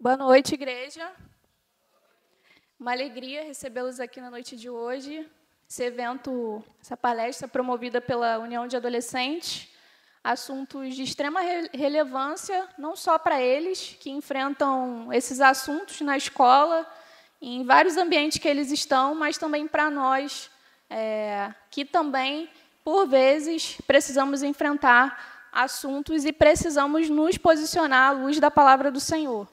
Boa noite, igreja. Uma alegria recebê-los aqui na noite de hoje. Esse evento, essa palestra promovida pela União de Adolescentes, assuntos de extrema relevância, não só para eles que enfrentam esses assuntos na escola, em vários ambientes que eles estão, mas também para nós, é, que também, por vezes, precisamos enfrentar assuntos e precisamos nos posicionar à luz da palavra do Senhor.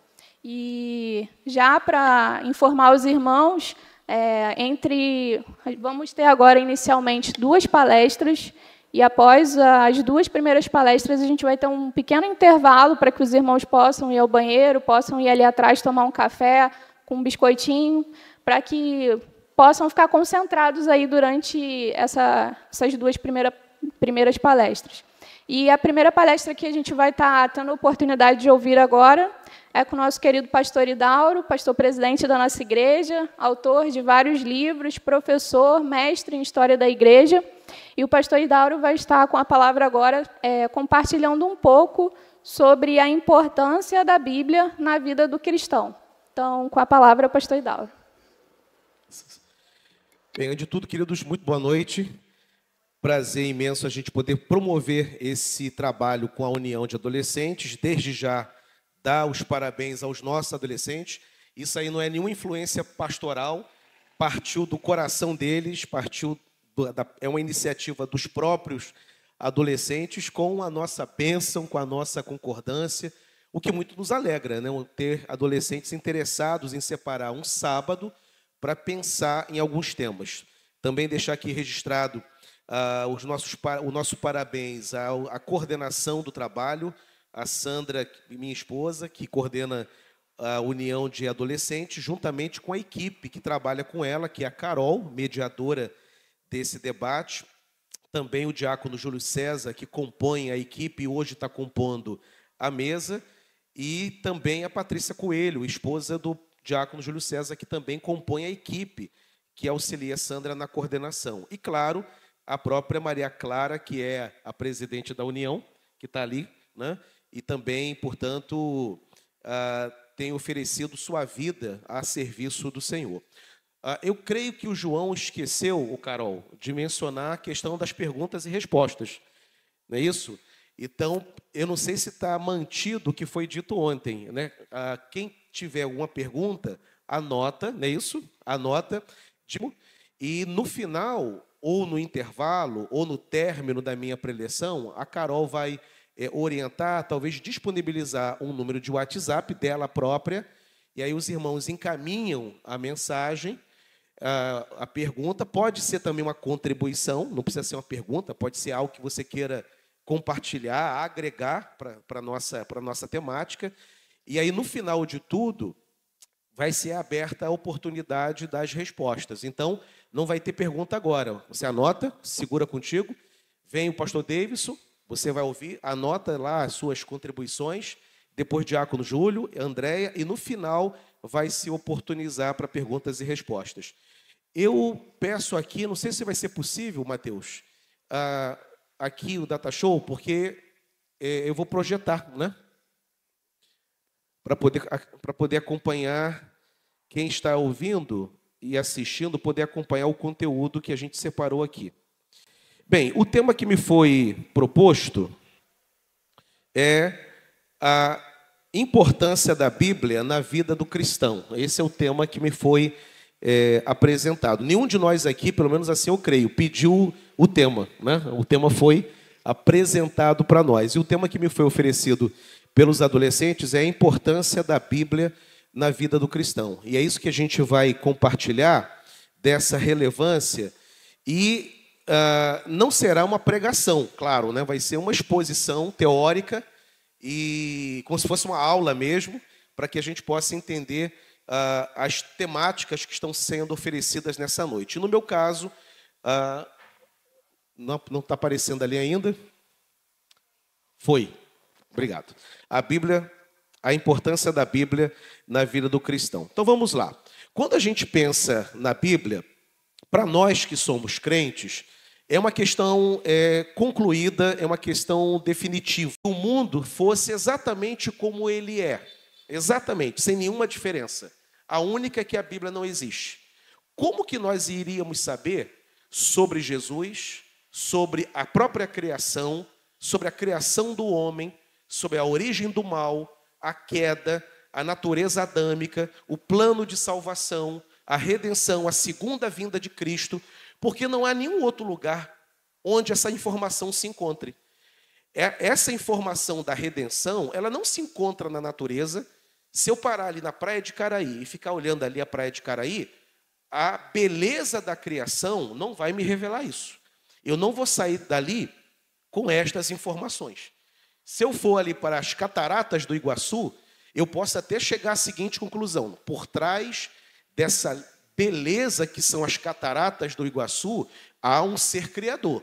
E já para informar os irmãos, é, entre vamos ter agora inicialmente duas palestras e após as duas primeiras palestras a gente vai ter um pequeno intervalo para que os irmãos possam ir ao banheiro, possam ir ali atrás tomar um café com um biscoitinho, para que possam ficar concentrados aí durante essa, essas duas primeira, primeiras palestras. E a primeira palestra que a gente vai estar tá tendo a oportunidade de ouvir agora é com o nosso querido pastor Idauro, pastor presidente da nossa igreja, autor de vários livros, professor, mestre em história da igreja. E o pastor Idauro vai estar com a palavra agora, é, compartilhando um pouco sobre a importância da Bíblia na vida do cristão. Então, com a palavra, pastor Idauro. Bem, antes de tudo, queridos, muito boa noite. Prazer imenso a gente poder promover esse trabalho com a União de Adolescentes. Desde já, dar os parabéns aos nossos adolescentes. Isso aí não é nenhuma influência pastoral, partiu do coração deles, partiu do, da, é uma iniciativa dos próprios adolescentes com a nossa bênção, com a nossa concordância, o que muito nos alegra, né? ter adolescentes interessados em separar um sábado para pensar em alguns temas. Também deixar aqui registrado uh, os nossos, o nosso parabéns à, à coordenação do trabalho, a Sandra, minha esposa, que coordena a União de Adolescentes, juntamente com a equipe que trabalha com ela, que é a Carol, mediadora desse debate. Também o diácono Júlio César, que compõe a equipe e hoje está compondo a mesa. E também a Patrícia Coelho, esposa do diácono Júlio César, que também compõe a equipe que auxilia a Sandra na coordenação. E, claro, a própria Maria Clara, que é a presidente da União, que está ali, né? e também, portanto, ah, tem oferecido sua vida a serviço do Senhor. Ah, eu creio que o João esqueceu, o Carol, de mencionar a questão das perguntas e respostas, não é isso? Então, eu não sei se está mantido o que foi dito ontem, né? Ah, quem tiver alguma pergunta, anota, não é isso? Anota, e no final, ou no intervalo, ou no término da minha preleção, a Carol vai é, orientar, talvez disponibilizar um número de WhatsApp dela própria, e aí os irmãos encaminham a mensagem, a, a pergunta. Pode ser também uma contribuição, não precisa ser uma pergunta, pode ser algo que você queira compartilhar, agregar para a nossa, nossa temática. E aí, no final de tudo, vai ser aberta a oportunidade das respostas. Então, não vai ter pergunta agora. Você anota, segura contigo, vem o pastor Davidson, você vai ouvir, anota lá as suas contribuições, depois Diácono Júlio, Andréia, e no final vai se oportunizar para perguntas e respostas. Eu peço aqui, não sei se vai ser possível, Matheus, ah, aqui o Data Show, porque é, eu vou projetar, né? Para poder, pra poder acompanhar quem está ouvindo e assistindo, poder acompanhar o conteúdo que a gente separou aqui. Bem, o tema que me foi proposto é a importância da Bíblia na vida do cristão. Esse é o tema que me foi é, apresentado. Nenhum de nós aqui, pelo menos assim eu creio, pediu o tema. Né? O tema foi apresentado para nós. E o tema que me foi oferecido pelos adolescentes é a importância da Bíblia na vida do cristão. E é isso que a gente vai compartilhar dessa relevância e uh, não será uma pregação, claro, né? vai ser uma exposição teórica e como se fosse uma aula mesmo, para que a gente possa entender uh, as temáticas que estão sendo oferecidas nessa noite. No meu caso, uh, não está aparecendo ali ainda? Foi. Obrigado. A Bíblia, a importância da Bíblia na vida do cristão. Então vamos lá. Quando a gente pensa na Bíblia, para nós que somos crentes, é uma questão é, concluída, é uma questão definitiva. Que o mundo fosse exatamente como ele é, exatamente, sem nenhuma diferença. A única é que a Bíblia não existe. Como que nós iríamos saber sobre Jesus, sobre a própria criação, sobre a criação do homem, sobre a origem do mal, a queda, a natureza adâmica, o plano de salvação, a redenção, a segunda vinda de Cristo, porque não há nenhum outro lugar onde essa informação se encontre. É, essa informação da redenção, ela não se encontra na natureza. Se eu parar ali na praia de Caraí e ficar olhando ali a praia de Caraí, a beleza da criação não vai me revelar isso. Eu não vou sair dali com estas informações. Se eu for ali para as cataratas do Iguaçu, eu posso até chegar à seguinte conclusão: por trás dessa beleza que são as cataratas do Iguaçu, há um ser criador.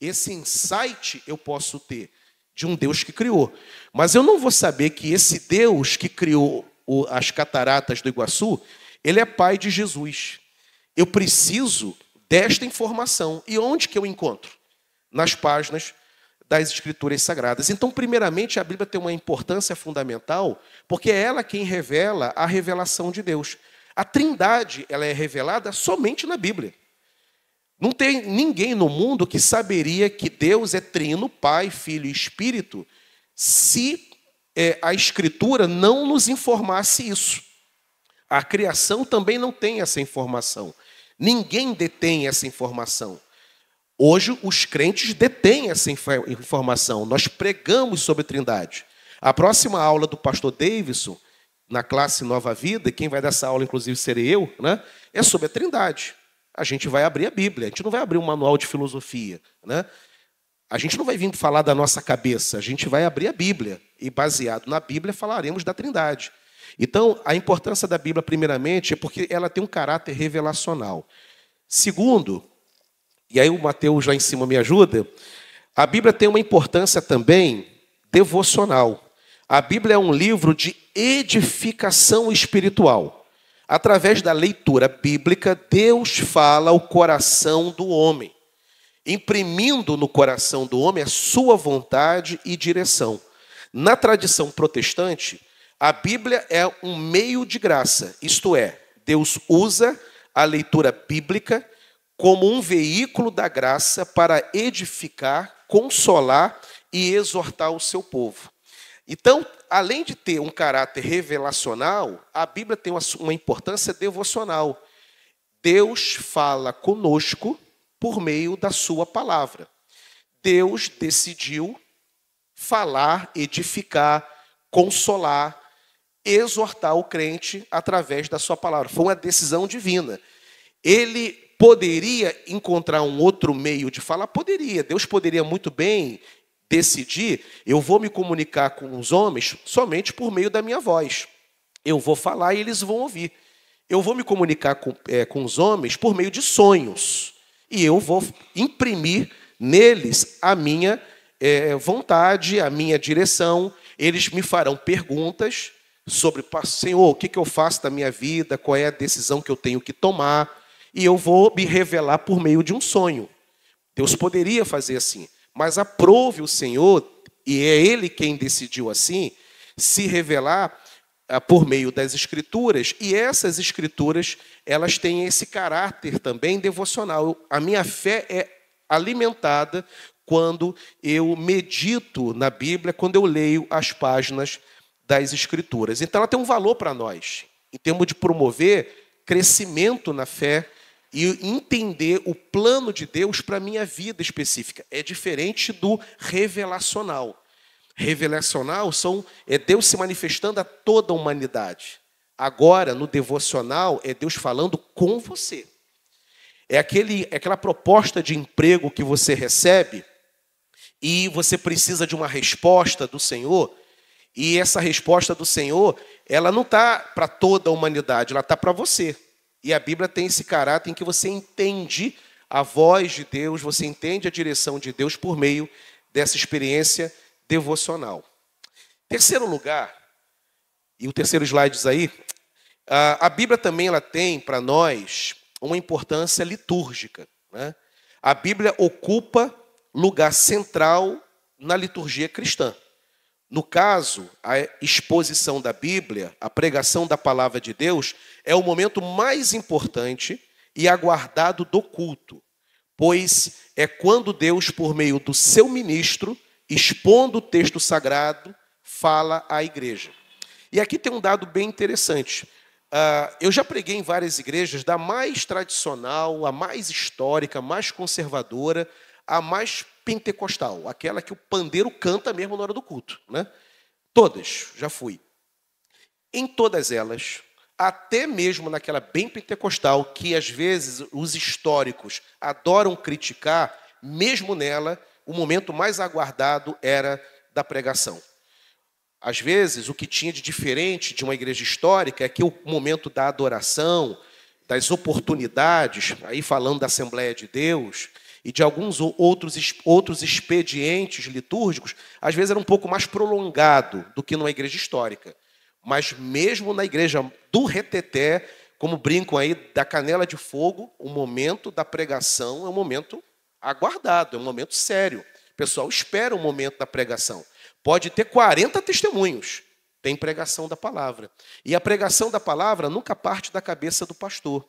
Esse insight eu posso ter de um Deus que criou. Mas eu não vou saber que esse Deus que criou as cataratas do Iguaçu, ele é pai de Jesus. Eu preciso desta informação. E onde que eu encontro? Nas páginas das Escrituras Sagradas. Então, primeiramente, a Bíblia tem uma importância fundamental, porque é ela quem revela a revelação de Deus. A Trindade, ela é revelada somente na Bíblia. Não tem ninguém no mundo que saberia que Deus é trino, Pai, Filho e Espírito, se é, a Escritura não nos informasse isso. A criação também não tem essa informação. Ninguém detém essa informação. Hoje, os crentes detêm essa informação. Nós pregamos sobre a Trindade. A próxima aula do pastor Davidson na classe Nova Vida, e quem vai dar essa aula, inclusive, serei eu, né? é sobre a trindade. A gente vai abrir a Bíblia, a gente não vai abrir um manual de filosofia. Né? A gente não vai vir falar da nossa cabeça, a gente vai abrir a Bíblia. E baseado na Bíblia, falaremos da trindade. Então, a importância da Bíblia, primeiramente, é porque ela tem um caráter revelacional. Segundo, e aí o Mateus lá em cima me ajuda, a Bíblia tem uma importância também devocional. A Bíblia é um livro de edificação espiritual. Através da leitura bíblica, Deus fala ao coração do homem, imprimindo no coração do homem a sua vontade e direção. Na tradição protestante, a Bíblia é um meio de graça, isto é, Deus usa a leitura bíblica como um veículo da graça para edificar, consolar e exortar o seu povo. Então, além de ter um caráter revelacional, a Bíblia tem uma importância devocional. Deus fala conosco por meio da Sua palavra. Deus decidiu falar, edificar, consolar, exortar o crente através da Sua palavra. Foi uma decisão divina. Ele poderia encontrar um outro meio de falar? Poderia. Deus poderia muito bem decidir, eu vou me comunicar com os homens somente por meio da minha voz. Eu vou falar e eles vão ouvir. Eu vou me comunicar com, é, com os homens por meio de sonhos. E eu vou imprimir neles a minha é, vontade, a minha direção. Eles me farão perguntas sobre, Senhor, o que, que eu faço da minha vida, qual é a decisão que eu tenho que tomar. E eu vou me revelar por meio de um sonho. Deus poderia fazer assim. Mas aprove o Senhor, e é Ele quem decidiu assim, se revelar ah, por meio das escrituras, e essas escrituras, elas têm esse caráter também devocional. A minha fé é alimentada quando eu medito na Bíblia, quando eu leio as páginas das escrituras. Então ela tem um valor para nós, em termos de promover crescimento na fé e entender o plano de Deus para a minha vida específica. É diferente do revelacional. Revelacional são, é Deus se manifestando a toda a humanidade. Agora, no devocional, é Deus falando com você. É, aquele, é aquela proposta de emprego que você recebe e você precisa de uma resposta do Senhor. E essa resposta do Senhor, ela não está para toda a humanidade, ela está para você. E a Bíblia tem esse caráter em que você entende a voz de Deus, você entende a direção de Deus por meio dessa experiência devocional. Terceiro lugar, e o terceiro slide aí, a Bíblia também ela tem para nós uma importância litúrgica. Né? A Bíblia ocupa lugar central na liturgia cristã. No caso, a exposição da Bíblia, a pregação da palavra de Deus, é o momento mais importante e aguardado do culto, pois é quando Deus, por meio do seu ministro, expondo o texto sagrado, fala à igreja. E aqui tem um dado bem interessante. Uh, eu já preguei em várias igrejas, da mais tradicional, a mais histórica, a mais conservadora, a mais pentecostal, aquela que o pandeiro canta mesmo na hora do culto. Né? Todas, já fui. Em todas elas, até mesmo naquela bem pentecostal, que às vezes os históricos adoram criticar, mesmo nela, o momento mais aguardado era da pregação. Às vezes, o que tinha de diferente de uma igreja histórica é que o momento da adoração, das oportunidades, aí falando da Assembleia de Deus, e de alguns outros, outros expedientes litúrgicos, às vezes era um pouco mais prolongado do que numa igreja histórica. Mas mesmo na igreja do reteté, como brincam aí, da canela de fogo, o momento da pregação é um momento aguardado, é um momento sério. O pessoal espera o momento da pregação. Pode ter 40 testemunhos, tem pregação da palavra. E a pregação da palavra nunca parte da cabeça do pastor.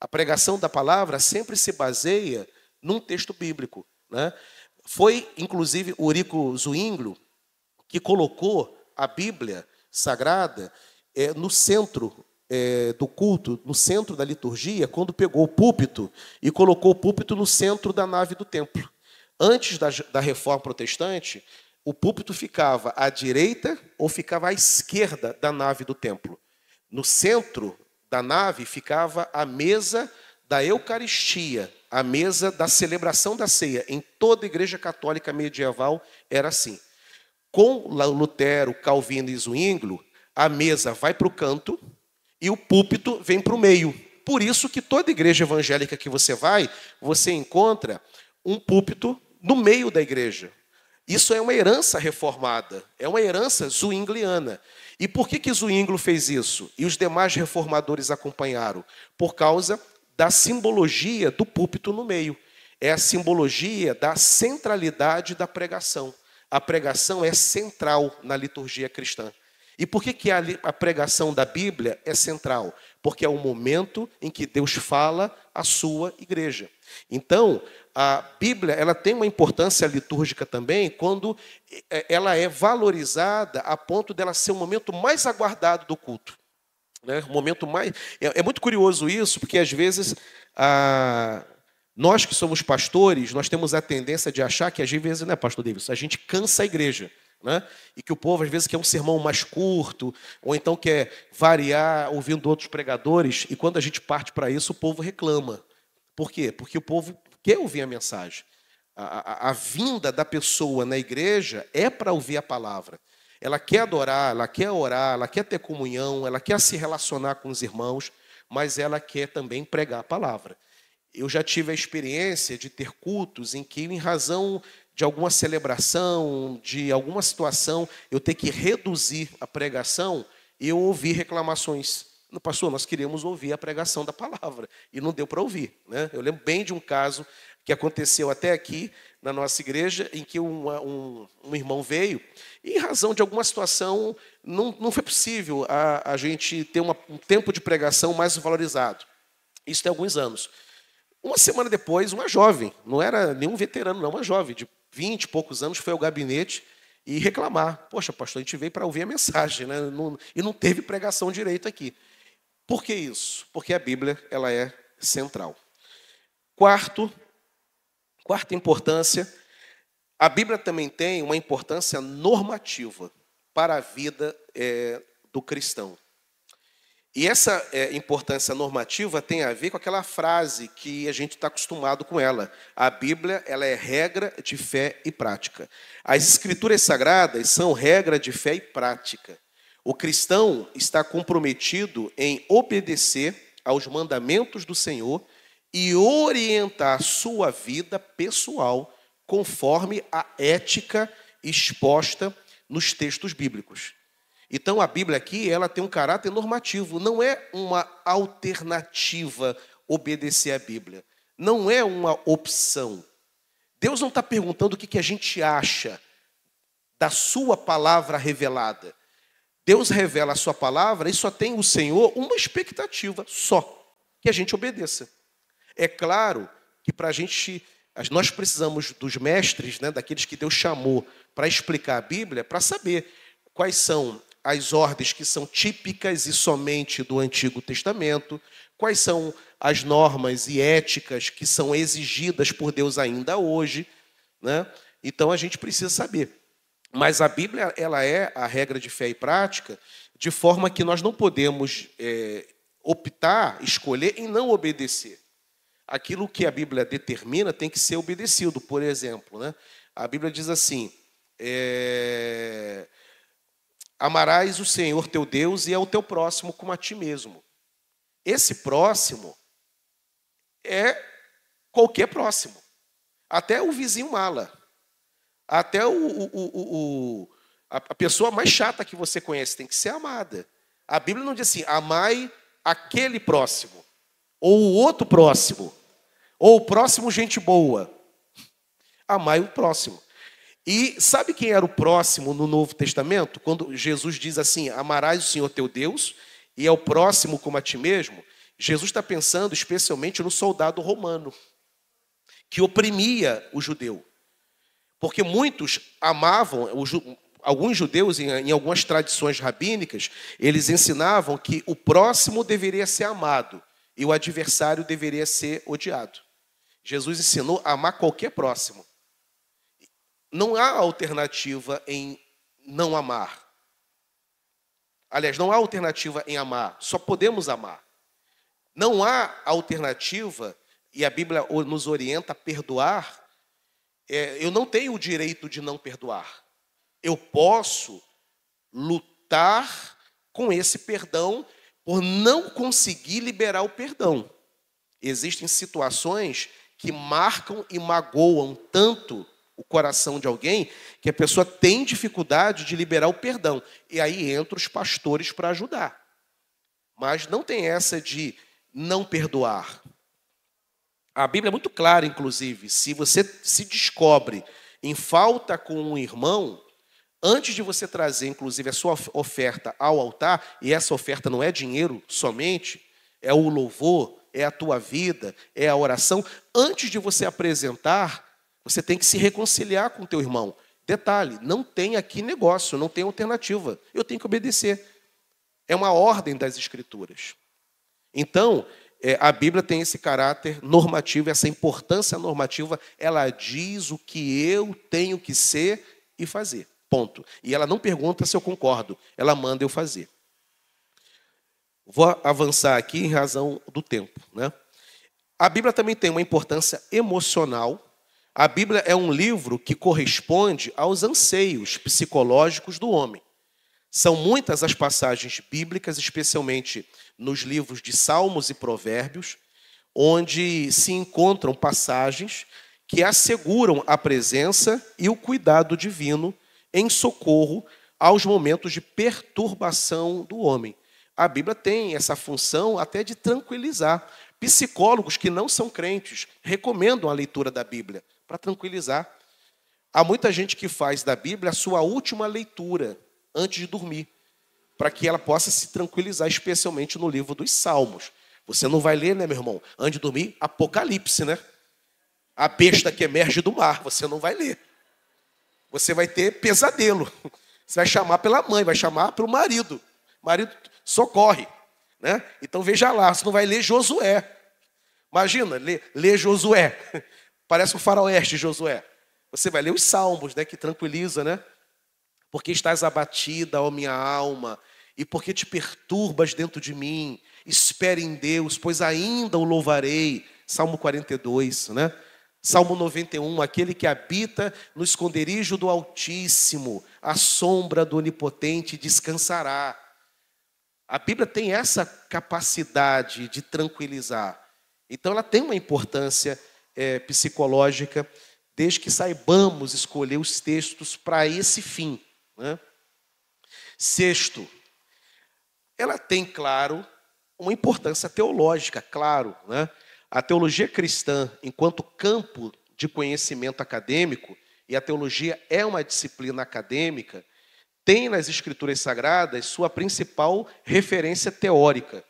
A pregação da palavra sempre se baseia num texto bíblico. Né? Foi, inclusive, Urico Zuínglo que colocou a Bíblia Sagrada é, no centro é, do culto, no centro da liturgia, quando pegou o púlpito e colocou o púlpito no centro da nave do templo. Antes da, da reforma protestante, o púlpito ficava à direita ou ficava à esquerda da nave do templo. No centro da nave ficava a mesa da Eucaristia, a mesa da celebração da ceia, em toda a igreja católica medieval era assim. Com Lutero, Calvino e Zwinglio, a mesa vai para o canto e o púlpito vem para o meio. Por isso que toda igreja evangélica que você vai, você encontra um púlpito no meio da igreja. Isso é uma herança reformada, é uma herança zwingliana. E por que, que Zwinglio fez isso? E os demais reformadores acompanharam? Por causa da simbologia do púlpito no meio. É a simbologia da centralidade da pregação. A pregação é central na liturgia cristã. E por que, que a pregação da Bíblia é central? Porque é o momento em que Deus fala à sua igreja. Então, a Bíblia ela tem uma importância litúrgica também quando é, ela é valorizada a ponto dela ser o momento mais aguardado do culto. Né? O momento mais. É, é muito curioso isso, porque às vezes a... nós que somos pastores, nós temos a tendência de achar que às vezes, né, pastor Davis, a gente cansa a igreja. Né? E que o povo às vezes quer um sermão mais curto, ou então quer variar ouvindo outros pregadores, e quando a gente parte para isso, o povo reclama. Por quê? Porque o povo quer ouvir a mensagem. A, a, a vinda da pessoa na igreja é para ouvir a palavra. Ela quer adorar, ela quer orar, ela quer ter comunhão, ela quer se relacionar com os irmãos, mas ela quer também pregar a palavra. Eu já tive a experiência de ter cultos em que, em razão de alguma celebração, de alguma situação, eu ter que reduzir a pregação, eu ouvi reclamações. Pastor, nós queríamos ouvir a pregação da palavra e não deu para ouvir. Né? Eu lembro bem de um caso que aconteceu até aqui, na nossa igreja em que um, um, irmão veio e, em razão de alguma situação, não, não foi possível a, a gente ter uma, um tempo de pregação mais valorizado. Isso tem alguns anos. Uma semana depois, uma jovem, não era nenhum veterano, não, uma jovem de 20 e poucos anos, foi ao gabinete e reclamar. Poxa, pastor, a gente veio para ouvir a mensagem né? Não, e não teve pregação direito aqui. Por que isso? Porque a Bíblia ela é central. Quarto, Quarta importância, a Bíblia também tem uma importância normativa para a vida é, do cristão. E essa é, importância normativa tem a ver com aquela frase que a gente está acostumado com ela. A Bíblia ela é regra de fé e prática. As Escrituras Sagradas são regra de fé e prática. O cristão está comprometido em obedecer aos mandamentos do Senhor e orientar sua vida pessoal conforme a ética exposta nos textos bíblicos. Então a Bíblia aqui, ela tem um caráter normativo, não é uma alternativa obedecer à Bíblia. Não é uma opção. Deus não está perguntando o que, que a gente acha da sua palavra revelada. Deus revela a sua palavra e só tem o Senhor uma expectativa só, que a gente obedeça. É claro que para a gente, nós precisamos dos mestres, né, daqueles que Deus chamou para explicar a Bíblia, para saber quais são as ordens que são típicas e somente do Antigo Testamento, quais são as normas e éticas que são exigidas por Deus ainda hoje, né? Então a gente precisa saber. Mas a Bíblia ela é a regra de fé e prática, de forma que nós não podemos é, optar, escolher em não obedecer aquilo que a Bíblia determina tem que ser obedecido. Por exemplo, né? a Bíblia diz assim: é... Amarás o Senhor teu Deus e ao teu próximo como a ti mesmo. Esse próximo é qualquer próximo, até o vizinho mala, até o, o, o, o a pessoa mais chata que você conhece tem que ser amada. A Bíblia não diz assim: amai aquele próximo ou o outro próximo. Ou o próximo, gente boa. Amai o próximo. E sabe quem era o próximo no Novo Testamento? Quando Jesus diz assim: Amarás o Senhor teu Deus e é o próximo como a ti mesmo. Jesus está pensando especialmente no soldado romano, que oprimia o judeu. Porque muitos amavam, alguns judeus, em algumas tradições rabínicas, eles ensinavam que o próximo deveria ser amado e o adversário deveria ser odiado. Jesus ensinou a amar qualquer próximo. Não há alternativa em não amar. Aliás, não há alternativa em amar, só podemos amar. Não há alternativa, e a Bíblia nos orienta a perdoar. É, eu não tenho o direito de não perdoar. Eu posso lutar com esse perdão por não conseguir liberar o perdão. Existem situações que marcam e magoam tanto o coração de alguém que a pessoa tem dificuldade de liberar o perdão. E aí entram os pastores para ajudar. Mas não tem essa de não perdoar. A Bíblia é muito clara, inclusive, se você se descobre em falta com um irmão, antes de você trazer, inclusive, a sua oferta ao altar, e essa oferta não é dinheiro somente, é o louvor, é a tua vida, é a oração. Antes de você apresentar, você tem que se reconciliar com o teu irmão. Detalhe, não tem aqui negócio, não tem alternativa. Eu tenho que obedecer. É uma ordem das escrituras. Então, é, a Bíblia tem esse caráter normativo, essa importância normativa, ela diz o que eu tenho que ser e fazer. Ponto. E ela não pergunta se eu concordo, ela manda eu fazer. Vou avançar aqui em razão do tempo. Né? A Bíblia também tem uma importância emocional. A Bíblia é um livro que corresponde aos anseios psicológicos do homem. São muitas as passagens bíblicas, especialmente nos livros de Salmos e Provérbios, onde se encontram passagens que asseguram a presença e o cuidado divino em socorro aos momentos de perturbação do homem. A Bíblia tem essa função até de tranquilizar. Psicólogos que não são crentes recomendam a leitura da Bíblia para tranquilizar. Há muita gente que faz da Bíblia a sua última leitura antes de dormir, para que ela possa se tranquilizar, especialmente no livro dos Salmos. Você não vai ler, né, meu irmão? Antes de dormir, Apocalipse, né? A besta que emerge do mar, você não vai ler. Você vai ter pesadelo. Você vai chamar pela mãe, vai chamar pelo marido. Marido, socorre. Né? Então veja lá, você não vai ler Josué. Imagina, lê, ler Josué. Parece o faroeste Josué. Você vai ler os salmos, né, que tranquiliza, né? Porque estás abatida, ó minha alma, e porque te perturbas dentro de mim. Espere em Deus, pois ainda o louvarei. Salmo 42, né? Salmo 91, aquele que habita no esconderijo do Altíssimo, a sombra do Onipotente descansará. A Bíblia tem essa capacidade de tranquilizar. Então, ela tem uma importância é, psicológica, desde que saibamos escolher os textos para esse fim. Né? Sexto, ela tem, claro, uma importância teológica, claro. Né? A teologia cristã, enquanto campo de conhecimento acadêmico, e a teologia é uma disciplina acadêmica, tem nas escrituras sagradas sua principal referência teórica.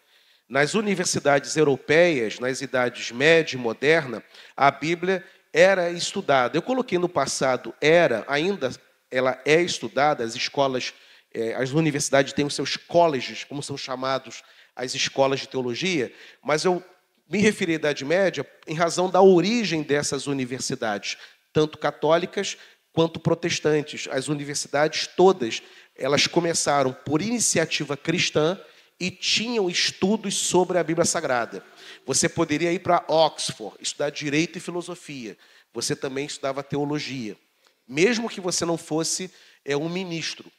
Nas universidades europeias, nas idades média e moderna, a Bíblia era estudada. Eu coloquei no passado era, ainda ela é estudada, as escolas, eh, as universidades têm os seus colleges, como são chamados as escolas de teologia, mas eu me referi à Idade Média em razão da origem dessas universidades, tanto católicas quanto protestantes. As universidades todas, elas começaram por iniciativa cristã e tinham estudos sobre a Bíblia Sagrada. Você poderia ir para Oxford, estudar direito e filosofia. Você também estudava teologia. Mesmo que você não fosse é, um ministro,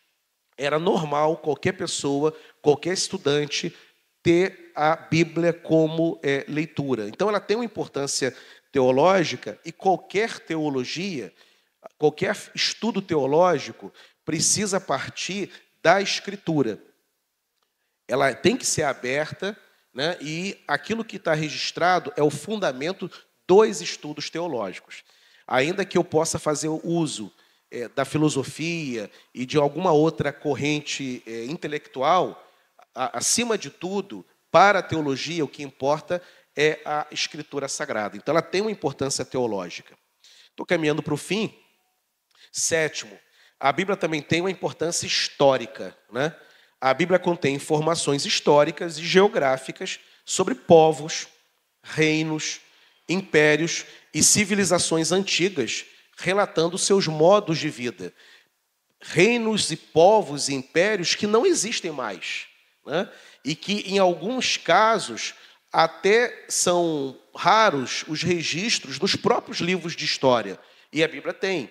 era normal qualquer pessoa, qualquer estudante ter a Bíblia como é, leitura. Então, ela tem uma importância teológica e qualquer teologia Qualquer estudo teológico precisa partir da escritura. Ela tem que ser aberta, né? e aquilo que está registrado é o fundamento dos estudos teológicos. Ainda que eu possa fazer uso é, da filosofia e de alguma outra corrente é, intelectual, a, acima de tudo, para a teologia, o que importa é a escritura sagrada. Então, ela tem uma importância teológica. Estou caminhando para o fim. Sétimo, a Bíblia também tem uma importância histórica. Né? A Bíblia contém informações históricas e geográficas sobre povos, reinos, impérios e civilizações antigas, relatando seus modos de vida. Reinos e povos e impérios que não existem mais. Né? E que, em alguns casos, até são raros os registros nos próprios livros de história. E a Bíblia tem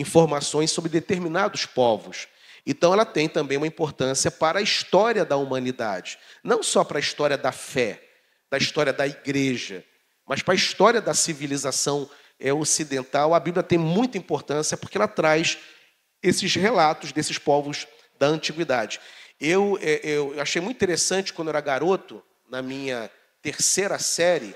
informações sobre determinados povos. Então, ela tem também uma importância para a história da humanidade, não só para a história da fé, da história da igreja, mas para a história da civilização é, ocidental. A Bíblia tem muita importância porque ela traz esses relatos desses povos da antiguidade. Eu, eh, eu achei muito interessante quando eu era garoto, na minha terceira série,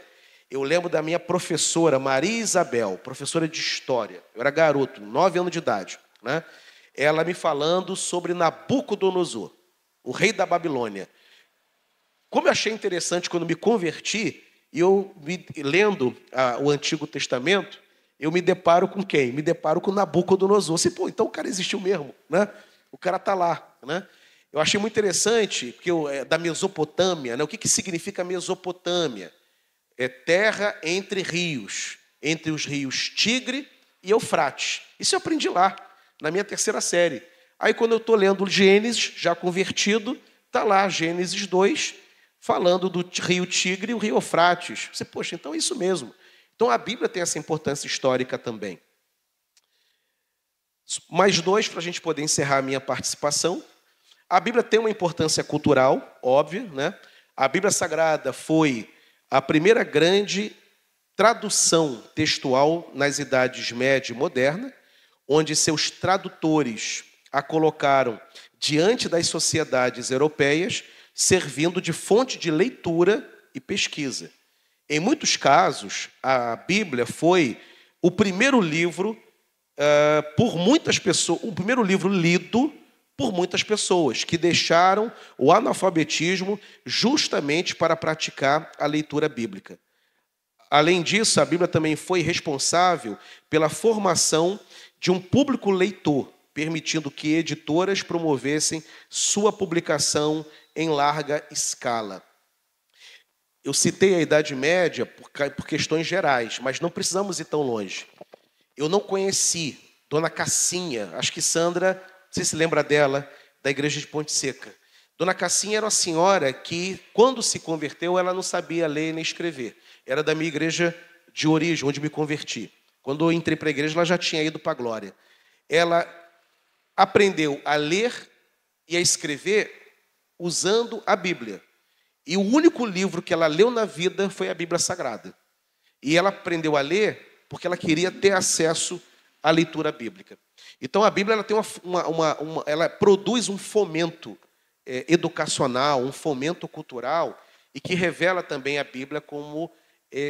eu lembro da minha professora, Maria Isabel, professora de história. Eu era garoto, nove anos de idade, né? Ela me falando sobre Nabucodonosor, o rei da Babilônia. Como eu achei interessante quando me converti, e eu me, lendo o Antigo Testamento, eu me deparo com quem? Me deparo com Nabucodonosor. Se assim, pô, então o cara existiu mesmo, né? O cara está lá, né? Eu achei muito interessante porque eu, é, da Mesopotâmia, né? O que, que significa Mesopotâmia? é terra entre rios, entre os rios Tigre e Eufrates. Isso eu aprendi lá, na minha terceira série. Aí, quando eu estou lendo Gênesis, já convertido, está lá Gênesis 2, falando do rio Tigre e o rio Eufrates. Você, poxa, então é isso mesmo. Então a Bíblia tem essa importância histórica também. Mais dois para a gente poder encerrar a minha participação. A Bíblia tem uma importância cultural, óbvio, né? A Bíblia Sagrada foi a primeira grande tradução textual nas idades média e moderna, onde seus tradutores a colocaram diante das sociedades europeias, servindo de fonte de leitura e pesquisa. Em muitos casos, a Bíblia foi o primeiro livro uh, por muitas pessoas, o primeiro livro lido por muitas pessoas que deixaram o analfabetismo justamente para praticar a leitura bíblica. Além disso, a Bíblia também foi responsável pela formação de um público leitor, permitindo que editoras promovessem sua publicação em larga escala. Eu citei a Idade Média por questões gerais, mas não precisamos ir tão longe. Eu não conheci Dona Cassinha, acho que Sandra você se lembra dela, da igreja de Ponte Seca. Dona Cassinha era uma senhora que, quando se converteu, ela não sabia ler nem escrever. Era da minha igreja de origem, onde me converti. Quando eu entrei para a igreja, ela já tinha ido para a glória. Ela aprendeu a ler e a escrever usando a Bíblia. E o único livro que ela leu na vida foi a Bíblia Sagrada. E ela aprendeu a ler porque ela queria ter acesso à leitura bíblica. Então a Bíblia ela tem uma, uma, uma, uma ela produz um fomento é, educacional, um fomento cultural e que revela também a Bíblia como é,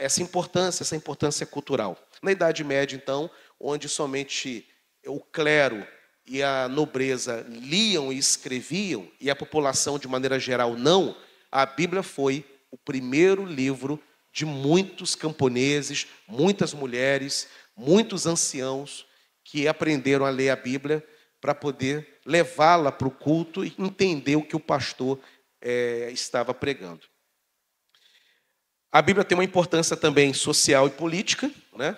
é, essa importância, essa importância cultural. Na Idade Média, então, onde somente o clero e a nobreza liam e escreviam e a população de maneira geral não, a Bíblia foi o primeiro livro de muitos camponeses, muitas mulheres, muitos anciãos que aprenderam a ler a Bíblia para poder levá-la para o culto e entender o que o pastor é, estava pregando. A Bíblia tem uma importância também social e política. Né?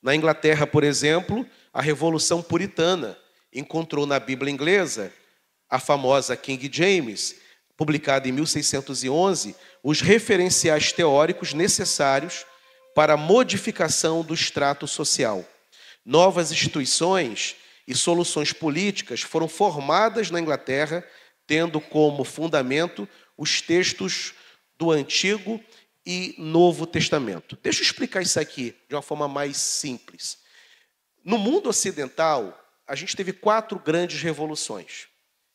Na Inglaterra, por exemplo, a Revolução Puritana encontrou na Bíblia inglesa a famosa King James, publicada em 1611, os referenciais teóricos necessários para a modificação do extrato social Novas instituições e soluções políticas foram formadas na Inglaterra, tendo como fundamento os textos do Antigo e Novo Testamento. Deixa eu explicar isso aqui de uma forma mais simples. No mundo ocidental, a gente teve quatro grandes revoluções: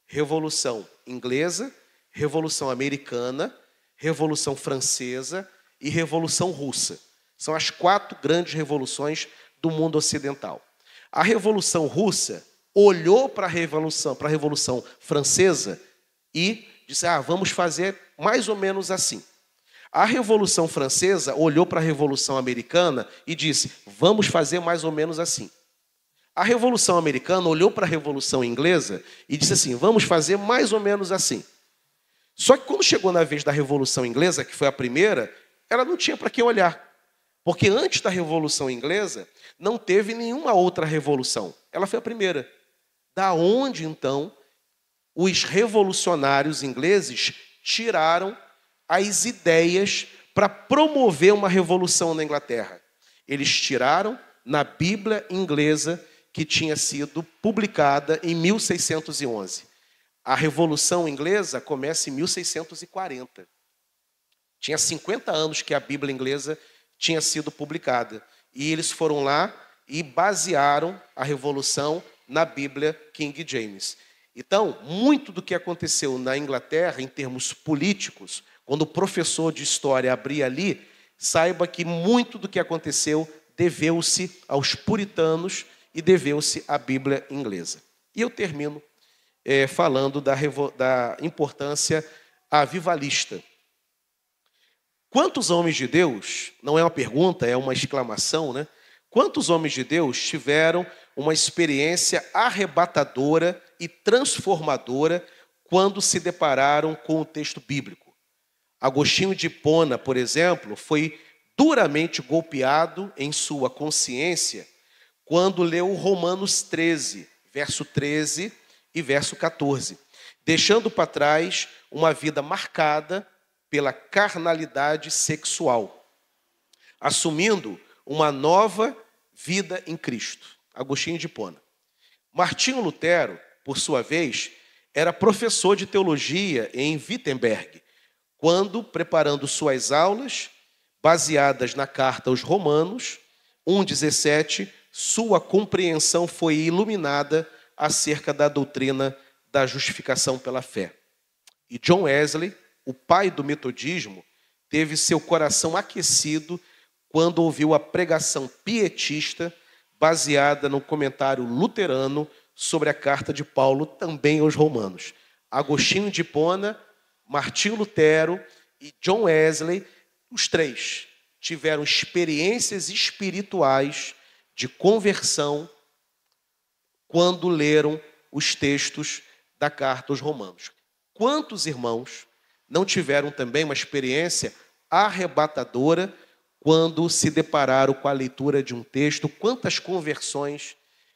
Revolução Inglesa, Revolução Americana, Revolução Francesa e Revolução Russa. São as quatro grandes revoluções do mundo ocidental. A Revolução Russa olhou para a Revolução, para a Revolução Francesa e disse: "Ah, vamos fazer mais ou menos assim". A Revolução Francesa olhou para a Revolução Americana e disse: "Vamos fazer mais ou menos assim". A Revolução Americana olhou para a Revolução Inglesa e disse assim: "Vamos fazer mais ou menos assim". Só que quando chegou na vez da Revolução Inglesa, que foi a primeira, ela não tinha para que olhar. Porque antes da Revolução Inglesa, não teve nenhuma outra revolução. Ela foi a primeira. Da onde então os revolucionários ingleses tiraram as ideias para promover uma revolução na Inglaterra? Eles tiraram na Bíblia inglesa que tinha sido publicada em 1611. A Revolução Inglesa começa em 1640. Tinha 50 anos que a Bíblia inglesa tinha sido publicada. E eles foram lá e basearam a revolução na Bíblia King James. Então, muito do que aconteceu na Inglaterra em termos políticos, quando o professor de história abria ali, saiba que muito do que aconteceu deveu-se aos puritanos e deveu-se à Bíblia inglesa. E eu termino é, falando da, da importância avivalista. Quantos homens de Deus, não é uma pergunta, é uma exclamação, né? Quantos homens de Deus tiveram uma experiência arrebatadora e transformadora quando se depararam com o texto bíblico? Agostinho de Hipona, por exemplo, foi duramente golpeado em sua consciência quando leu Romanos 13, verso 13 e verso 14, deixando para trás uma vida marcada pela carnalidade sexual, assumindo uma nova vida em Cristo. Agostinho de Pona. Martinho Lutero, por sua vez, era professor de teologia em Wittenberg, quando, preparando suas aulas, baseadas na carta aos Romanos 1,17, sua compreensão foi iluminada acerca da doutrina da justificação pela fé. E John Wesley, o pai do metodismo, teve seu coração aquecido quando ouviu a pregação pietista baseada no comentário luterano sobre a carta de Paulo também aos Romanos. Agostinho de Hipona, Martinho Lutero e John Wesley, os três tiveram experiências espirituais de conversão quando leram os textos da carta aos Romanos. Quantos irmãos não tiveram também uma experiência arrebatadora quando se depararam com a leitura de um texto? Quantas conversões,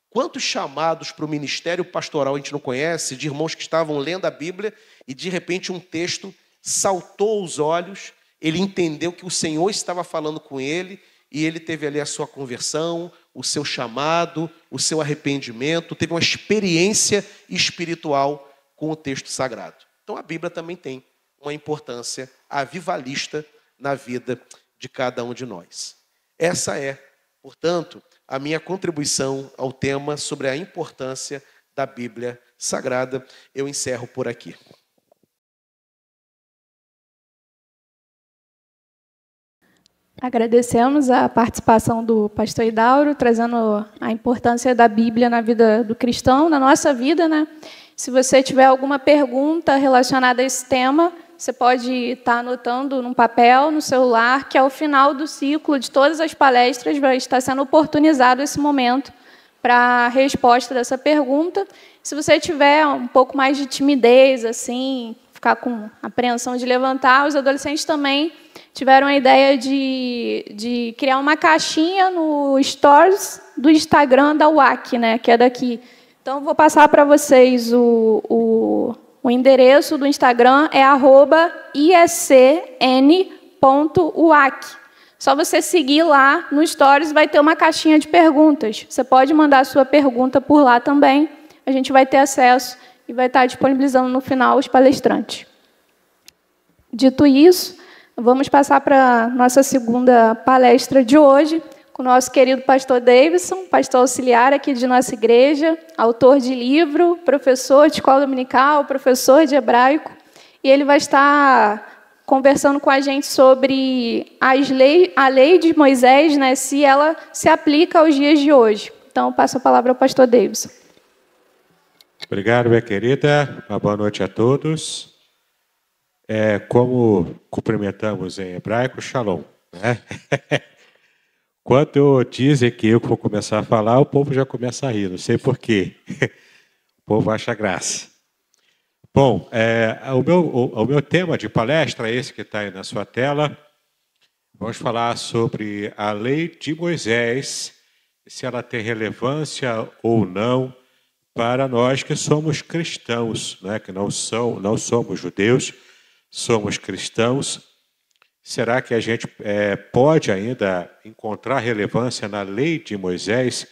quantos chamados para o ministério pastoral a gente não conhece, de irmãos que estavam lendo a Bíblia e de repente um texto saltou os olhos, ele entendeu que o Senhor estava falando com ele e ele teve ali a sua conversão, o seu chamado, o seu arrependimento, teve uma experiência espiritual com o texto sagrado. Então a Bíblia também tem uma importância avivalista na vida de cada um de nós. Essa é, portanto, a minha contribuição ao tema sobre a importância da Bíblia Sagrada. Eu encerro por aqui. Agradecemos a participação do pastor Hidauro, trazendo a importância da Bíblia na vida do cristão, na nossa vida. Né? Se você tiver alguma pergunta relacionada a esse tema, você pode estar anotando num papel, no celular, que é o final do ciclo de todas as palestras vai estar sendo oportunizado esse momento para a resposta dessa pergunta. Se você tiver um pouco mais de timidez, assim, ficar com apreensão de levantar, os adolescentes também tiveram a ideia de, de criar uma caixinha no Stories do Instagram da UAC, né, que é daqui. Então, vou passar para vocês o, o o endereço do Instagram é iscn.uac. Só você seguir lá no Stories, vai ter uma caixinha de perguntas. Você pode mandar a sua pergunta por lá também. A gente vai ter acesso e vai estar disponibilizando no final os palestrantes. Dito isso, vamos passar para a nossa segunda palestra de hoje, com o nosso querido pastor Davidson, pastor auxiliar aqui de nossa igreja, autor de livro, professor de escola dominical, professor de hebraico, e ele vai estar conversando com a gente sobre as lei, a lei de Moisés, né, se ela se aplica aos dias de hoje. Então, passo a palavra ao pastor Davidson. Obrigado, minha querida. Uma boa noite a todos. É, como cumprimentamos em hebraico, shalom. Né? Quando eu dizem que eu vou começar a falar, o povo já começa a rir, não sei porquê. O povo acha graça. Bom, é, o, meu, o, o meu tema de palestra é esse que está aí na sua tela. Vamos falar sobre a lei de Moisés, se ela tem relevância ou não para nós que somos cristãos, né? que não, são, não somos judeus, somos cristãos. Será que a gente é, pode ainda encontrar relevância na lei de Moisés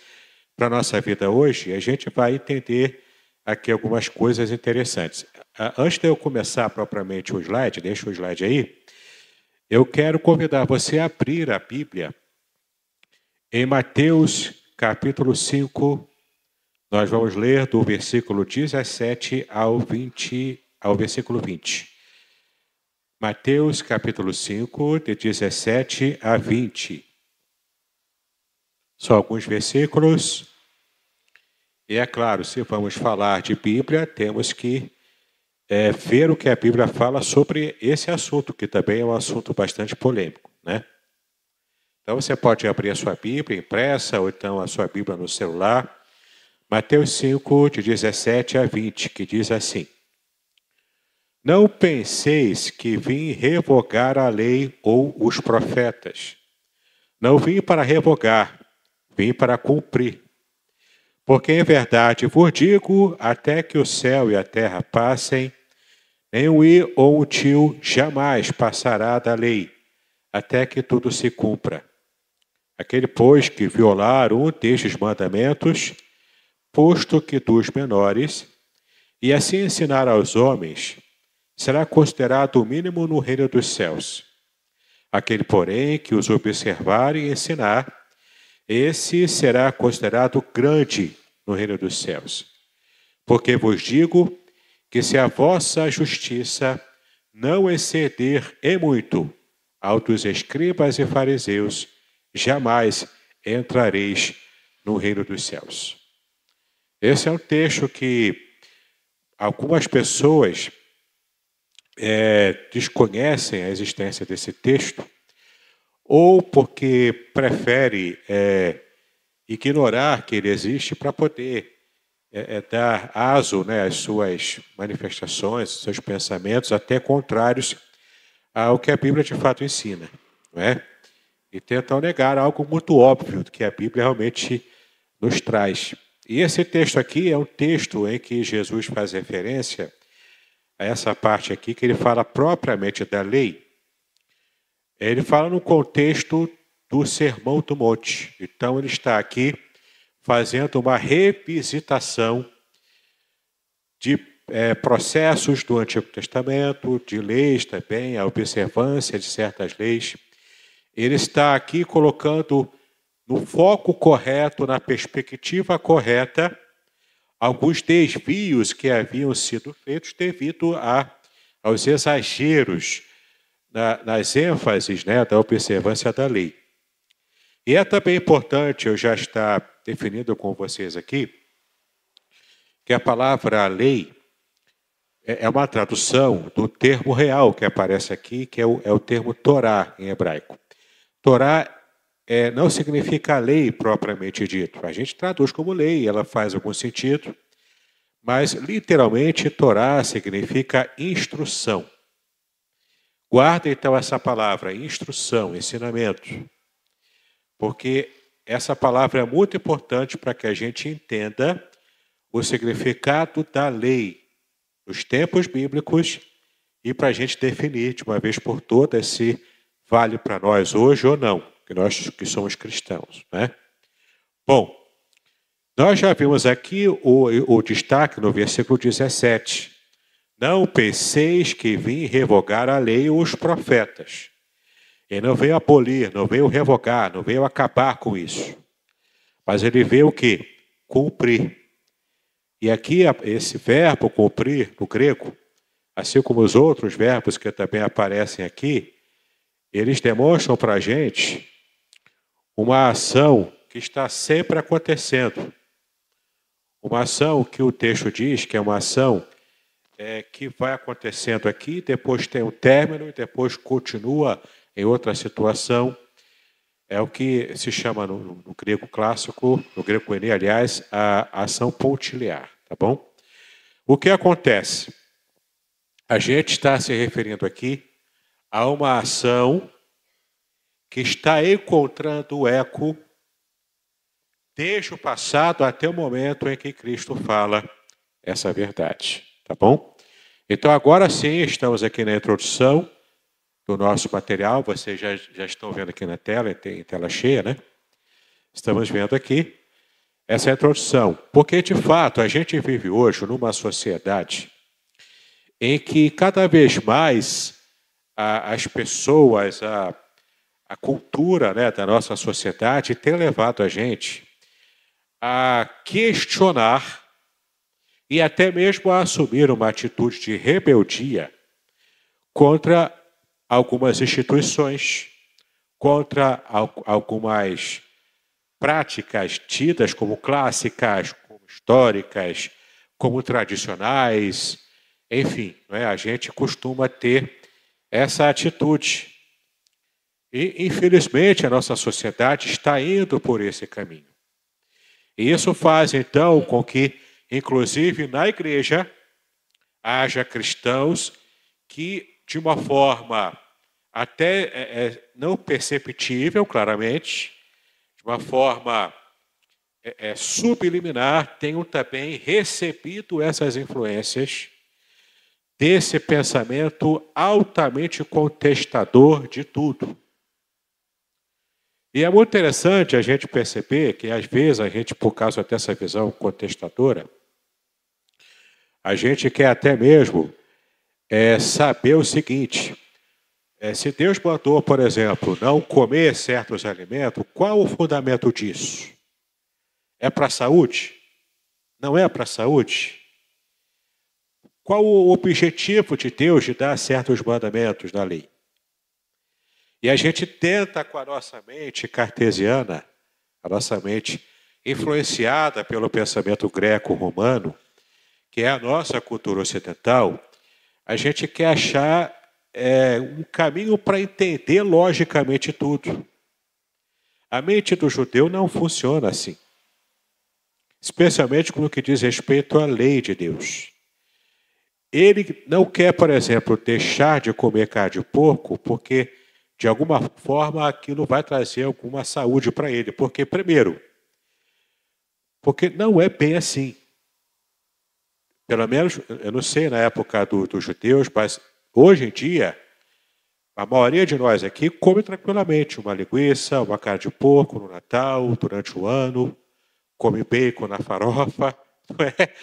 para a nossa vida hoje? A gente vai entender aqui algumas coisas interessantes. Antes de eu começar propriamente o slide, deixa o slide aí, eu quero convidar você a abrir a Bíblia em Mateus capítulo 5. Nós vamos ler do versículo 17 ao, 20, ao versículo 20. Mateus capítulo 5, de 17 a 20. Só alguns versículos. E é claro, se vamos falar de Bíblia, temos que é, ver o que a Bíblia fala sobre esse assunto, que também é um assunto bastante polêmico, né? Então você pode abrir a sua Bíblia impressa ou então a sua Bíblia no celular. Mateus 5, de 17 a 20, que diz assim: não penseis que vim revogar a lei ou os profetas. Não vim para revogar, vim para cumprir. Porque em verdade vos digo: até que o céu e a terra passem, nem o i ou o tio jamais passará da lei, até que tudo se cumpra. Aquele, pois, que violar um destes mandamentos, posto que dos menores, e assim ensinar aos homens, será considerado o mínimo no reino dos céus. Aquele, porém, que os observar e ensinar, esse será considerado grande no reino dos céus. Porque vos digo que se a vossa justiça não exceder em muito aos escribas e fariseus, jamais entrareis no reino dos céus. Esse é um texto que algumas pessoas é, desconhecem a existência desse texto ou porque prefere é, ignorar que ele existe para poder é, é dar aso né, às suas manifestações, seus pensamentos, até contrários ao que a Bíblia de fato ensina. Não é? E tentam negar algo muito óbvio que a Bíblia realmente nos traz. E esse texto aqui é um texto em que Jesus faz referência a essa parte aqui que ele fala propriamente da lei, ele fala no contexto do Sermão do Monte. Então ele está aqui fazendo uma revisitação de é, processos do Antigo Testamento, de leis também, a observância de certas leis. Ele está aqui colocando no foco correto, na perspectiva correta, alguns desvios que haviam sido feitos devido a, aos exageros na, nas ênfases né, da observância da lei. E é também importante, eu já está definido com vocês aqui, que a palavra lei é, é uma tradução do termo real que aparece aqui, que é o, é o termo Torá em hebraico. Torá é, não significa lei propriamente dito. A gente traduz como lei, ela faz algum sentido, mas literalmente Torá significa instrução. Guarda então essa palavra, instrução, ensinamento, porque essa palavra é muito importante para que a gente entenda o significado da lei nos tempos bíblicos e para a gente definir de uma vez por todas se vale para nós hoje ou não que nós que somos cristãos. Né? Bom, nós já vimos aqui o, o destaque no versículo 17. Não penseis que vim revogar a lei ou os profetas. Ele não veio abolir, não veio revogar, não veio acabar com isso. Mas ele veio o quê? Cumprir. E aqui esse verbo cumprir no grego, assim como os outros verbos que também aparecem aqui, eles demonstram para a gente uma ação que está sempre acontecendo. Uma ação que o texto diz que é uma ação é, que vai acontecendo aqui, depois tem o término, e depois continua em outra situação. É o que se chama no, no grego clássico, no grego ene, aliás, a ação pontiliar, tá bom? O que acontece? A gente está se referindo aqui a uma ação que está encontrando eco desde o passado até o momento em que Cristo fala essa verdade, tá bom? Então agora sim, estamos aqui na introdução do nosso material, vocês já, já estão vendo aqui na tela, tem tela cheia, né? Estamos vendo aqui essa introdução, porque de fato a gente vive hoje numa sociedade em que cada vez mais a, as pessoas, a, a cultura né, da nossa sociedade tem levado a gente a questionar e até mesmo a assumir uma atitude de rebeldia contra algumas instituições, contra algumas práticas tidas como clássicas, como históricas, como tradicionais, enfim, né, a gente costuma ter essa atitude. E, infelizmente, a nossa sociedade está indo por esse caminho. E isso faz, então, com que, inclusive na igreja, haja cristãos que, de uma forma até é, é não perceptível, claramente, de uma forma é, é, subliminar, tenham também recebido essas influências desse pensamento altamente contestador de tudo. E é muito interessante a gente perceber que, às vezes, a gente, por causa dessa visão contestadora, a gente quer até mesmo é, saber o seguinte: é, se Deus mandou, por exemplo, não comer certos alimentos, qual o fundamento disso? É para a saúde? Não é para a saúde? Qual o objetivo de Deus de dar certos mandamentos na lei? E a gente tenta, com a nossa mente cartesiana, a nossa mente influenciada pelo pensamento greco-romano, que é a nossa cultura ocidental, a gente quer achar é, um caminho para entender logicamente tudo. A mente do judeu não funciona assim, especialmente com o que diz respeito à lei de Deus. Ele não quer, por exemplo, deixar de comer carne de porco porque de alguma forma aquilo vai trazer alguma saúde para ele. Porque, primeiro, porque não é bem assim. Pelo menos, eu não sei na época do, dos judeus, mas hoje em dia, a maioria de nós aqui come tranquilamente uma linguiça, uma carne de porco no Natal, durante o ano, come bacon na farofa, não é?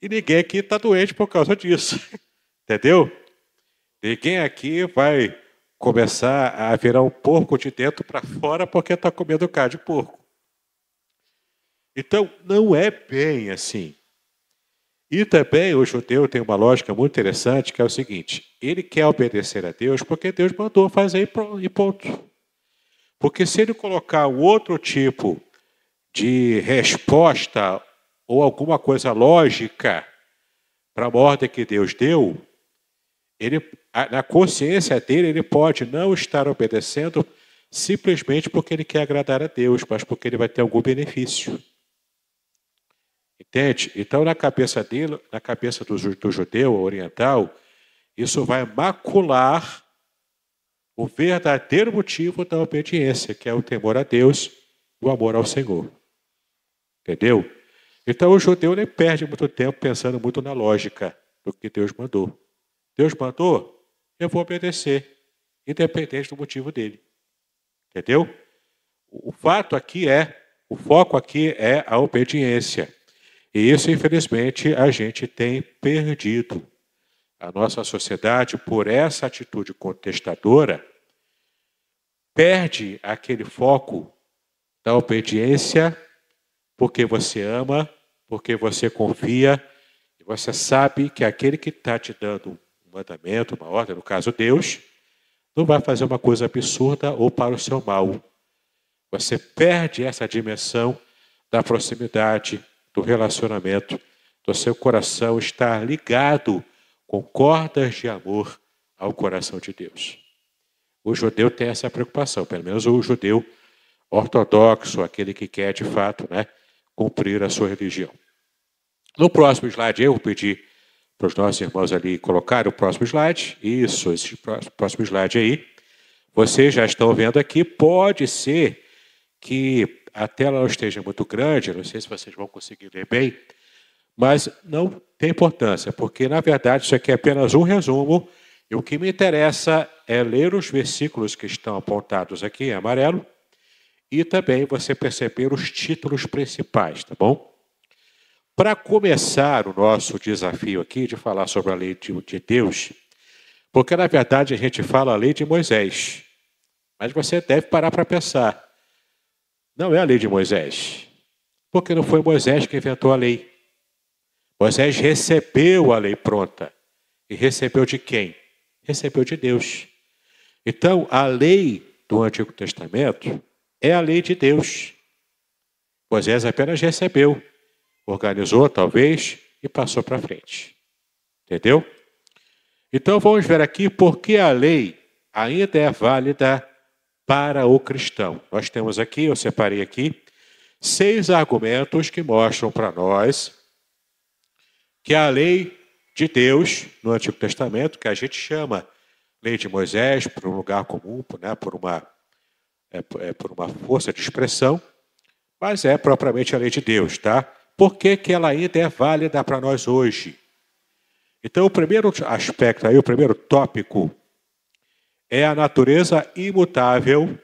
E ninguém aqui está doente por causa disso, entendeu? Ninguém aqui vai começar a virar um porco de dentro para fora porque está comendo carne de porco. Então, não é bem assim. E também o judeu tem uma lógica muito interessante, que é o seguinte: ele quer obedecer a Deus porque Deus mandou fazer e ponto. Porque se ele colocar outro tipo de resposta ou alguma coisa lógica para a ordem que Deus deu, ele na consciência dele, ele pode não estar obedecendo simplesmente porque ele quer agradar a Deus, mas porque ele vai ter algum benefício. Entende? Então, na cabeça dele, na cabeça do, do judeu oriental, isso vai macular o verdadeiro motivo da obediência, que é o temor a Deus, o amor ao Senhor. Entendeu? Então, o judeu nem perde muito tempo pensando muito na lógica do que Deus mandou. Deus mandou? eu vou obedecer, independente do motivo dele. Entendeu? O fato aqui é, o foco aqui é a obediência. E isso, infelizmente, a gente tem perdido. A nossa sociedade, por essa atitude contestadora, perde aquele foco da obediência, porque você ama, porque você confia, e você sabe que aquele que está te dando mandamento, uma ordem, no caso Deus, não vai fazer uma coisa absurda ou para o seu mal. Você perde essa dimensão da proximidade, do relacionamento, do então, seu coração estar ligado com cordas de amor ao coração de Deus. O judeu tem essa preocupação, pelo menos o judeu ortodoxo, aquele que quer de fato né, cumprir a sua religião. No próximo slide, eu vou pedir para os nossos irmãos ali colocar o próximo slide. Isso, esse próximo slide aí. Vocês já estão vendo aqui, pode ser que a tela não esteja muito grande, não sei se vocês vão conseguir ler bem, mas não tem importância, porque na verdade isso aqui é apenas um resumo, e o que me interessa é ler os versículos que estão apontados aqui em amarelo e também você perceber os títulos principais, tá bom? Para começar o nosso desafio aqui de falar sobre a lei de Deus, porque na verdade a gente fala a lei de Moisés, mas você deve parar para pensar. Não é a lei de Moisés, porque não foi Moisés que inventou a lei. Moisés recebeu a lei pronta. E recebeu de quem? Recebeu de Deus. Então, a lei do Antigo Testamento é a lei de Deus. Moisés apenas recebeu organizou, talvez, e passou para frente. Entendeu? Então vamos ver aqui por que a lei ainda é válida para o cristão. Nós temos aqui, eu separei aqui, seis argumentos que mostram para nós que a lei de Deus no Antigo Testamento, que a gente chama lei de Moisés por um lugar comum, por, né, por uma, é, é, por uma força de expressão, mas é propriamente a lei de Deus, tá? por que, que ela ainda é válida para nós hoje? Então, o primeiro aspecto aí, o primeiro tópico, é a natureza imutável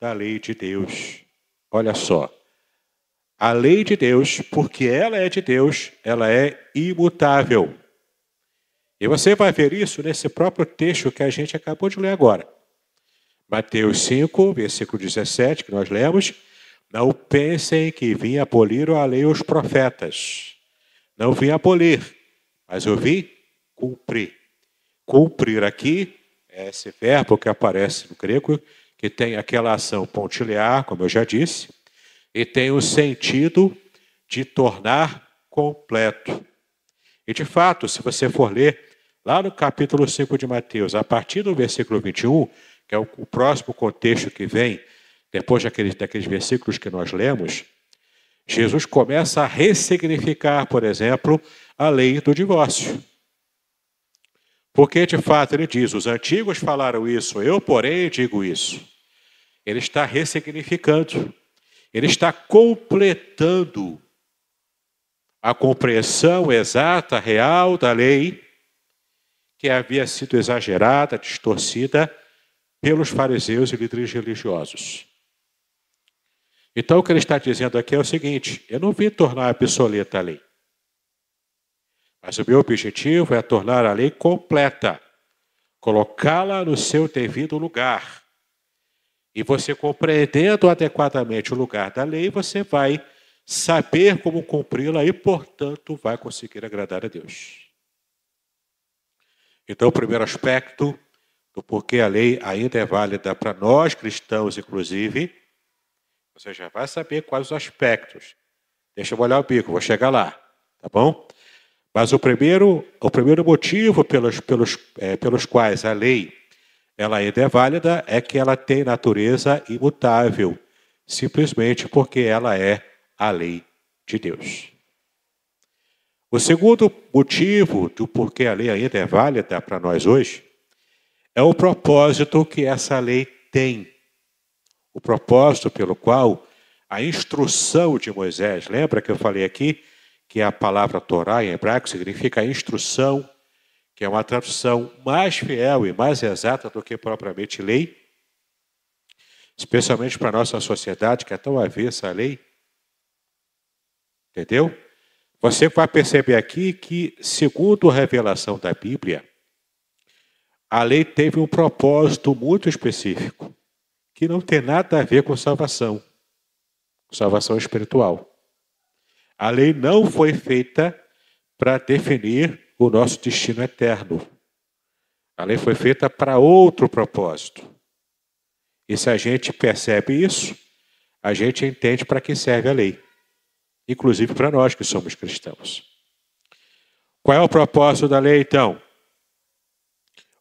da lei de Deus. Olha só. A lei de Deus, porque ela é de Deus, ela é imutável. E você vai ver isso nesse próprio texto que a gente acabou de ler agora. Mateus 5, versículo 17, que nós lemos, não pensem que vim abolir a lei os profetas. Não vim abolir, mas eu vim cumprir. Cumprir aqui é esse verbo que aparece no grego, que tem aquela ação pontilhar, como eu já disse, e tem o sentido de tornar completo. E de fato, se você for ler lá no capítulo 5 de Mateus, a partir do versículo 21, que é o próximo contexto que vem depois daqueles, daqueles versículos que nós lemos, Jesus começa a ressignificar, por exemplo, a lei do divórcio. Porque, de fato, ele diz: os antigos falaram isso, eu, porém, digo isso. Ele está ressignificando, ele está completando a compreensão exata, real da lei, que havia sido exagerada, distorcida pelos fariseus e líderes religiosos. Então, o que ele está dizendo aqui é o seguinte: eu não vim tornar obsoleta a lei. Mas o meu objetivo é tornar a lei completa, colocá-la no seu devido lugar. E você compreendendo adequadamente o lugar da lei, você vai saber como cumpri-la e, portanto, vai conseguir agradar a Deus. Então, o primeiro aspecto do porquê a lei ainda é válida para nós cristãos, inclusive, você já vai saber quais os aspectos. Deixa eu olhar o bico, vou chegar lá, tá bom? Mas o primeiro, o primeiro motivo pelos, pelos, é, pelos quais a lei ela ainda é válida é que ela tem natureza imutável, simplesmente porque ela é a lei de Deus. O segundo motivo do porquê a lei ainda é válida para nós hoje é o propósito que essa lei tem o propósito pelo qual a instrução de Moisés, lembra que eu falei aqui que a palavra Torá em hebraico significa instrução, que é uma tradução mais fiel e mais exata do que propriamente lei, especialmente para a nossa sociedade que é tão avessa à lei. Entendeu? Você vai perceber aqui que, segundo a revelação da Bíblia, a lei teve um propósito muito específico que não tem nada a ver com salvação, salvação espiritual. A lei não foi feita para definir o nosso destino eterno. A lei foi feita para outro propósito. E se a gente percebe isso, a gente entende para que serve a lei, inclusive para nós que somos cristãos. Qual é o propósito da lei, então?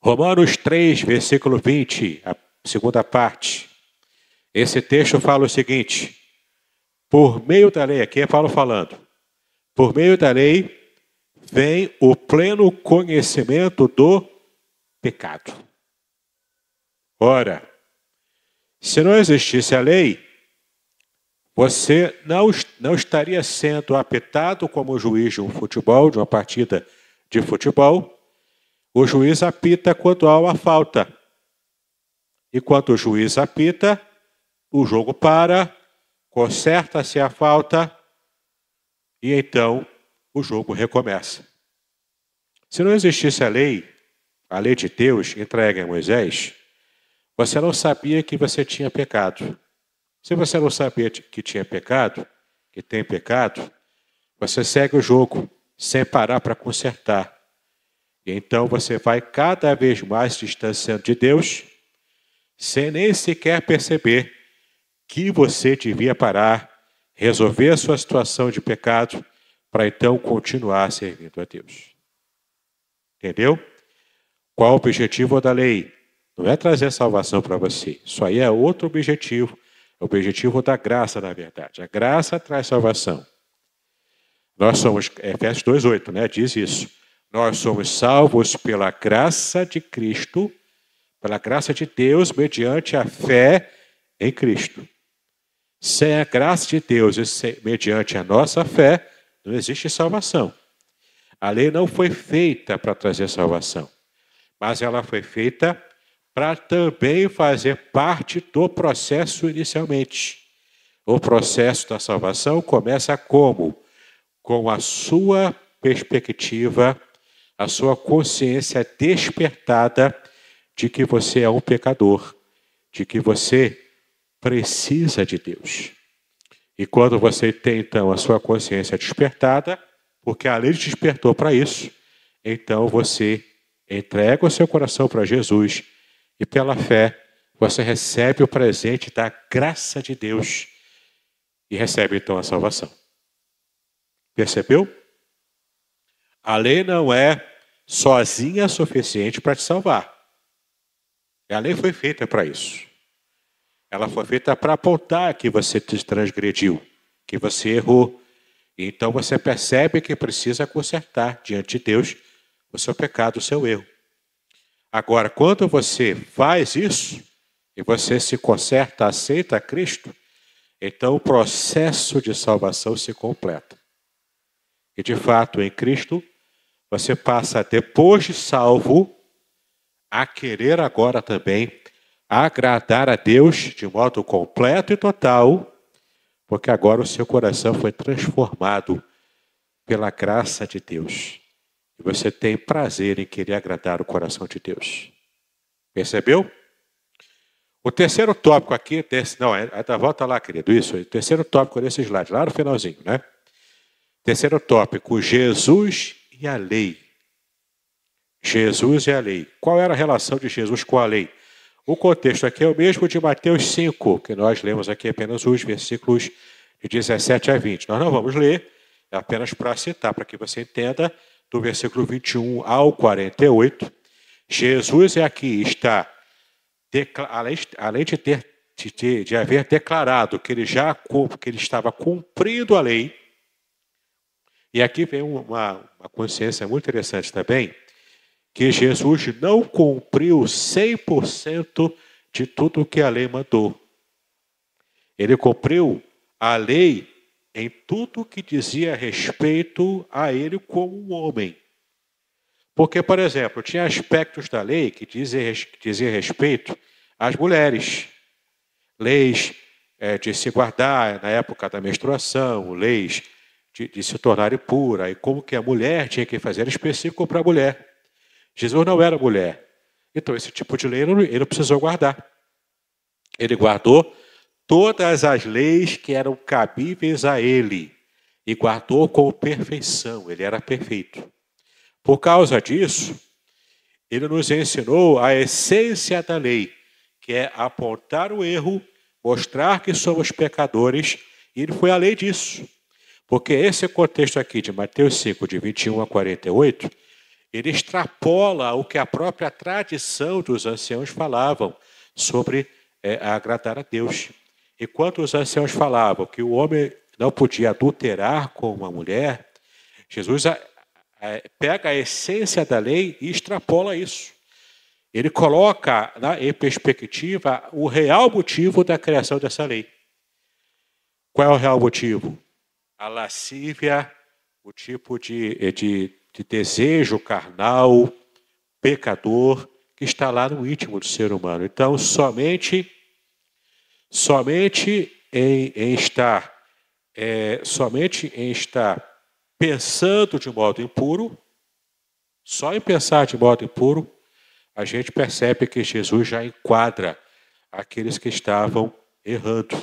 Romanos 3, versículo 20, a segunda parte. Esse texto fala o seguinte: por meio da lei, aqui é Paulo falando, por meio da lei vem o pleno conhecimento do pecado. Ora, se não existisse a lei, você não, não estaria sendo apitado como juiz de um futebol, de uma partida de futebol. O juiz apita quando há uma falta. Enquanto o juiz apita, o jogo para, conserta-se a falta e então o jogo recomeça. Se não existisse a lei, a lei de Deus entregue a Moisés, você não sabia que você tinha pecado. Se você não sabia que tinha pecado, que tem pecado, você segue o jogo sem parar para consertar. E então você vai cada vez mais se distanciando de Deus sem nem sequer perceber que você devia parar, resolver a sua situação de pecado, para então continuar servindo a Deus. Entendeu? Qual o objetivo da lei? Não é trazer salvação para você. Isso aí é outro objetivo. É o objetivo da graça, na verdade. A graça traz salvação. Nós somos, Efésios 2,8, né? Diz isso. Nós somos salvos pela graça de Cristo pela graça de Deus, mediante a fé em Cristo. Sem a graça de Deus e sem, mediante a nossa fé, não existe salvação. A lei não foi feita para trazer salvação, mas ela foi feita para também fazer parte do processo inicialmente. O processo da salvação começa como? Com a sua perspectiva, a sua consciência despertada de que você é um pecador, de que você precisa de Deus. E quando você tem então a sua consciência despertada, porque a lei te despertou para isso, então você entrega o seu coração para Jesus e pela fé você recebe o presente da graça de Deus e recebe então a salvação. Percebeu? A lei não é sozinha suficiente para te salvar. A lei foi feita para isso. Ela foi feita para apontar que você transgrediu, que você errou. Então você percebe que precisa consertar diante de Deus o seu pecado, o seu erro. Agora, quando você faz isso, e você se conserta, aceita Cristo, então o processo de salvação se completa. E de fato, em Cristo, você passa, depois de salvo, a querer agora também agradar a Deus de modo completo e total, porque agora o seu coração foi transformado pela graça de Deus. E você tem prazer em querer agradar o coração de Deus. Percebeu? O terceiro tópico aqui desse. Não, é, é volta lá, querido. Isso, o terceiro tópico desse slide, lá no finalzinho, né? Terceiro tópico: Jesus e a lei. Jesus e é a lei. Qual era a relação de Jesus com a lei? O contexto aqui é o mesmo de Mateus 5, que nós lemos aqui apenas os versículos de 17 a 20. Nós não vamos ler, é apenas para citar, para que você entenda, do versículo 21 ao 48. Jesus é aqui está, além de, ter, de, ter, de haver declarado que ele já que ele estava cumprindo a lei, e aqui vem uma, uma consciência muito interessante também que Jesus não cumpriu 100% de tudo o que a lei mandou. Ele cumpriu a lei em tudo que dizia respeito a ele como homem. Porque, por exemplo, tinha aspectos da lei que dizia, dizia respeito às mulheres. Leis é, de se guardar na época da menstruação, leis de, de se tornar impura, e como que a mulher tinha que fazer específico para a mulher. Jesus não era mulher. Então, esse tipo de lei ele precisou guardar. Ele guardou todas as leis que eram cabíveis a ele e guardou com perfeição, ele era perfeito. Por causa disso, ele nos ensinou a essência da lei, que é apontar o erro, mostrar que somos pecadores, e ele foi além disso. Porque esse contexto aqui de Mateus 5, de 21 a 48, ele extrapola o que a própria tradição dos anciãos falavam sobre é, agradar a Deus. Enquanto os anciãos falavam que o homem não podia adulterar com uma mulher, Jesus a, a, pega a essência da lei e extrapola isso. Ele coloca na, em perspectiva o real motivo da criação dessa lei. Qual é o real motivo? A lascívia, o tipo de, de de desejo carnal, pecador, que está lá no íntimo do ser humano. Então, somente, somente em, em estar, é, somente em estar pensando de modo impuro, só em pensar de modo impuro, a gente percebe que Jesus já enquadra aqueles que estavam errando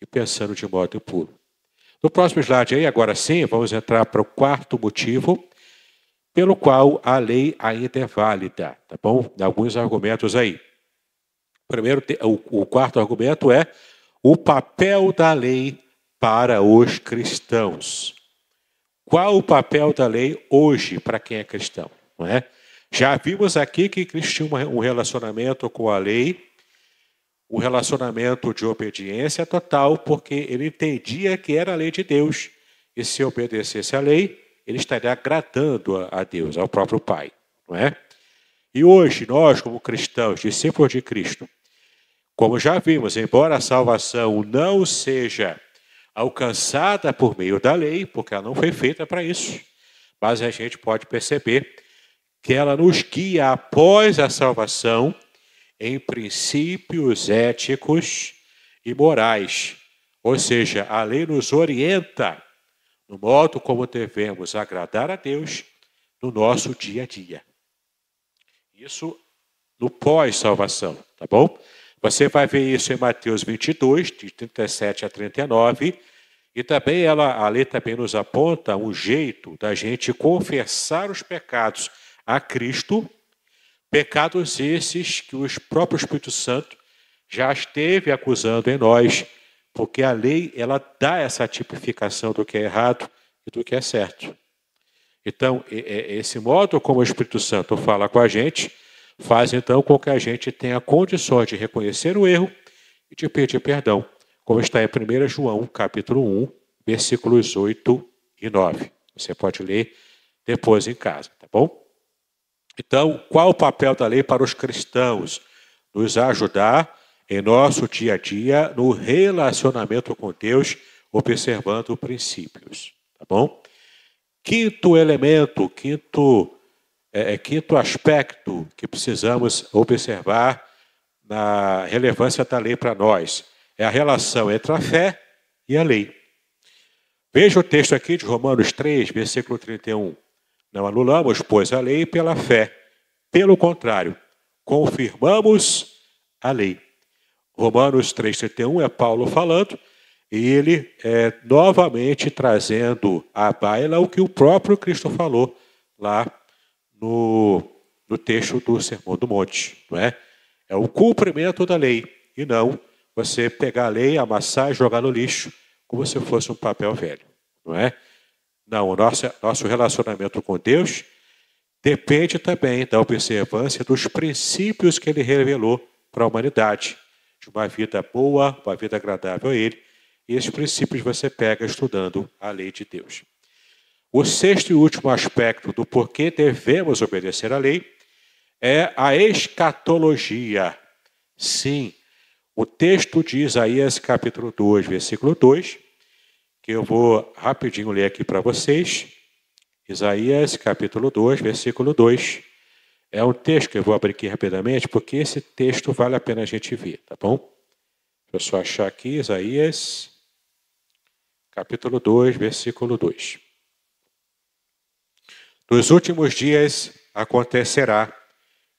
e pensando de modo impuro. No próximo slide aí, agora sim, vamos entrar para o quarto motivo pelo qual a lei ainda é válida. Tá bom? Alguns argumentos aí. Primeiro, o quarto argumento é o papel da lei para os cristãos. Qual o papel da lei hoje para quem é cristão? Não é? Já vimos aqui que Cristo tinha um relacionamento com a lei, um relacionamento de obediência total, porque ele entendia que era a lei de Deus. E se obedecesse à lei, ele estaria agradando a Deus, ao próprio Pai, não é? E hoje, nós, como cristãos, discípulos de Cristo, como já vimos, embora a salvação não seja alcançada por meio da lei, porque ela não foi feita para isso, mas a gente pode perceber que ela nos guia após a salvação em princípios éticos e morais. Ou seja, a lei nos orienta no modo como devemos agradar a Deus no nosso dia a dia. Isso no pós-salvação, tá bom? Você vai ver isso em Mateus 22, de 37 a 39, e também ela, a lei também nos aponta um jeito da gente confessar os pecados a Cristo, pecados esses que o próprio Espírito Santo já esteve acusando em nós porque a lei ela dá essa tipificação do que é errado e do que é certo. Então, esse modo como o Espírito Santo fala com a gente faz então com que a gente tenha condições de reconhecer o erro e de pedir perdão, como está em 1 João, capítulo 1, versículos 8 e 9. Você pode ler depois em casa, tá bom? Então, qual o papel da lei para os cristãos? Nos ajudar em nosso dia a dia, no relacionamento com Deus, observando princípios, tá bom? Quinto elemento, quinto, é, é, quinto aspecto que precisamos observar na relevância da lei para nós é a relação entre a fé e a lei. Veja o texto aqui de Romanos 3, versículo 31. Não anulamos, pois, a lei pela fé. Pelo contrário, confirmamos a lei. Romanos 3,31 é Paulo falando, e ele é novamente trazendo à baila o que o próprio Cristo falou lá no, no texto do Sermão do Monte. Não é? é o cumprimento da lei, e não você pegar a lei, amassar e jogar no lixo, como se fosse um papel velho. Não é? Não, nosso, nosso relacionamento com Deus depende também da observância dos princípios que ele revelou para a humanidade de uma vida boa, uma vida agradável a Ele. E esses princípios você pega estudando a lei de Deus. O sexto e último aspecto do porquê devemos obedecer à lei é a escatologia. Sim, o texto de Isaías, capítulo 2, versículo 2, que eu vou rapidinho ler aqui para vocês. Isaías, capítulo 2, versículo 2. É um texto que eu vou abrir aqui rapidamente, porque esse texto vale a pena a gente ver, tá bom? Deixa eu só achar aqui, Isaías, capítulo 2, versículo 2. Nos últimos dias acontecerá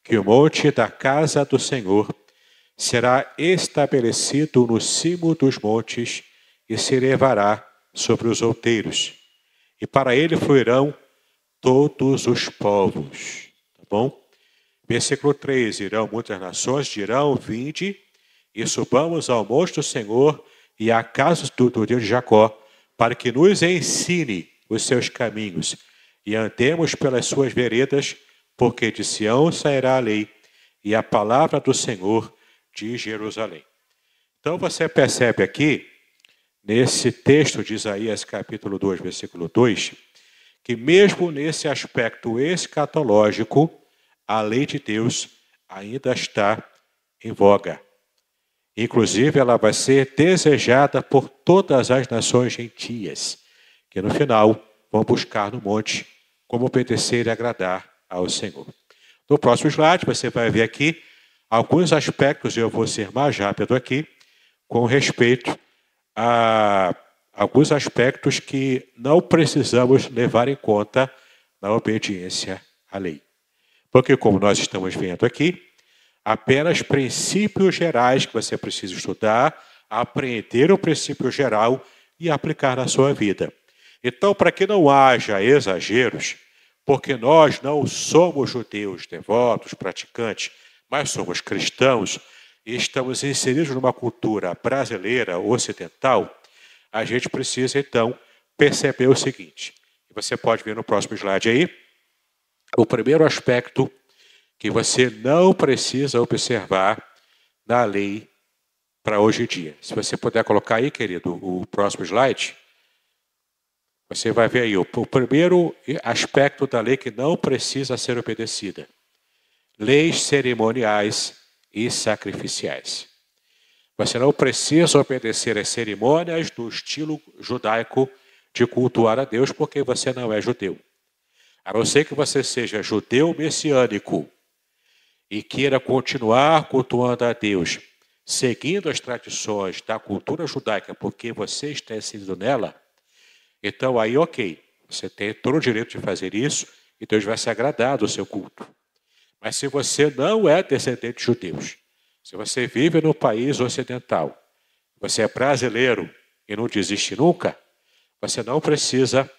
que o monte da casa do Senhor será estabelecido no cimo dos montes e se elevará sobre os outeiros. E para ele fluirão todos os povos. Tá bom? Versículo 3: Irão muitas nações, dirão: Vinde e subamos ao monte do Senhor e à casa do, do Deus de Jacó, para que nos ensine os seus caminhos e andemos pelas suas veredas, porque de Sião sairá a lei e a palavra do Senhor de Jerusalém. Então você percebe aqui, nesse texto de Isaías, capítulo 2, versículo 2, que mesmo nesse aspecto escatológico, a lei de Deus ainda está em voga. Inclusive, ela vai ser desejada por todas as nações gentias, que no final vão buscar no monte como obedecer e agradar ao Senhor. No próximo slide, você vai ver aqui alguns aspectos, eu vou ser mais rápido aqui, com respeito a alguns aspectos que não precisamos levar em conta na obediência à lei. Porque, como nós estamos vendo aqui, apenas princípios gerais que você precisa estudar, aprender o princípio geral e aplicar na sua vida. Então, para que não haja exageros, porque nós não somos judeus devotos, praticantes, mas somos cristãos e estamos inseridos numa cultura brasileira, ocidental, a gente precisa então perceber o seguinte. Você pode ver no próximo slide aí o primeiro aspecto que você não precisa observar na lei para hoje em dia. Se você puder colocar aí, querido, o próximo slide, você vai ver aí o, o primeiro aspecto da lei que não precisa ser obedecida: leis cerimoniais e sacrificiais. Você não precisa obedecer às cerimônias do estilo judaico de cultuar a Deus, porque você não é judeu. A não ser que você seja judeu messiânico e queira continuar cultuando a Deus, seguindo as tradições da cultura judaica, porque você está inserido nela, então aí, ok, você tem todo o direito de fazer isso e Deus vai se agradar do seu culto. Mas se você não é descendente de judeus, se você vive no país ocidental, você é brasileiro e não desiste nunca, você não precisa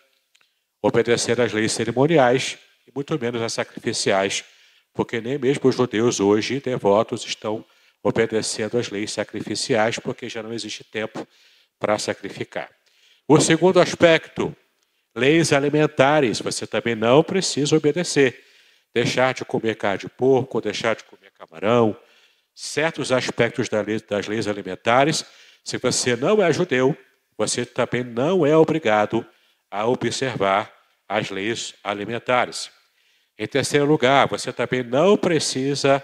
obedecer às leis cerimoniais e muito menos às sacrificiais, porque nem mesmo os judeus hoje, devotos, estão obedecendo às leis sacrificiais, porque já não existe tempo para sacrificar. O segundo aspecto, leis alimentares, você também não precisa obedecer. Deixar de comer carne de porco, deixar de comer camarão, certos aspectos das leis alimentares, se você não é judeu, você também não é obrigado a a observar as leis alimentares. Em terceiro lugar, você também não precisa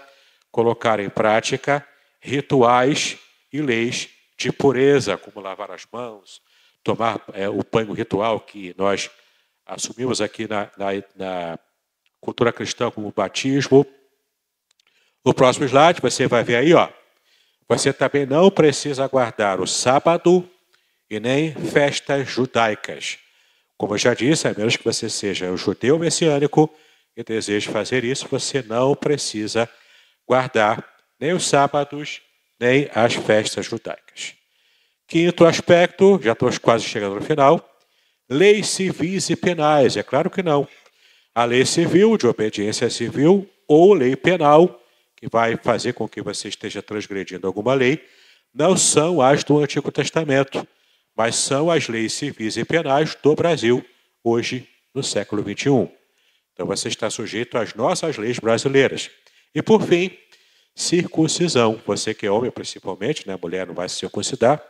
colocar em prática rituais e leis de pureza, como lavar as mãos, tomar é, o banho ritual que nós assumimos aqui na, na, na cultura cristã como batismo. No próximo slide, você vai ver aí, ó. Você também não precisa guardar o sábado e nem festas judaicas. Como eu já disse, a é menos que você seja um judeu messiânico e deseje fazer isso, você não precisa guardar nem os sábados, nem as festas judaicas. Quinto aspecto, já estou quase chegando no final, leis civis e penais. É claro que não. A lei civil, de obediência civil, ou lei penal, que vai fazer com que você esteja transgredindo alguma lei, não são as do Antigo Testamento mas são as leis civis e penais do Brasil, hoje, no século XXI. Então você está sujeito às nossas leis brasileiras. E por fim, circuncisão. Você que é homem, principalmente, né? mulher não vai se circuncidar.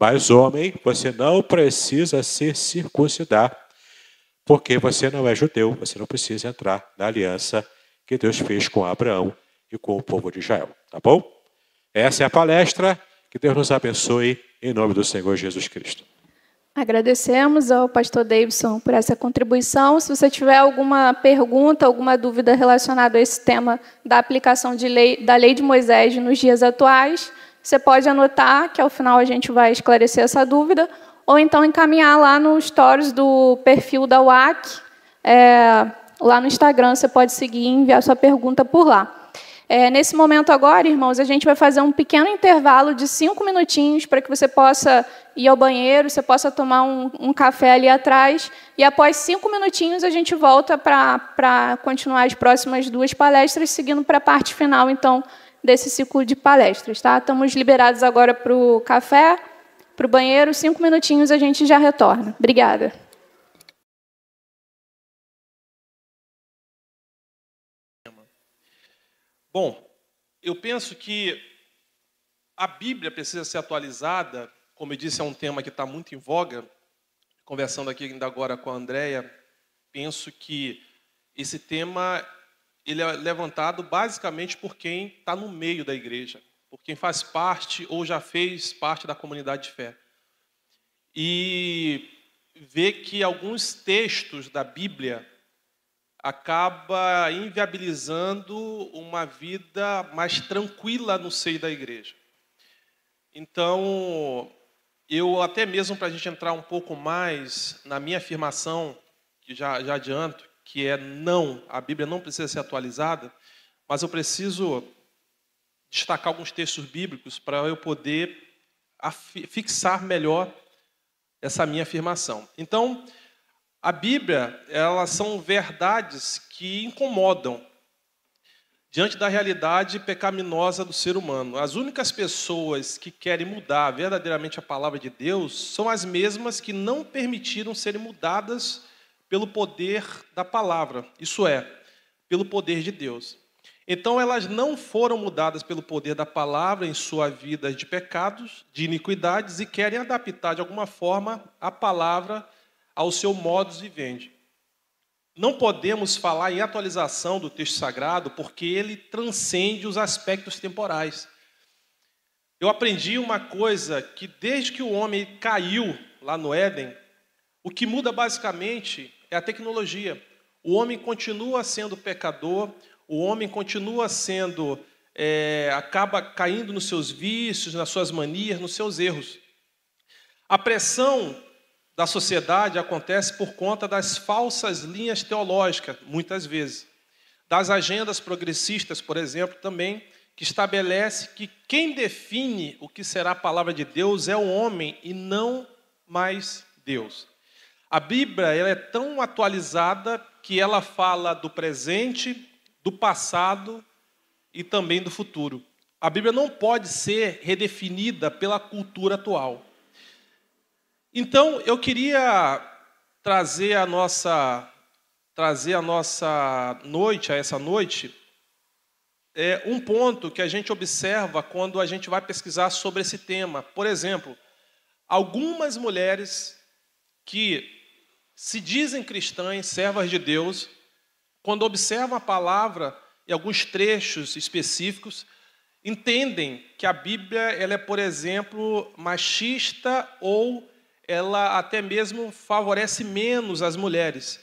Mas homem, você não precisa se circuncidar, porque você não é judeu, você não precisa entrar na aliança que Deus fez com Abraão e com o povo de Israel. Tá bom? Essa é a palestra. Que Deus nos abençoe em nome do Senhor Jesus Cristo. Agradecemos ao pastor Davidson por essa contribuição. Se você tiver alguma pergunta, alguma dúvida relacionada a esse tema da aplicação lei, da lei de Moisés nos dias atuais, você pode anotar, que ao final a gente vai esclarecer essa dúvida, ou então encaminhar lá no stories do perfil da UAC. É, lá no Instagram você pode seguir e enviar sua pergunta por lá. É, nesse momento agora, irmãos, a gente vai fazer um pequeno intervalo de cinco minutinhos para que você possa ir ao banheiro, você possa tomar um, um café ali atrás. E após cinco minutinhos, a gente volta para continuar as próximas duas palestras, seguindo para a parte final, então, desse ciclo de palestras. Tá? Estamos liberados agora para o café, para o banheiro. Cinco minutinhos, a gente já retorna. Obrigada. Bom, eu penso que a Bíblia precisa ser atualizada, como eu disse, é um tema que está muito em voga. Conversando aqui ainda agora com a Andrea, penso que esse tema ele é levantado basicamente por quem está no meio da igreja, por quem faz parte ou já fez parte da comunidade de fé. E ver que alguns textos da Bíblia acaba inviabilizando uma vida mais tranquila no seio da igreja. Então, eu até mesmo para a gente entrar um pouco mais na minha afirmação, que já, já adianto, que é não, a Bíblia não precisa ser atualizada, mas eu preciso destacar alguns textos bíblicos para eu poder fixar melhor essa minha afirmação. Então, a Bíblia, elas são verdades que incomodam diante da realidade pecaminosa do ser humano. As únicas pessoas que querem mudar verdadeiramente a palavra de Deus são as mesmas que não permitiram serem mudadas pelo poder da palavra, isso é, pelo poder de Deus. Então elas não foram mudadas pelo poder da palavra em sua vida de pecados, de iniquidades e querem adaptar de alguma forma a palavra ao seu modus vivendi. Não podemos falar em atualização do texto sagrado porque ele transcende os aspectos temporais. Eu aprendi uma coisa que desde que o homem caiu lá no Éden, o que muda basicamente é a tecnologia. O homem continua sendo pecador, o homem continua sendo é, acaba caindo nos seus vícios, nas suas manias, nos seus erros. A pressão da sociedade acontece por conta das falsas linhas teológicas, muitas vezes. Das agendas progressistas, por exemplo, também, que estabelece que quem define o que será a palavra de Deus é o homem e não mais Deus. A Bíblia ela é tão atualizada que ela fala do presente, do passado e também do futuro. A Bíblia não pode ser redefinida pela cultura atual. Então, eu queria trazer a nossa trazer a nossa noite, a essa noite, é um ponto que a gente observa quando a gente vai pesquisar sobre esse tema. Por exemplo, algumas mulheres que se dizem cristãs, servas de Deus, quando observam a palavra e alguns trechos específicos, entendem que a Bíblia ela é, por exemplo, machista ou ela até mesmo favorece menos as mulheres.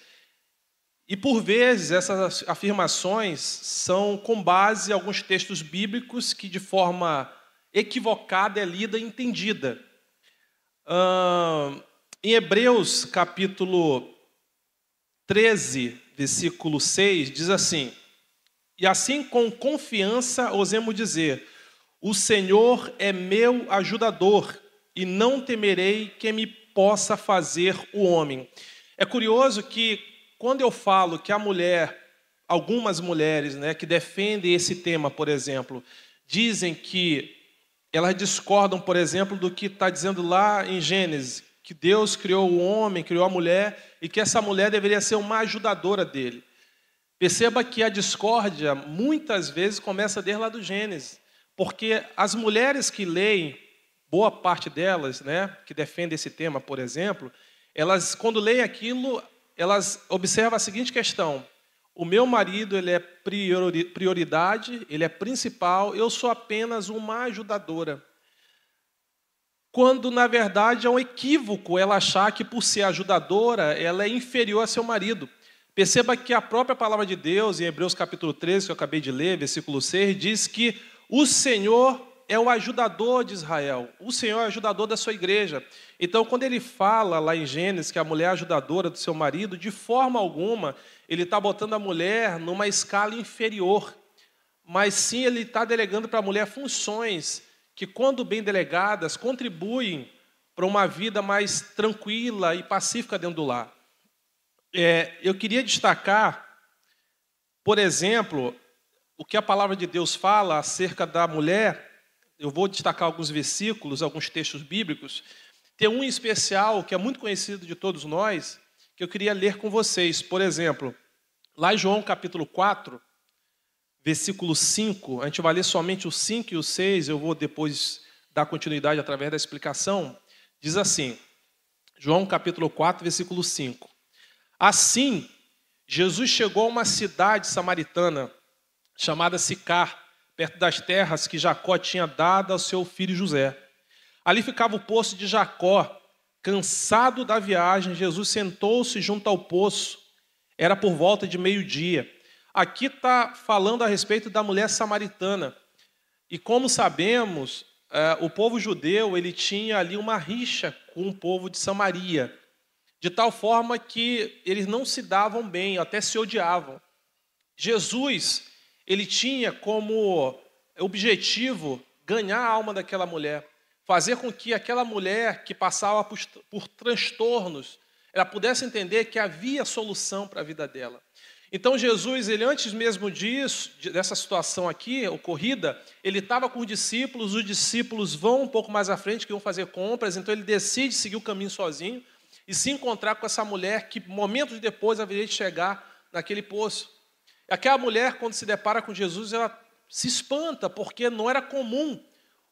E por vezes essas afirmações são com base em alguns textos bíblicos que de forma equivocada é lida e entendida. em Hebreus capítulo 13, versículo 6, diz assim: E assim com confiança ousemos dizer: O Senhor é meu ajudador, e não temerei que me possa fazer o homem. É curioso que quando eu falo que a mulher, algumas mulheres, né, que defendem esse tema, por exemplo, dizem que elas discordam, por exemplo, do que está dizendo lá em Gênesis, que Deus criou o homem, criou a mulher e que essa mulher deveria ser uma ajudadora dele. Perceba que a discórdia muitas vezes começa desde lá do Gênesis, porque as mulheres que leem boa parte delas, né, que defende esse tema, por exemplo, elas, quando leem aquilo, elas observam a seguinte questão: o meu marido ele é priori prioridade, ele é principal, eu sou apenas uma ajudadora. Quando, na verdade, é um equívoco ela achar que, por ser ajudadora, ela é inferior a seu marido. Perceba que a própria palavra de Deus, em Hebreus capítulo 13, que eu acabei de ler, versículo 6, diz que o Senhor é o ajudador de Israel, o Senhor é o ajudador da sua igreja. Então, quando ele fala lá em Gênesis que a mulher é ajudadora do seu marido, de forma alguma ele está botando a mulher numa escala inferior, mas sim ele está delegando para a mulher funções que, quando bem delegadas, contribuem para uma vida mais tranquila e pacífica dentro do lar. É, eu queria destacar, por exemplo, o que a palavra de Deus fala acerca da mulher eu vou destacar alguns versículos, alguns textos bíblicos. Tem um em especial que é muito conhecido de todos nós, que eu queria ler com vocês. Por exemplo, lá em João capítulo 4, versículo 5, a gente vai ler somente o 5 e o 6, eu vou depois dar continuidade através da explicação. Diz assim: João capítulo 4, versículo 5. Assim, Jesus chegou a uma cidade samaritana chamada Sicar perto das terras que Jacó tinha dado ao seu filho José. Ali ficava o poço de Jacó. Cansado da viagem, Jesus sentou-se junto ao poço. Era por volta de meio-dia. Aqui está falando a respeito da mulher samaritana. E como sabemos, é, o povo judeu ele tinha ali uma rixa com o povo de Samaria, de tal forma que eles não se davam bem, até se odiavam. Jesus ele tinha como objetivo ganhar a alma daquela mulher, fazer com que aquela mulher que passava por, por transtornos, ela pudesse entender que havia solução para a vida dela. Então Jesus, ele antes mesmo disso, dessa situação aqui ocorrida, ele estava com os discípulos, os discípulos vão um pouco mais à frente que vão fazer compras, então ele decide seguir o caminho sozinho e se encontrar com essa mulher que momentos depois haveria de chegar naquele poço. Aquela é mulher, quando se depara com Jesus, ela se espanta, porque não era comum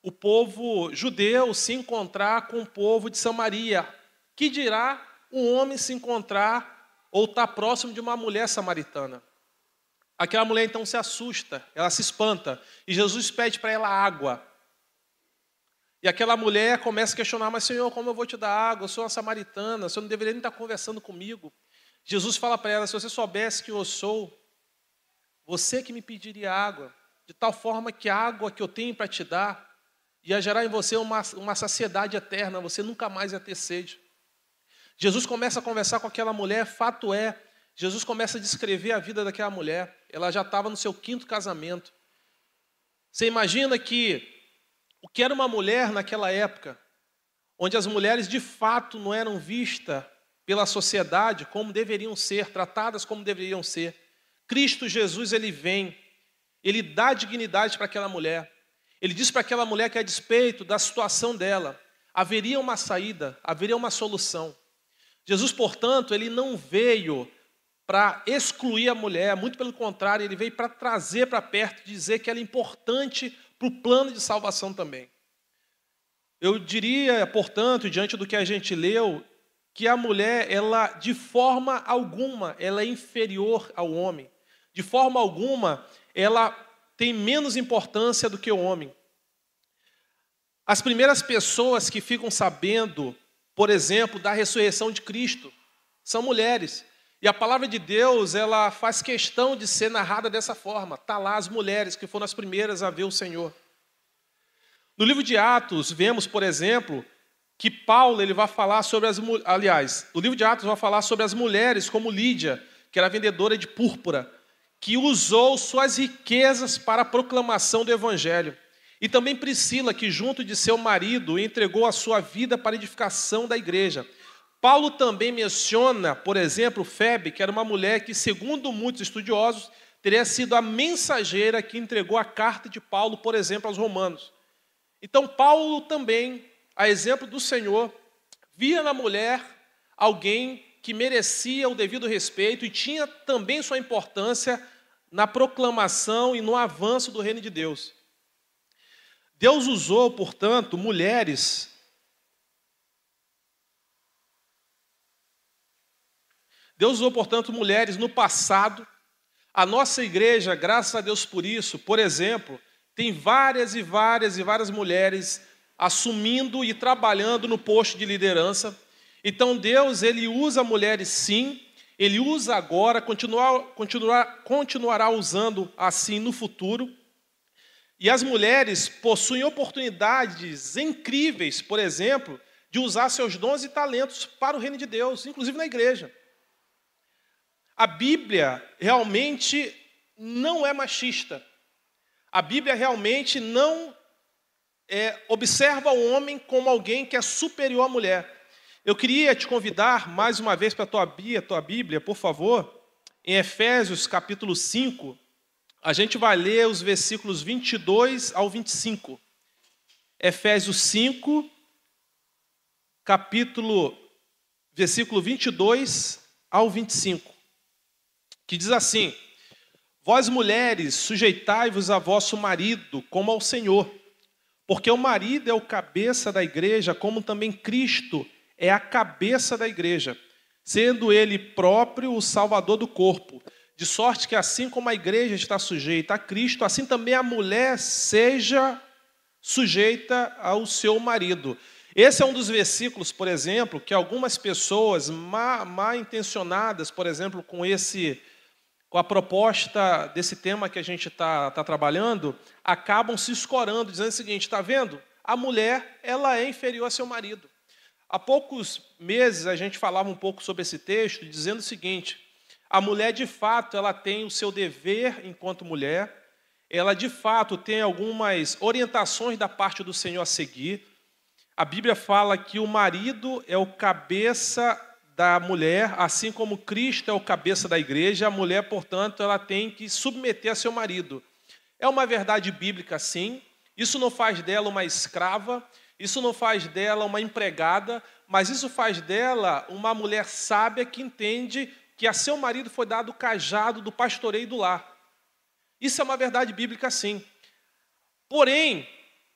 o povo judeu se encontrar com o povo de Samaria. Que dirá um homem se encontrar ou estar tá próximo de uma mulher samaritana? Aquela mulher então se assusta, ela se espanta, e Jesus pede para ela água. E aquela mulher começa a questionar: Mas, Senhor, como eu vou te dar água? Eu sou uma samaritana, o Senhor não deveria nem estar tá conversando comigo. Jesus fala para ela: Se você soubesse que eu sou, você que me pediria água, de tal forma que a água que eu tenho para te dar ia gerar em você uma, uma saciedade eterna, você nunca mais ia ter sede. Jesus começa a conversar com aquela mulher, fato é, Jesus começa a descrever a vida daquela mulher, ela já estava no seu quinto casamento. Você imagina que o que era uma mulher naquela época, onde as mulheres de fato não eram vistas pela sociedade como deveriam ser, tratadas como deveriam ser. Cristo Jesus, ele vem, ele dá dignidade para aquela mulher. Ele diz para aquela mulher que, a despeito da situação dela, haveria uma saída, haveria uma solução. Jesus, portanto, ele não veio para excluir a mulher, muito pelo contrário, ele veio para trazer para perto, dizer que ela é importante para o plano de salvação também. Eu diria, portanto, diante do que a gente leu, que a mulher, ela de forma alguma, ela é inferior ao homem de forma alguma, ela tem menos importância do que o homem. As primeiras pessoas que ficam sabendo, por exemplo, da ressurreição de Cristo, são mulheres. E a palavra de Deus, ela faz questão de ser narrada dessa forma. Está lá as mulheres que foram as primeiras a ver o Senhor. No livro de Atos, vemos, por exemplo, que Paulo ele vai falar sobre as aliás, o livro de Atos vai falar sobre as mulheres como Lídia, que era vendedora de púrpura, que usou suas riquezas para a proclamação do Evangelho. E também Priscila, que junto de seu marido entregou a sua vida para a edificação da igreja. Paulo também menciona, por exemplo, Febe, que era uma mulher que, segundo muitos estudiosos, teria sido a mensageira que entregou a carta de Paulo, por exemplo, aos romanos. Então, Paulo também, a exemplo do Senhor, via na mulher alguém que merecia o devido respeito e tinha também sua importância na proclamação e no avanço do reino de Deus. Deus usou, portanto, mulheres. Deus usou, portanto, mulheres no passado. A nossa igreja, graças a Deus por isso, por exemplo, tem várias e várias e várias mulheres assumindo e trabalhando no posto de liderança. Então Deus, ele usa mulheres sim, ele usa agora, continuar, continuar, continuará usando assim no futuro. E as mulheres possuem oportunidades incríveis, por exemplo, de usar seus dons e talentos para o reino de Deus, inclusive na igreja. A Bíblia realmente não é machista. A Bíblia realmente não é, observa o homem como alguém que é superior à mulher. Eu queria te convidar mais uma vez para a tua, tua Bíblia, por favor, em Efésios capítulo 5, a gente vai ler os versículos 22 ao 25. Efésios 5, capítulo, versículo 22 ao 25, que diz assim: Vós mulheres, sujeitai-vos a vosso marido como ao Senhor, porque o marido é o cabeça da igreja, como também Cristo é é a cabeça da igreja, sendo ele próprio o salvador do corpo. De sorte que, assim como a igreja está sujeita a Cristo, assim também a mulher seja sujeita ao seu marido. Esse é um dos versículos, por exemplo, que algumas pessoas mal, intencionadas, por exemplo, com esse com a proposta desse tema que a gente está tá trabalhando, acabam se escorando, dizendo o seguinte: está vendo? A mulher ela é inferior a seu marido. Há poucos meses a gente falava um pouco sobre esse texto, dizendo o seguinte: a mulher de fato ela tem o seu dever enquanto mulher, ela de fato tem algumas orientações da parte do Senhor a seguir. A Bíblia fala que o marido é o cabeça da mulher, assim como Cristo é o cabeça da igreja, a mulher, portanto, ela tem que submeter a seu marido. É uma verdade bíblica, sim. Isso não faz dela uma escrava, isso não faz dela uma empregada, mas isso faz dela uma mulher sábia que entende que a seu marido foi dado o cajado do pastoreio do lar. Isso é uma verdade bíblica, sim. Porém,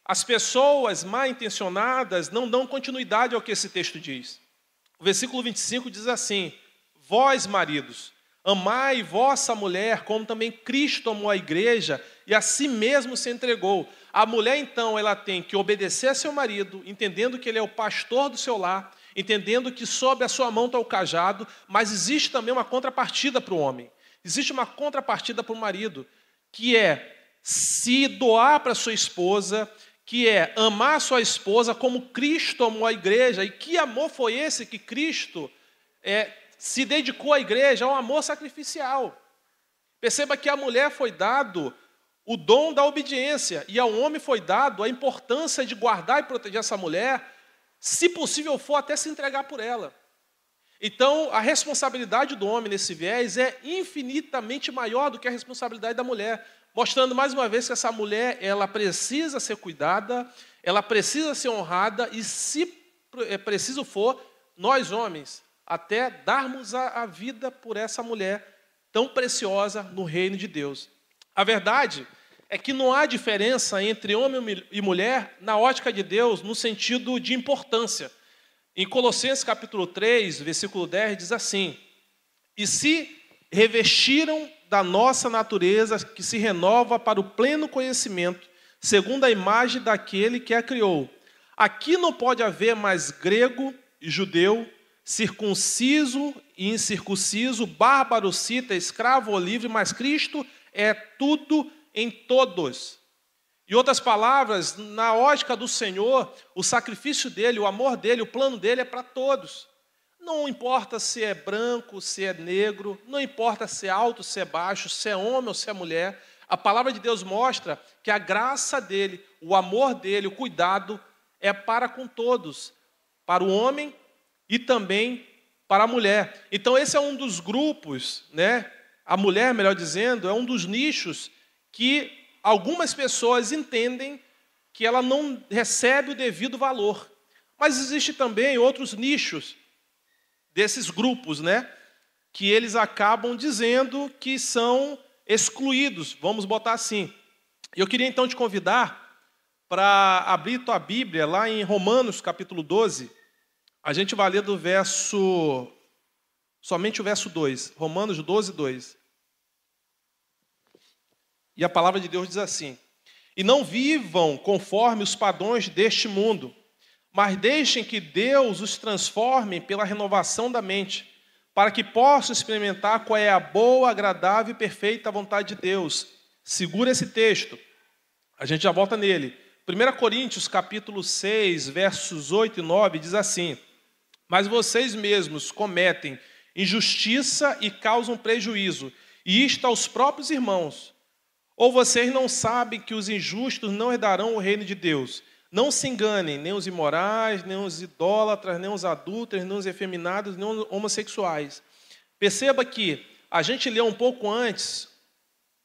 as pessoas mal intencionadas não dão continuidade ao que esse texto diz. O versículo 25 diz assim: Vós, maridos, amai vossa mulher, como também Cristo amou a igreja e a si mesmo se entregou. A mulher, então, ela tem que obedecer a seu marido, entendendo que ele é o pastor do seu lar, entendendo que sob a sua mão está o cajado, mas existe também uma contrapartida para o homem. Existe uma contrapartida para o marido, que é se doar para sua esposa, que é amar sua esposa como Cristo amou a igreja. E que amor foi esse que Cristo é, se dedicou à igreja? É um amor sacrificial. Perceba que a mulher foi dado o dom da obediência, e ao homem foi dado a importância de guardar e proteger essa mulher, se possível for, até se entregar por ela. Então, a responsabilidade do homem nesse viés é infinitamente maior do que a responsabilidade da mulher, mostrando mais uma vez que essa mulher, ela precisa ser cuidada, ela precisa ser honrada e se é preciso for, nós homens, até darmos a, vida por essa mulher tão preciosa no reino de Deus. A verdade é que não há diferença entre homem e mulher na ótica de Deus, no sentido de importância. Em Colossenses capítulo 3, versículo 10, diz assim: E se revestiram da nossa natureza que se renova para o pleno conhecimento, segundo a imagem daquele que a criou. Aqui não pode haver mais grego e judeu, circunciso e incircunciso, bárbaro, cita, escravo ou livre, mas Cristo é tudo em todos. Em outras palavras, na ótica do Senhor, o sacrifício dele, o amor dele, o plano dele é para todos. Não importa se é branco, se é negro, não importa se é alto, se é baixo, se é homem ou se é mulher, a palavra de Deus mostra que a graça dele, o amor dele, o cuidado é para com todos, para o homem e também para a mulher. Então, esse é um dos grupos, né? A mulher, melhor dizendo, é um dos nichos que algumas pessoas entendem que ela não recebe o devido valor. Mas existe também outros nichos desses grupos, né? Que eles acabam dizendo que são excluídos, vamos botar assim. Eu queria então te convidar para abrir tua Bíblia lá em Romanos capítulo 12. A gente vai ler do verso somente o verso 2, Romanos 12, 2. E a palavra de Deus diz assim: E não vivam conforme os padrões deste mundo, mas deixem que Deus os transforme pela renovação da mente, para que possam experimentar qual é a boa, agradável e perfeita vontade de Deus. Segura esse texto. A gente já volta nele. 1 Coríntios capítulo 6, versos 8 e 9 diz assim: Mas vocês mesmos cometem injustiça e causam prejuízo, e isto aos próprios irmãos. Ou vocês não sabem que os injustos não herdarão o reino de Deus? Não se enganem, nem os imorais, nem os idólatras, nem os adultos, nem os efeminados, nem os homossexuais. Perceba que a gente leu um pouco antes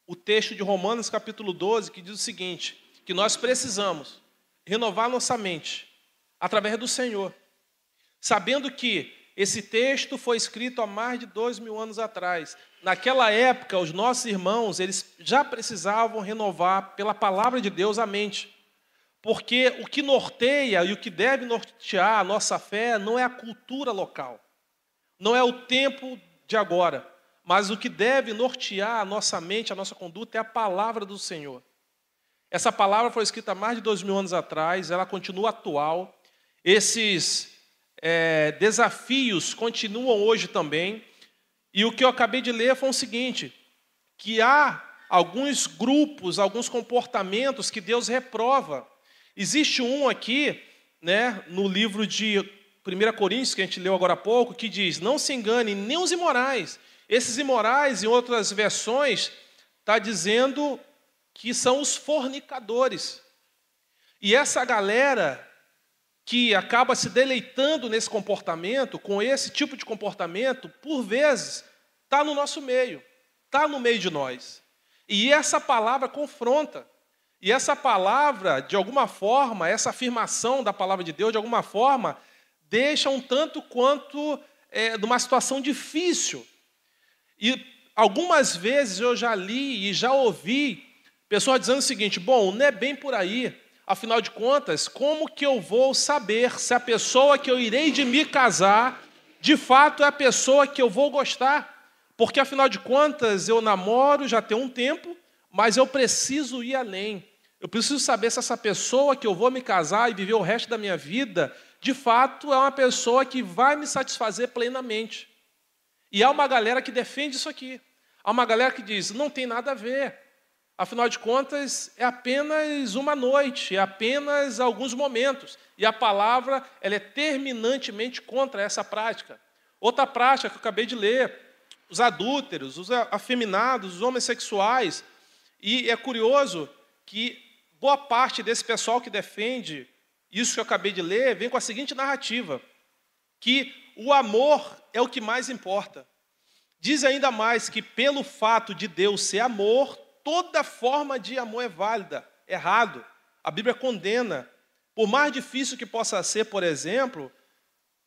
o texto de Romanos, capítulo 12, que diz o seguinte: que nós precisamos renovar nossa mente através do Senhor, sabendo que esse texto foi escrito há mais de dois mil anos atrás. Naquela época, os nossos irmãos eles já precisavam renovar pela palavra de Deus a mente, porque o que norteia e o que deve nortear a nossa fé não é a cultura local, não é o tempo de agora, mas o que deve nortear a nossa mente, a nossa conduta é a palavra do Senhor. Essa palavra foi escrita há mais de dois mil anos atrás, ela continua atual. Esses é, desafios continuam hoje também. E o que eu acabei de ler foi o seguinte: que há alguns grupos, alguns comportamentos que Deus reprova. Existe um aqui, né, no livro de 1 Coríntios, que a gente leu agora há pouco, que diz: Não se engane, nem os imorais. Esses imorais, em outras versões, está dizendo que são os fornicadores. E essa galera que acaba se deleitando nesse comportamento, com esse tipo de comportamento, por vezes está no nosso meio, está no meio de nós. E essa palavra confronta. E essa palavra, de alguma forma, essa afirmação da palavra de Deus, de alguma forma, deixa um tanto quanto é, numa situação difícil. E algumas vezes eu já li e já ouvi pessoas dizendo o seguinte: bom, não é bem por aí. Afinal de contas, como que eu vou saber se a pessoa que eu irei de me casar, de fato é a pessoa que eu vou gostar? Porque afinal de contas, eu namoro já tem um tempo, mas eu preciso ir além. Eu preciso saber se essa pessoa que eu vou me casar e viver o resto da minha vida, de fato é uma pessoa que vai me satisfazer plenamente. E há uma galera que defende isso aqui. Há uma galera que diz: não tem nada a ver. Afinal de contas, é apenas uma noite, é apenas alguns momentos. E a palavra ela é terminantemente contra essa prática. Outra prática que eu acabei de ler, os adúlteros, os afeminados, os homossexuais. E é curioso que boa parte desse pessoal que defende isso que eu acabei de ler vem com a seguinte narrativa: que o amor é o que mais importa. Diz ainda mais que, pelo fato de Deus ser amor, toda forma de amor é válida, errado. A Bíblia condena. Por mais difícil que possa ser, por exemplo,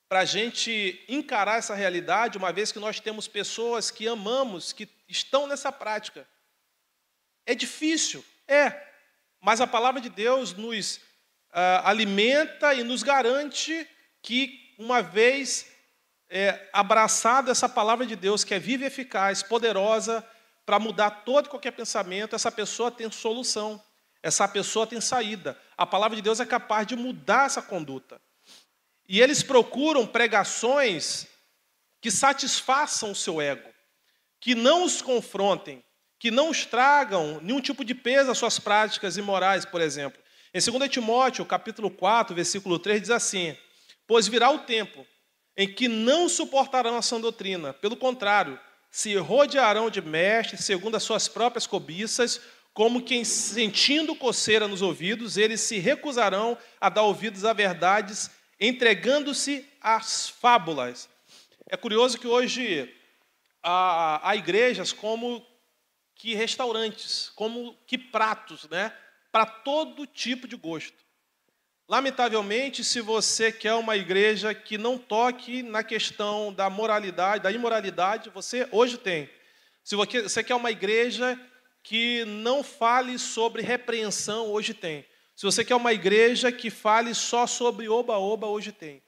para a gente encarar essa realidade, uma vez que nós temos pessoas que amamos, que estão nessa prática. É difícil, é, mas a palavra de Deus nos ah, alimenta e nos garante que, uma vez é, abraçado essa palavra de Deus, que é viva e eficaz, poderosa, para mudar todo e qualquer pensamento, essa pessoa tem solução, essa pessoa tem saída. A palavra de Deus é capaz de mudar essa conduta. E eles procuram pregações que satisfaçam o seu ego, que não os confrontem, que não os tragam nenhum tipo de peso às suas práticas imorais, por exemplo. Em 2 Timóteo, capítulo 4, versículo 3, diz assim: Pois virá o tempo em que não suportarão a sã doutrina, pelo contrário, se rodearão de mestres, segundo as suas próprias cobiças, como quem sentindo coceira nos ouvidos, eles se recusarão a dar ouvidos a verdades, entregando-se às fábulas. É curioso que hoje há, há igrejas como que restaurantes, como que pratos, né? Para todo tipo de gosto. Lamentavelmente, se você quer uma igreja que não toque na questão da moralidade, da imoralidade, você hoje tem. Se você quer uma igreja que não fale sobre repreensão, hoje tem. Se você quer uma igreja que fale só sobre oba-oba, hoje tem.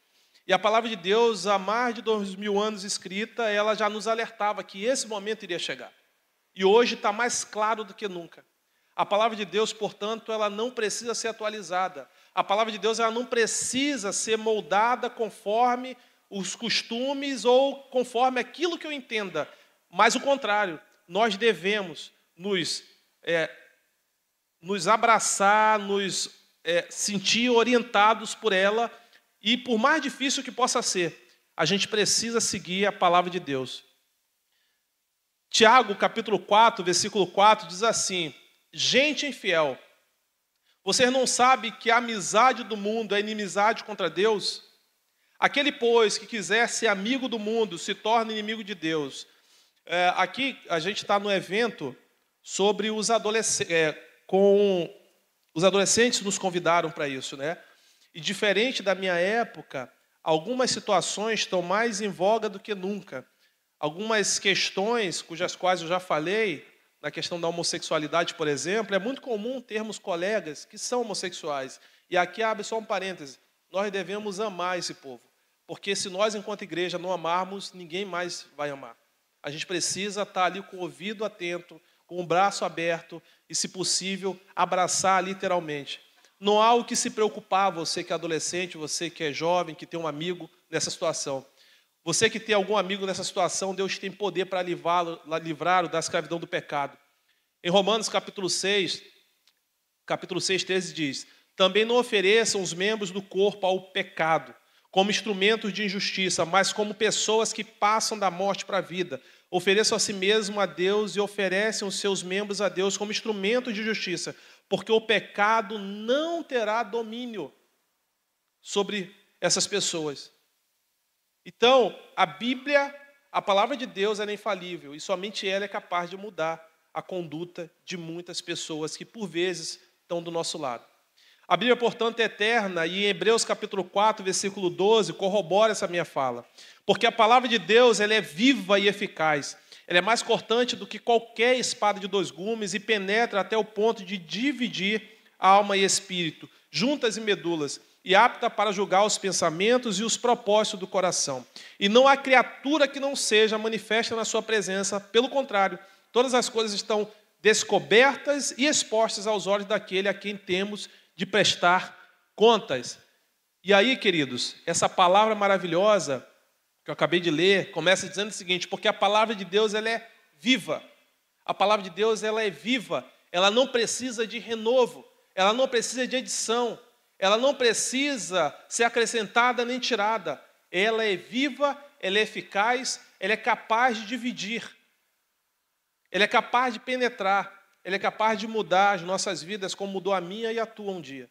E a palavra de Deus, há mais de dois mil anos escrita, ela já nos alertava que esse momento iria chegar. E hoje está mais claro do que nunca. A palavra de Deus, portanto, ela não precisa ser atualizada a palavra de Deus ela não precisa ser moldada conforme os costumes ou conforme aquilo que eu entenda, mas o contrário, nós devemos nos, é, nos abraçar, nos é, sentir orientados por ela, e por mais difícil que possa ser, a gente precisa seguir a palavra de Deus. Tiago, capítulo 4, versículo 4, diz assim: Gente infiel, vocês não sabem que a amizade do mundo é inimizade contra Deus? Aquele, pois, que quiser ser amigo do mundo, se torna inimigo de Deus. É, aqui a gente está no evento sobre os adolescentes, é, com os adolescentes nos convidaram para isso, né? E diferente da minha época, algumas situações estão mais em voga do que nunca. Algumas questões, cujas quais eu já falei, na questão da homossexualidade, por exemplo, é muito comum termos colegas que são homossexuais. E aqui abre só um parêntese: nós devemos amar esse povo, porque se nós, enquanto igreja, não amarmos, ninguém mais vai amar. A gente precisa estar ali com o ouvido atento, com o braço aberto e, se possível, abraçar literalmente. Não há o que se preocupar, você que é adolescente, você que é jovem, que tem um amigo nessa situação. Você que tem algum amigo nessa situação, Deus tem poder para livrá-lo da escravidão do pecado. Em Romanos capítulo 6, capítulo 6, 13 diz: Também não ofereçam os membros do corpo ao pecado, como instrumentos de injustiça, mas como pessoas que passam da morte para a vida. Ofereçam a si mesmo a Deus e oferecem os seus membros a Deus como instrumentos de justiça, porque o pecado não terá domínio sobre essas pessoas. Então, a Bíblia, a palavra de Deus, ela é infalível e somente ela é capaz de mudar a conduta de muitas pessoas que, por vezes, estão do nosso lado. A Bíblia, portanto, é eterna e em Hebreus capítulo 4, versículo 12, corrobora essa minha fala. Porque a palavra de Deus ela é viva e eficaz. Ela é mais cortante do que qualquer espada de dois gumes e penetra até o ponto de dividir alma e espírito, juntas e medulas, e apta para julgar os pensamentos e os propósitos do coração. E não há criatura que não seja manifesta na sua presença, pelo contrário, todas as coisas estão descobertas e expostas aos olhos daquele a quem temos de prestar contas. E aí, queridos, essa palavra maravilhosa que eu acabei de ler começa dizendo o seguinte: porque a palavra de Deus ela é viva. A palavra de Deus ela é viva. Ela não precisa de renovo. Ela não precisa de edição ela não precisa ser acrescentada nem tirada. Ela é viva, ela é eficaz, ela é capaz de dividir, ela é capaz de penetrar, ela é capaz de mudar as nossas vidas, como mudou a minha e a tua um dia.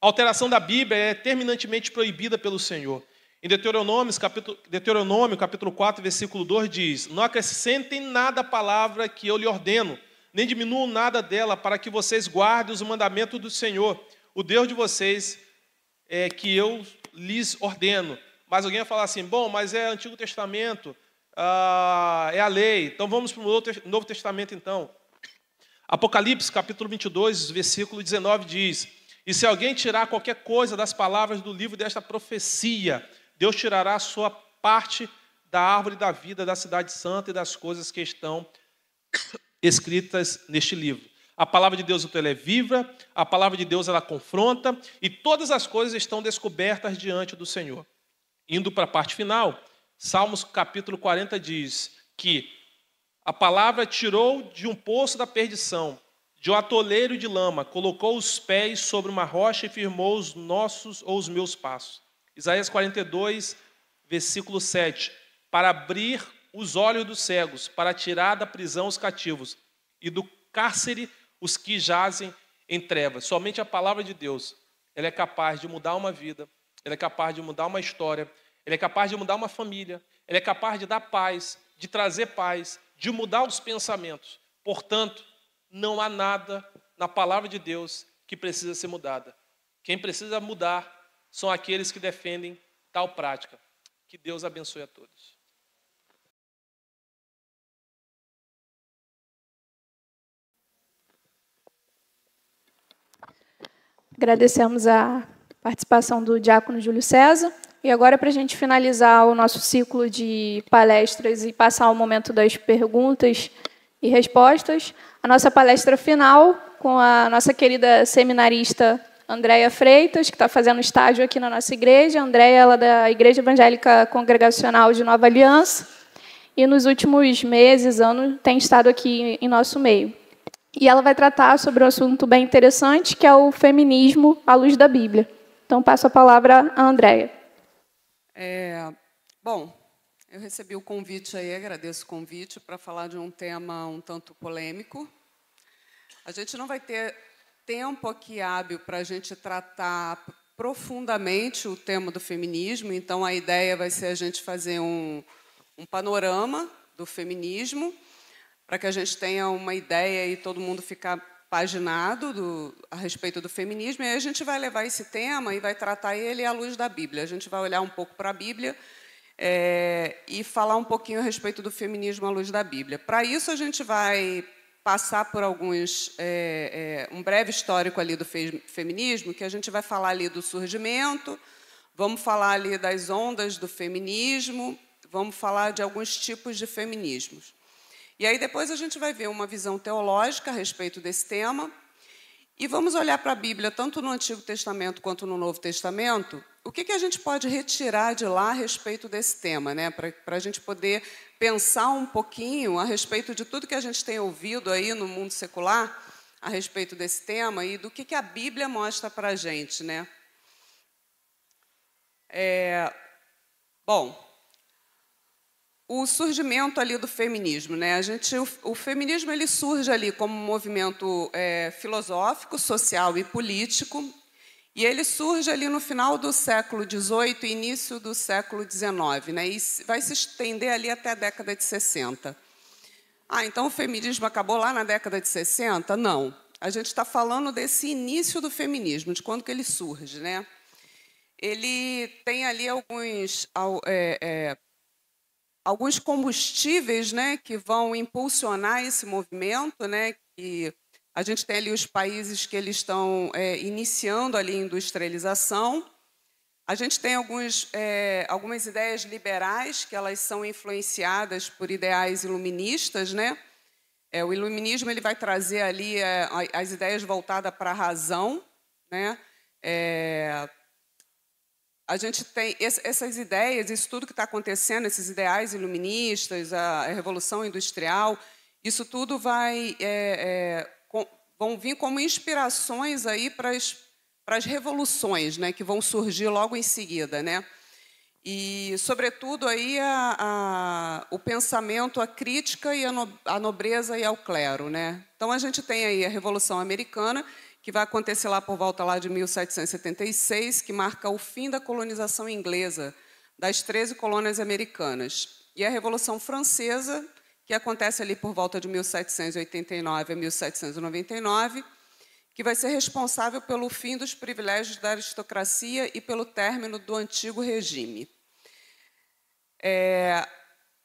A alteração da Bíblia é terminantemente proibida pelo Senhor. Em Deuteronômio capítulo, Deuteronômio, capítulo 4, versículo 2 diz: Não acrescentem nada à palavra que eu lhe ordeno, nem diminuam nada dela, para que vocês guardem os mandamentos do Senhor o Deus de vocês é que eu lhes ordeno. Mas alguém vai falar assim: bom, mas é Antigo Testamento, ah, é a lei. Então vamos para o Novo Testamento, então. Apocalipse, capítulo 22, versículo 19 diz: E se alguém tirar qualquer coisa das palavras do livro desta profecia, Deus tirará a sua parte da árvore da vida, da cidade santa e das coisas que estão escritas neste livro. A palavra de Deus então, ela é viva, a palavra de Deus ela confronta e todas as coisas estão descobertas diante do Senhor. Indo para a parte final, Salmos capítulo 40 diz que a palavra tirou de um poço da perdição, de um atoleiro de lama, colocou os pés sobre uma rocha e firmou os nossos ou os meus passos. Isaías 42, versículo 7. Para abrir os olhos dos cegos, para tirar da prisão os cativos e do cárcere os que jazem em trevas. Somente a palavra de Deus, ela é capaz de mudar uma vida, ela é capaz de mudar uma história, ela é capaz de mudar uma família, ela é capaz de dar paz, de trazer paz, de mudar os pensamentos. Portanto, não há nada na palavra de Deus que precisa ser mudada. Quem precisa mudar são aqueles que defendem tal prática. Que Deus abençoe a todos. Agradecemos a participação do diácono Júlio César. E agora, para a gente finalizar o nosso ciclo de palestras e passar ao momento das perguntas e respostas, a nossa palestra final com a nossa querida seminarista Andréia Freitas, que está fazendo estágio aqui na nossa igreja. Andréia ela é da Igreja Evangélica Congregacional de Nova Aliança e nos últimos meses, anos, tem estado aqui em nosso meio. E ela vai tratar sobre um assunto bem interessante, que é o feminismo à luz da Bíblia. Então, passo a palavra à Andréia. É, bom, eu recebi o convite aí, agradeço o convite, para falar de um tema um tanto polêmico. A gente não vai ter tempo aqui hábil para a gente tratar profundamente o tema do feminismo, então a ideia vai ser a gente fazer um, um panorama do feminismo para que a gente tenha uma ideia e todo mundo ficar paginado do, a respeito do feminismo. E aí a gente vai levar esse tema e vai tratar ele à luz da Bíblia. A gente vai olhar um pouco para a Bíblia é, e falar um pouquinho a respeito do feminismo à luz da Bíblia. Para isso, a gente vai passar por alguns é, é, um breve histórico ali do fe feminismo, que a gente vai falar ali do surgimento, vamos falar ali das ondas do feminismo, vamos falar de alguns tipos de feminismos. E aí depois a gente vai ver uma visão teológica a respeito desse tema. E vamos olhar para a Bíblia, tanto no Antigo Testamento quanto no Novo Testamento, o que, que a gente pode retirar de lá a respeito desse tema, né? para a gente poder pensar um pouquinho a respeito de tudo que a gente tem ouvido aí no mundo secular a respeito desse tema e do que, que a Bíblia mostra para a gente. Né? É, bom, o surgimento ali do feminismo, né? A gente, o, o feminismo ele surge ali como um movimento é, filosófico, social e político, e ele surge ali no final do século XVIII e início do século XIX, né? E vai se estender ali até a década de 60. Ah, então o feminismo acabou lá na década de 60? Não. A gente está falando desse início do feminismo, de quando que ele surge, né? Ele tem ali alguns é, é, alguns combustíveis né, que vão impulsionar esse movimento, né, que a gente tem ali os países que eles estão é, iniciando ali a industrialização. A gente tem alguns, é, algumas ideias liberais que elas são influenciadas por ideais iluministas, né? É, o iluminismo ele vai trazer ali é, as ideias voltadas para a razão, né? É, a gente tem essas ideias, isso tudo que está acontecendo, esses ideais iluministas, a, revolução industrial, isso tudo vai é, é, com, vão vir como inspirações aí para as revoluções, né, que vão surgir logo em seguida, né? E, sobretudo, aí a, a, o pensamento, a crítica e a, no, a nobreza e ao clero. Né? Então, a gente tem aí a Revolução Americana, que vai acontecer lá por volta lá de 1776, que marca o fim da colonização inglesa das 13 colônias americanas. E a Revolução Francesa, que acontece ali por volta de 1789 a 1799, que vai ser responsável pelo fim dos privilégios da aristocracia e pelo término do antigo regime. É,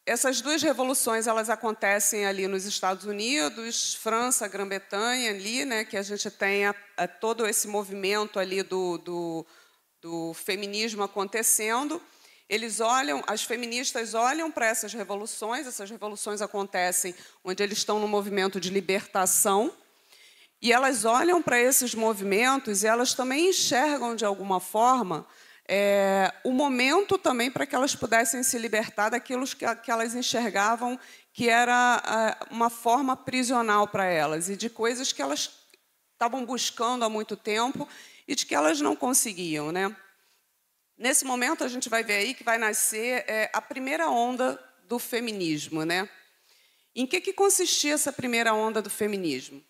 essas duas revoluções elas acontecem ali nos Estados Unidos, França, Grã-Bretanha, ali, né, que a gente tem a, a todo esse movimento ali do, do, do feminismo acontecendo. Eles olham, as feministas olham para essas revoluções, essas revoluções acontecem onde eles estão no movimento de libertação, e elas olham para esses movimentos e elas também enxergam de alguma forma é, o momento também para que elas pudessem se libertar daquilo que, que elas enxergavam que era a, é, uma forma prisional para elas e de coisas que elas estavam buscando há muito tempo e de que elas não conseguiam, né? Nesse momento a gente vai ver aí que vai nascer é, a primeira onda do feminismo, né? Em que, que consistia essa primeira onda do feminismo?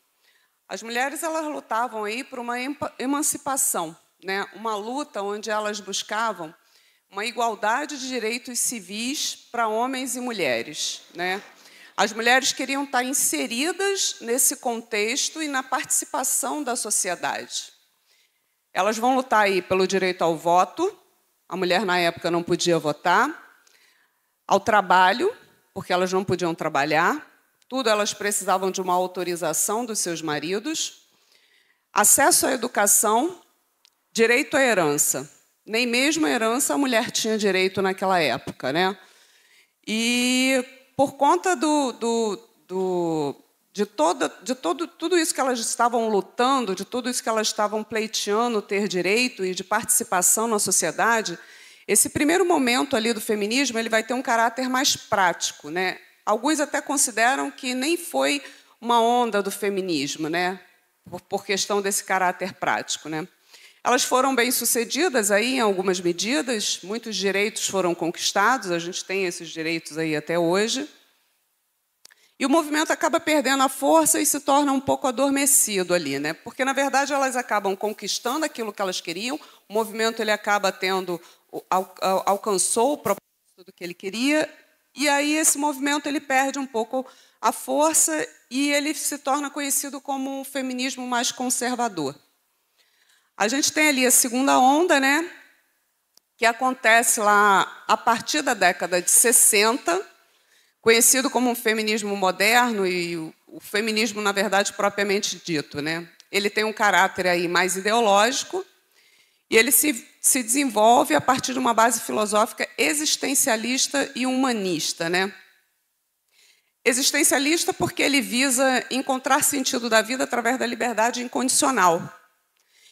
As mulheres elas lutavam aí por uma emancipação né, uma luta onde elas buscavam uma igualdade de direitos civis para homens e mulheres. Né? As mulheres queriam estar inseridas nesse contexto e na participação da sociedade. Elas vão lutar aí pelo direito ao voto, a mulher na época não podia votar, ao trabalho, porque elas não podiam trabalhar, tudo elas precisavam de uma autorização dos seus maridos, acesso à educação, Direito à herança. Nem mesmo a herança a mulher tinha direito naquela época, né? E por conta do, do, do de, toda, de todo, tudo isso que elas estavam lutando, de tudo isso que elas estavam pleiteando ter direito e de participação na sociedade, esse primeiro momento ali do feminismo ele vai ter um caráter mais prático, né? Alguns até consideram que nem foi uma onda do feminismo, né? Por, por questão desse caráter prático, né? Elas foram bem-sucedidas aí em algumas medidas, muitos direitos foram conquistados, a gente tem esses direitos aí até hoje. E o movimento acaba perdendo a força e se torna um pouco adormecido ali, né? Porque na verdade elas acabam conquistando aquilo que elas queriam, o movimento ele acaba tendo al, al, alcançou o propósito do que ele queria, e aí esse movimento ele perde um pouco a força e ele se torna conhecido como um feminismo mais conservador. A gente tem ali a segunda onda, né? Que acontece lá a partir da década de 60, conhecido como um feminismo moderno e o, o feminismo, na verdade, propriamente dito, né? Ele tem um caráter aí mais ideológico e ele se, se desenvolve a partir de uma base filosófica existencialista e humanista, né? Existencialista porque ele visa encontrar sentido da vida através da liberdade incondicional.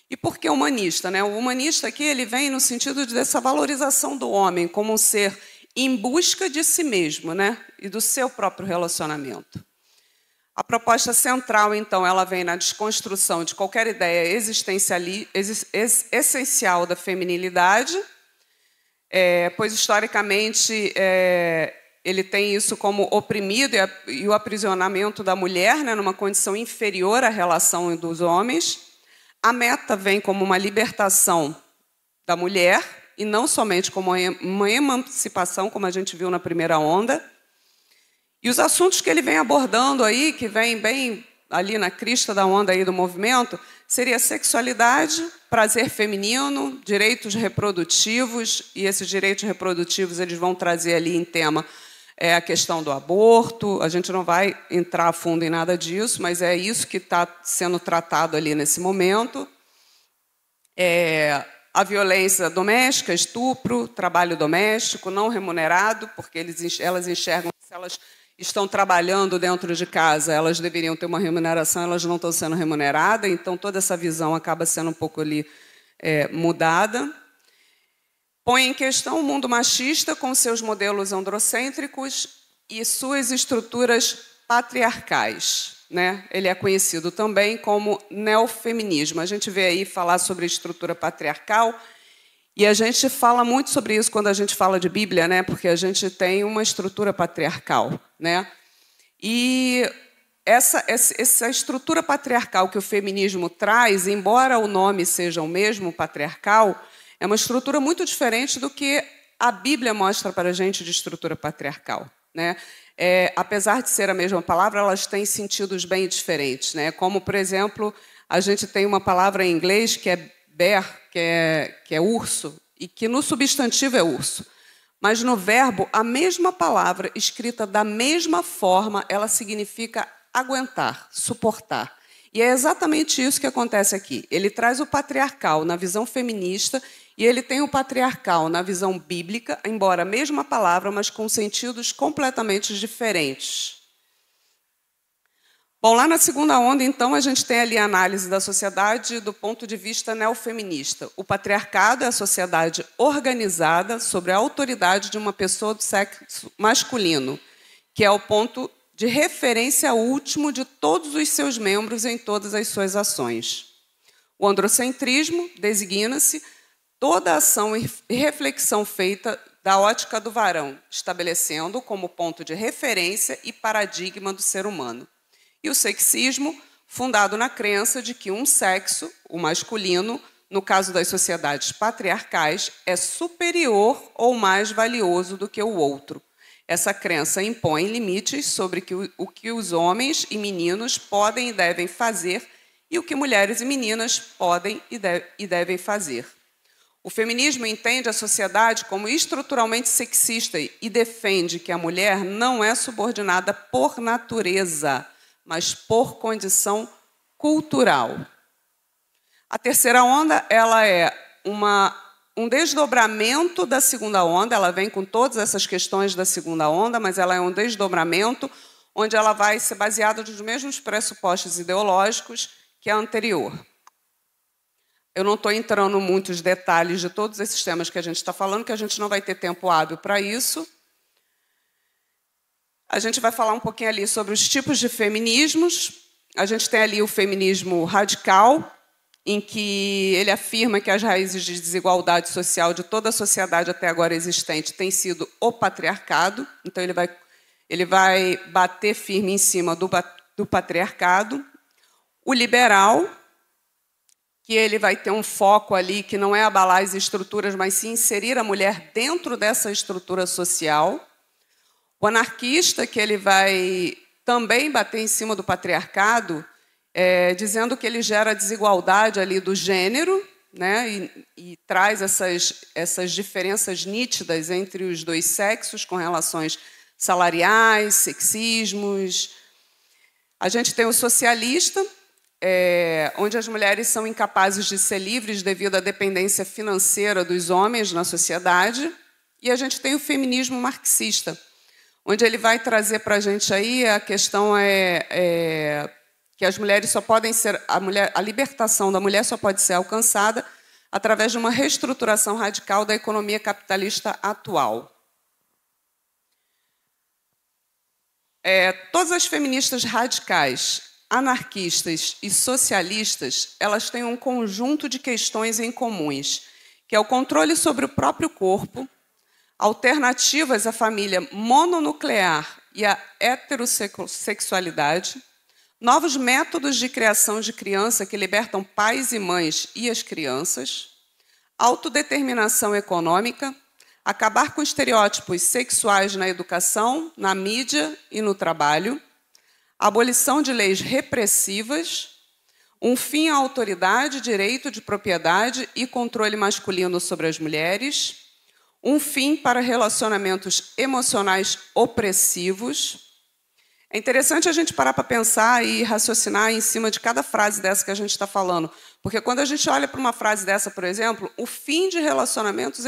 E por que humanista? Né? O humanista aqui ele vem no sentido dessa valorização do homem como um ser em busca de si mesmo né? e do seu próprio relacionamento. A proposta central, então, ela vem na desconstrução de qualquer ideia essencial da feminilidade, é, pois, historicamente, é, ele tem isso como oprimido e, a, e o aprisionamento da mulher né, numa condição inferior à relação dos homens. A meta vem como uma libertação da mulher, e não somente como uma emancipação, como a gente viu na primeira onda. E os assuntos que ele vem abordando aí, que vem bem ali na crista da onda aí do movimento, seria sexualidade, prazer feminino, direitos reprodutivos, e esses direitos reprodutivos eles vão trazer ali em tema é a questão do aborto. A gente não vai entrar a fundo em nada disso, mas é isso que está sendo tratado ali nesse momento. É, a violência doméstica, estupro, trabalho doméstico não remunerado, porque eles, elas enxergam que se elas estão trabalhando dentro de casa, elas deveriam ter uma remuneração, elas não estão sendo remuneradas, então toda essa visão acaba sendo um pouco ali é, mudada põe em questão o mundo machista com seus modelos androcêntricos e suas estruturas patriarcais. Né? Ele é conhecido também como neofeminismo. A gente vê aí falar sobre estrutura patriarcal e a gente fala muito sobre isso quando a gente fala de Bíblia, né? porque a gente tem uma estrutura patriarcal. Né? E essa, essa estrutura patriarcal que o feminismo traz, embora o nome seja o mesmo, patriarcal, é uma estrutura muito diferente do que a Bíblia mostra para a gente de estrutura patriarcal. Né? É, apesar de ser a mesma palavra, elas têm sentidos bem diferentes. Né? Como, por exemplo, a gente tem uma palavra em inglês que é bear, que é, que é urso, e que no substantivo é urso. Mas no verbo, a mesma palavra, escrita da mesma forma, ela significa aguentar, suportar. E é exatamente isso que acontece aqui. Ele traz o patriarcal na visão feminista e ele tem o patriarcal na visão bíblica, embora a mesma palavra, mas com sentidos completamente diferentes. Bom, lá na segunda onda, então, a gente tem ali a análise da sociedade do ponto de vista neofeminista. O patriarcado é a sociedade organizada sobre a autoridade de uma pessoa do sexo masculino, que é o ponto de referência último de todos os seus membros em todas as suas ações. O androcentrismo designa-se toda a ação e reflexão feita da ótica do varão, estabelecendo como ponto de referência e paradigma do ser humano. E o sexismo, fundado na crença de que um sexo, o masculino, no caso das sociedades patriarcais, é superior ou mais valioso do que o outro. Essa crença impõe limites sobre o que os homens e meninos podem e devem fazer e o que mulheres e meninas podem e devem fazer. O feminismo entende a sociedade como estruturalmente sexista e defende que a mulher não é subordinada por natureza, mas por condição cultural. A terceira onda, ela é uma, um desdobramento da segunda onda, ela vem com todas essas questões da segunda onda, mas ela é um desdobramento onde ela vai ser baseada nos mesmos pressupostos ideológicos que a anterior. Eu não estou entrando muitos detalhes de todos esses temas que a gente está falando, que a gente não vai ter tempo hábil para isso. A gente vai falar um pouquinho ali sobre os tipos de feminismos. A gente tem ali o feminismo radical, em que ele afirma que as raízes de desigualdade social de toda a sociedade até agora existente têm sido o patriarcado. Então, ele vai, ele vai bater firme em cima do, do patriarcado. O liberal, que ele vai ter um foco ali que não é abalar as estruturas, mas sim inserir a mulher dentro dessa estrutura social. O anarquista, que ele vai também bater em cima do patriarcado, é, dizendo que ele gera desigualdade ali do gênero, né, e, e traz essas, essas diferenças nítidas entre os dois sexos com relações salariais, sexismos. A gente tem o socialista, é, onde as mulheres são incapazes de ser livres devido à dependência financeira dos homens na sociedade, e a gente tem o feminismo marxista, onde ele vai trazer para a gente aí a questão é, é, que as mulheres só podem ser a, mulher, a libertação da mulher só pode ser alcançada através de uma reestruturação radical da economia capitalista atual. É, todas as feministas radicais anarquistas e socialistas, elas têm um conjunto de questões em comuns, que é o controle sobre o próprio corpo, alternativas à família mononuclear e à heterossexualidade, novos métodos de criação de criança que libertam pais e mães e as crianças, autodeterminação econômica, acabar com estereótipos sexuais na educação, na mídia e no trabalho, abolição de leis repressivas, um fim à autoridade, direito de propriedade e controle masculino sobre as mulheres, um fim para relacionamentos emocionais opressivos. É interessante a gente parar para pensar e raciocinar em cima de cada frase dessa que a gente está falando. Porque quando a gente olha para uma frase dessa, por exemplo, o fim de relacionamentos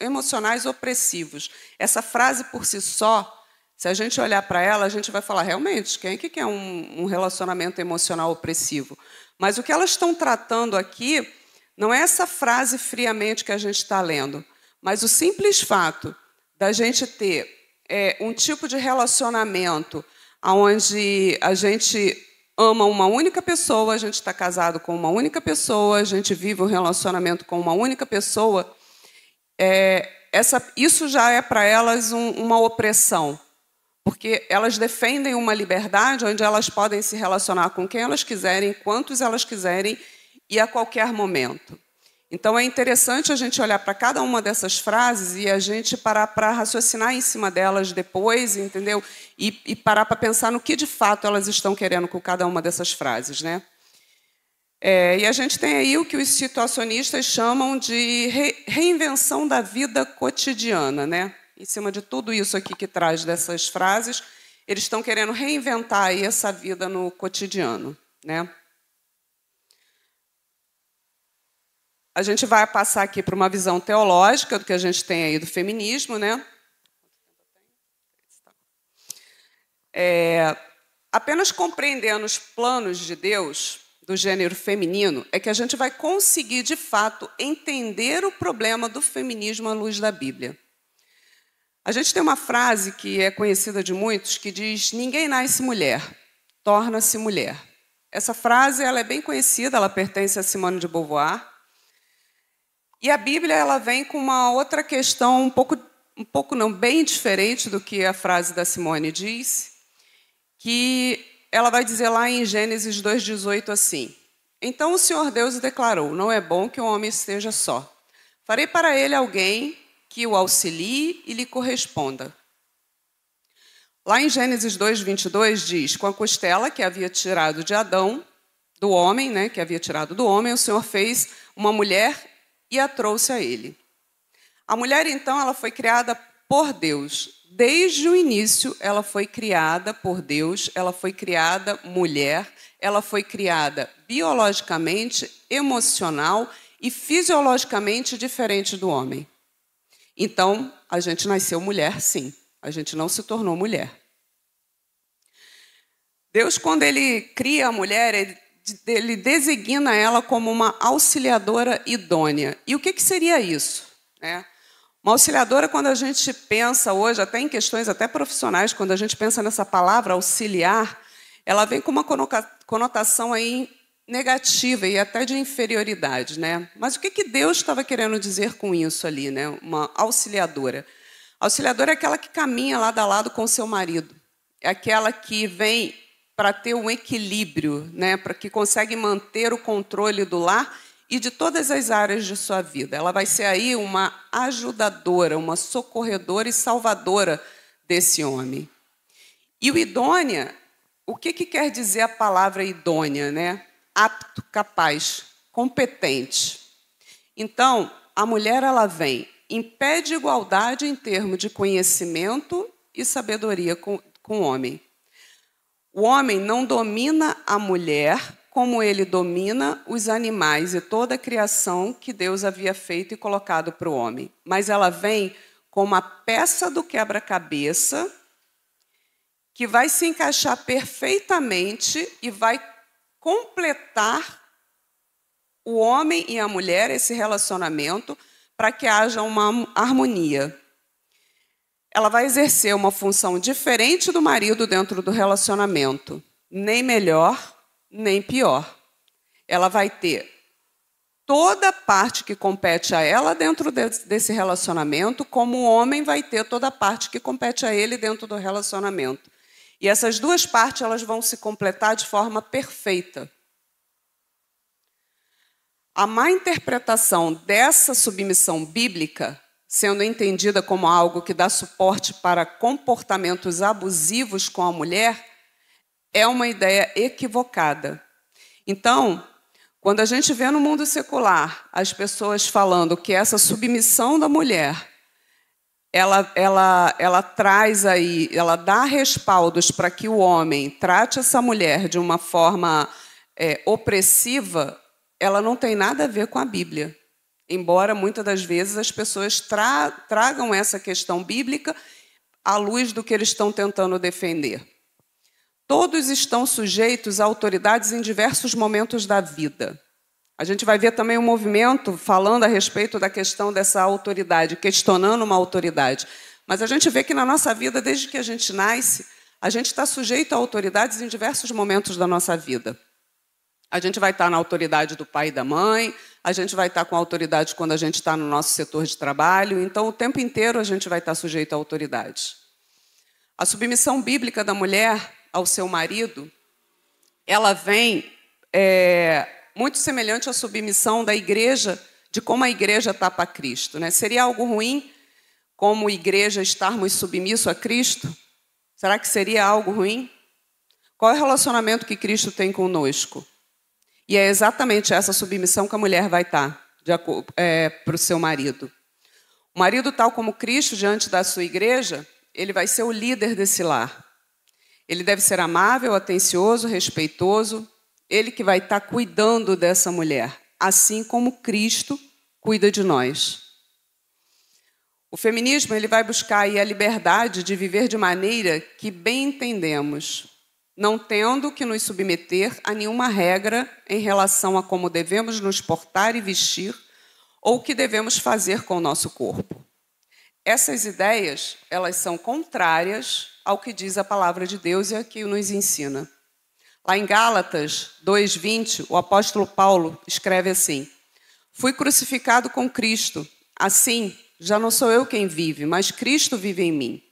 emocionais opressivos, essa frase por si só se a gente olhar para ela, a gente vai falar, realmente, quem é que quer um, um relacionamento emocional opressivo? Mas o que elas estão tratando aqui não é essa frase friamente que a gente está lendo, mas o simples fato da gente ter é, um tipo de relacionamento onde a gente ama uma única pessoa, a gente está casado com uma única pessoa, a gente vive um relacionamento com uma única pessoa, é, essa, isso já é para elas um, uma opressão. Porque elas defendem uma liberdade onde elas podem se relacionar com quem elas quiserem, quantos elas quiserem e a qualquer momento. Então é interessante a gente olhar para cada uma dessas frases e a gente parar para raciocinar em cima delas depois, entendeu? E, e parar para pensar no que de fato elas estão querendo com cada uma dessas frases, né? É, e a gente tem aí o que os situacionistas chamam de re reinvenção da vida cotidiana, né? em cima de tudo isso aqui que traz dessas frases, eles estão querendo reinventar aí essa vida no cotidiano, né? A gente vai passar aqui para uma visão teológica do que a gente tem aí do feminismo, né? É, apenas compreendendo os planos de Deus do gênero feminino é que a gente vai conseguir, de fato, entender o problema do feminismo à luz da Bíblia. A gente tem uma frase que é conhecida de muitos que diz: Ninguém nasce mulher, torna-se mulher. Essa frase ela é bem conhecida, ela pertence a Simone de Beauvoir. E a Bíblia ela vem com uma outra questão um pouco, um pouco não bem diferente do que a frase da Simone diz, que ela vai dizer lá em Gênesis 2:18 assim: Então o Senhor Deus declarou: Não é bom que o homem esteja só. Farei para ele alguém que o auxilie e lhe corresponda. Lá em Gênesis 2, 22 diz: Com a costela que havia tirado de Adão, do homem, né, que havia tirado do homem, o Senhor fez uma mulher e a trouxe a ele. A mulher, então, ela foi criada por Deus. Desde o início, ela foi criada por Deus, ela foi criada mulher, ela foi criada biologicamente, emocional e fisiologicamente diferente do homem. Então, a gente nasceu mulher, sim. A gente não se tornou mulher. Deus, quando ele cria a mulher, ele, designa ela como uma auxiliadora idônea. E o que, que seria isso? Né? Uma auxiliadora, quando a gente pensa hoje, até em questões até profissionais, quando a gente pensa nessa palavra auxiliar, ela vem com uma conotação aí negativa e até de inferioridade, né? Mas o que, que Deus estava querendo dizer com isso ali, né? Uma auxiliadora. auxiliadora é aquela que caminha lado a lado com seu marido. É aquela que vem para ter um equilíbrio, né? Para que consegue manter o controle do lar e de todas as áreas de sua vida. Ela vai ser aí uma ajudadora, uma socorredora e salvadora desse homem. E o idônea, o que, que quer dizer a palavra idônea, né? apto, capaz, competente. Então, a mulher ela vem em pé de igualdade em termos de conhecimento e sabedoria com, com o homem. O homem não domina a mulher como ele domina os animais e toda a criação que Deus havia feito e colocado para o homem. Mas ela vem como a peça do quebra-cabeça que vai se encaixar perfeitamente e vai completar o homem e a mulher, esse relacionamento, para que haja uma harmonia. Ela vai exercer uma função diferente do marido dentro do relacionamento, nem melhor, nem pior. Ela vai ter toda a parte que compete a ela dentro desse relacionamento, como o homem vai ter toda a parte que compete a ele dentro do relacionamento. E essas duas partes elas vão se completar de forma perfeita. A má interpretação dessa submissão bíblica, sendo entendida como algo que dá suporte para comportamentos abusivos com a mulher, é uma ideia equivocada. Então, quando a gente vê no mundo secular as pessoas falando que essa submissão da mulher ela, ela, ela traz aí, ela dá respaldos para que o homem trate essa mulher de uma forma é, opressiva, ela não tem nada a ver com a Bíblia. Embora muitas das vezes as pessoas tra tragam essa questão bíblica à luz do que eles estão tentando defender. Todos estão sujeitos a autoridades em diversos momentos da vida. A gente vai ver também um movimento falando a respeito da questão dessa autoridade, questionando uma autoridade. Mas a gente vê que na nossa vida, desde que a gente nasce, a gente está sujeito a autoridades em diversos momentos da nossa vida. A gente vai estar na autoridade do pai e da mãe, a gente vai estar com autoridade quando a gente está no nosso setor de trabalho, então o tempo inteiro a gente vai estar sujeito a autoridade. A submissão bíblica da mulher ao seu marido, ela vem é, muito semelhante à submissão da igreja, de como a igreja está para Cristo. Né? Seria algo ruim, como igreja, estarmos submissos a Cristo? Será que seria algo ruim? Qual é o relacionamento que Cristo tem conosco? E é exatamente essa submissão que a mulher vai tá, estar é, para o seu marido. O marido, tal como Cristo, diante da sua igreja, ele vai ser o líder desse lar. Ele deve ser amável, atencioso, respeitoso, ele que vai estar tá cuidando dessa mulher, assim como Cristo cuida de nós. O feminismo ele vai buscar a liberdade de viver de maneira que bem entendemos, não tendo que nos submeter a nenhuma regra em relação a como devemos nos portar e vestir ou o que devemos fazer com o nosso corpo. Essas ideias, elas são contrárias ao que diz a palavra de Deus e a que nos ensina. Lá em Gálatas 2:20, o apóstolo Paulo escreve assim: Fui crucificado com Cristo. Assim, já não sou eu quem vive, mas Cristo vive em mim.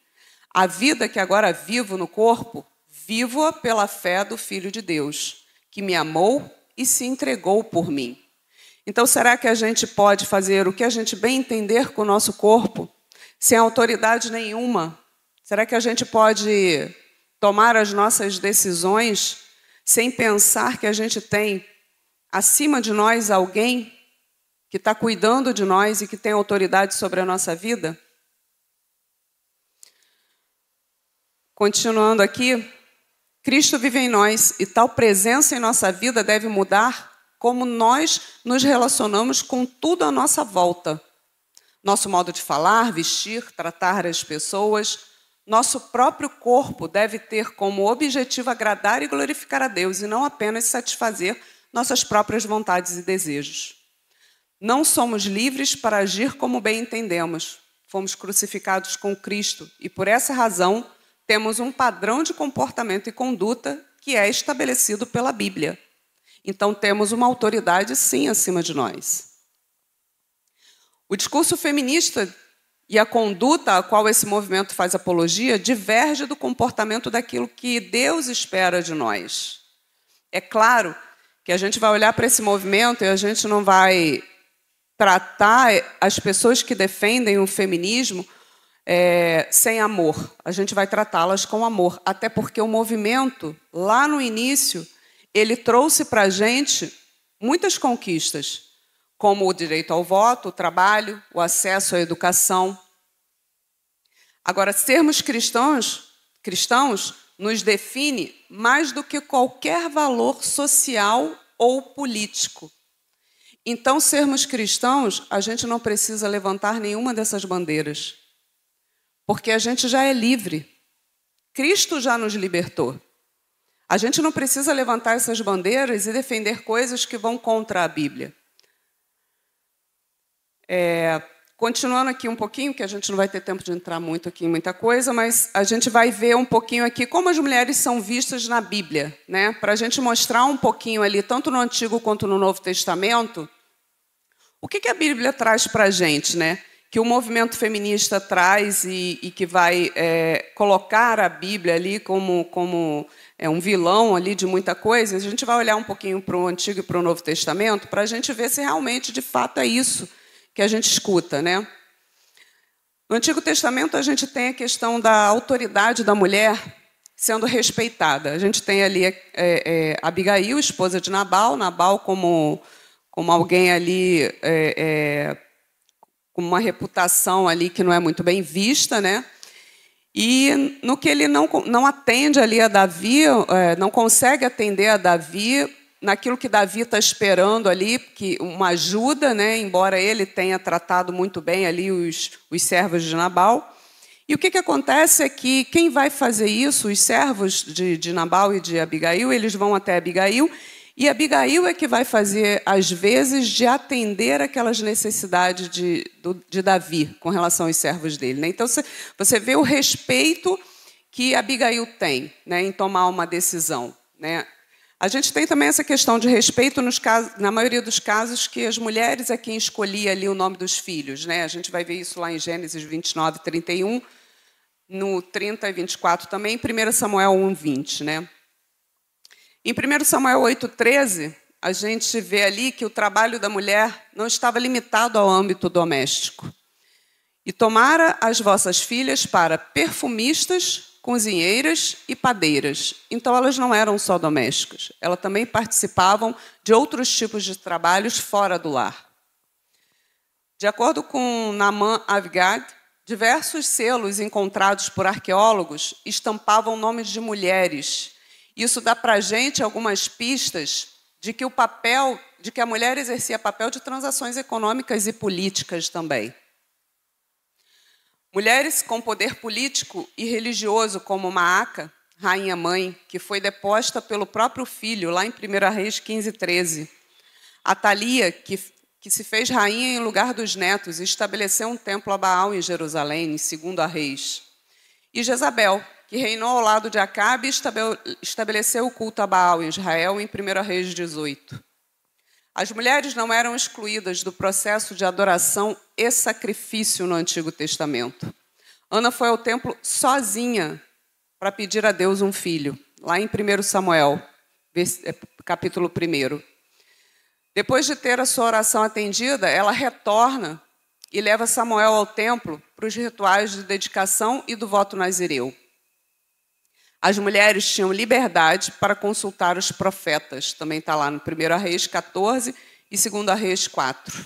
A vida que agora vivo no corpo, vivo-a pela fé do Filho de Deus, que me amou e se entregou por mim. Então, será que a gente pode fazer o que a gente bem entender com o nosso corpo, sem autoridade nenhuma? Será que a gente pode tomar as nossas decisões sem pensar que a gente tem acima de nós alguém que está cuidando de nós e que tem autoridade sobre a nossa vida? Continuando aqui, Cristo vive em nós e tal presença em nossa vida deve mudar como nós nos relacionamos com tudo à nossa volta. Nosso modo de falar, vestir, tratar as pessoas, nosso próprio corpo deve ter como objetivo agradar e glorificar a Deus e não apenas satisfazer nossas próprias vontades e desejos. Não somos livres para agir como bem entendemos. Fomos crucificados com Cristo e, por essa razão, temos um padrão de comportamento e conduta que é estabelecido pela Bíblia. Então, temos uma autoridade, sim, acima de nós. O discurso feminista e a conduta a qual esse movimento faz apologia diverge do comportamento daquilo que Deus espera de nós. É claro que a gente vai olhar para esse movimento e a gente não vai tratar as pessoas que defendem o feminismo é, sem amor. A gente vai tratá-las com amor, até porque o movimento, lá no início, ele trouxe para a gente muitas conquistas como o direito ao voto, o trabalho, o acesso à educação. Agora, sermos cristãos, cristãos nos define mais do que qualquer valor social ou político. Então, sermos cristãos, a gente não precisa levantar nenhuma dessas bandeiras, porque a gente já é livre. Cristo já nos libertou. A gente não precisa levantar essas bandeiras e defender coisas que vão contra a Bíblia. É, continuando aqui um pouquinho, que a gente não vai ter tempo de entrar muito aqui em muita coisa, mas a gente vai ver um pouquinho aqui como as mulheres são vistas na Bíblia, né? Para a gente mostrar um pouquinho ali, tanto no Antigo quanto no Novo Testamento, o que, que a Bíblia traz para a gente, né? Que o movimento feminista traz e, e que vai é, colocar a Bíblia ali como, como é um vilão ali de muita coisa. A gente vai olhar um pouquinho para o Antigo e para o Novo Testamento para a gente ver se realmente, de fato, é isso que a gente escuta, né? No Antigo Testamento, a gente tem a questão da autoridade da mulher sendo respeitada. A gente tem ali é, é, Abigail, esposa de Nabal, Nabal como, como alguém ali é, é, com é, uma reputação ali que não é muito bem vista, né? E no que ele não, não atende ali a Davi, é, não consegue atender a Davi, naquilo que Davi está esperando ali, que uma ajuda, né? embora ele tenha tratado muito bem ali os, os servos de Nabal. E o que, que acontece é que quem vai fazer isso, os servos de, de Nabal e de Abigail, eles vão até Abigail, e Abigail é que vai fazer, às vezes, de atender aquelas necessidades de, de Davi com relação aos servos dele. Né? Então, você vê o respeito que Abigail tem né, em tomar uma decisão. Né? A gente tem também essa questão de respeito nos casos, na maioria dos casos que as mulheres é quem escolhia ali o nome dos filhos, né? A gente vai ver isso lá em Gênesis 29, 31, no 30 e 24 também, em 1 Samuel 1, 20, né? Em 1 Samuel 8, 13, a gente vê ali que o trabalho da mulher não estava limitado ao âmbito doméstico. E tomara as vossas filhas para perfumistas, cozinheiras e padeiras. Então, elas não eram só domésticas, elas também participavam de outros tipos de trabalhos fora do lar. De acordo com Naman Avgad, diversos selos encontrados por arqueólogos estampavam nomes de mulheres. Isso dá para a gente algumas pistas de que o papel, de que a mulher exercia papel de transações econômicas e políticas também. Mulheres com poder político e religioso, como Maaca, rainha mãe, que foi deposta pelo próprio filho, lá em 1 Reis 15, 13. A Thalia, que, que se fez rainha em lugar dos netos e estabeleceu um templo a Baal em Jerusalém, segundo a Reis. E Jezabel, que reinou ao lado de Acabe e estabeleceu o culto a Baal em Israel em 1 Reis 18. As mulheres não eram excluídas do processo de adoração e sacrifício no Antigo Testamento. Ana foi ao templo sozinha para pedir a Deus um filho, lá em 1 Samuel, eh, capítulo 1. Depois de ter a sua oração atendida, ela retorna e leva Samuel ao templo para os rituais de dedicação e do voto nazireu. As mulheres tinham liberdade para consultar os profetas, também está lá no 1 Reis 14 e 2 Reis 4.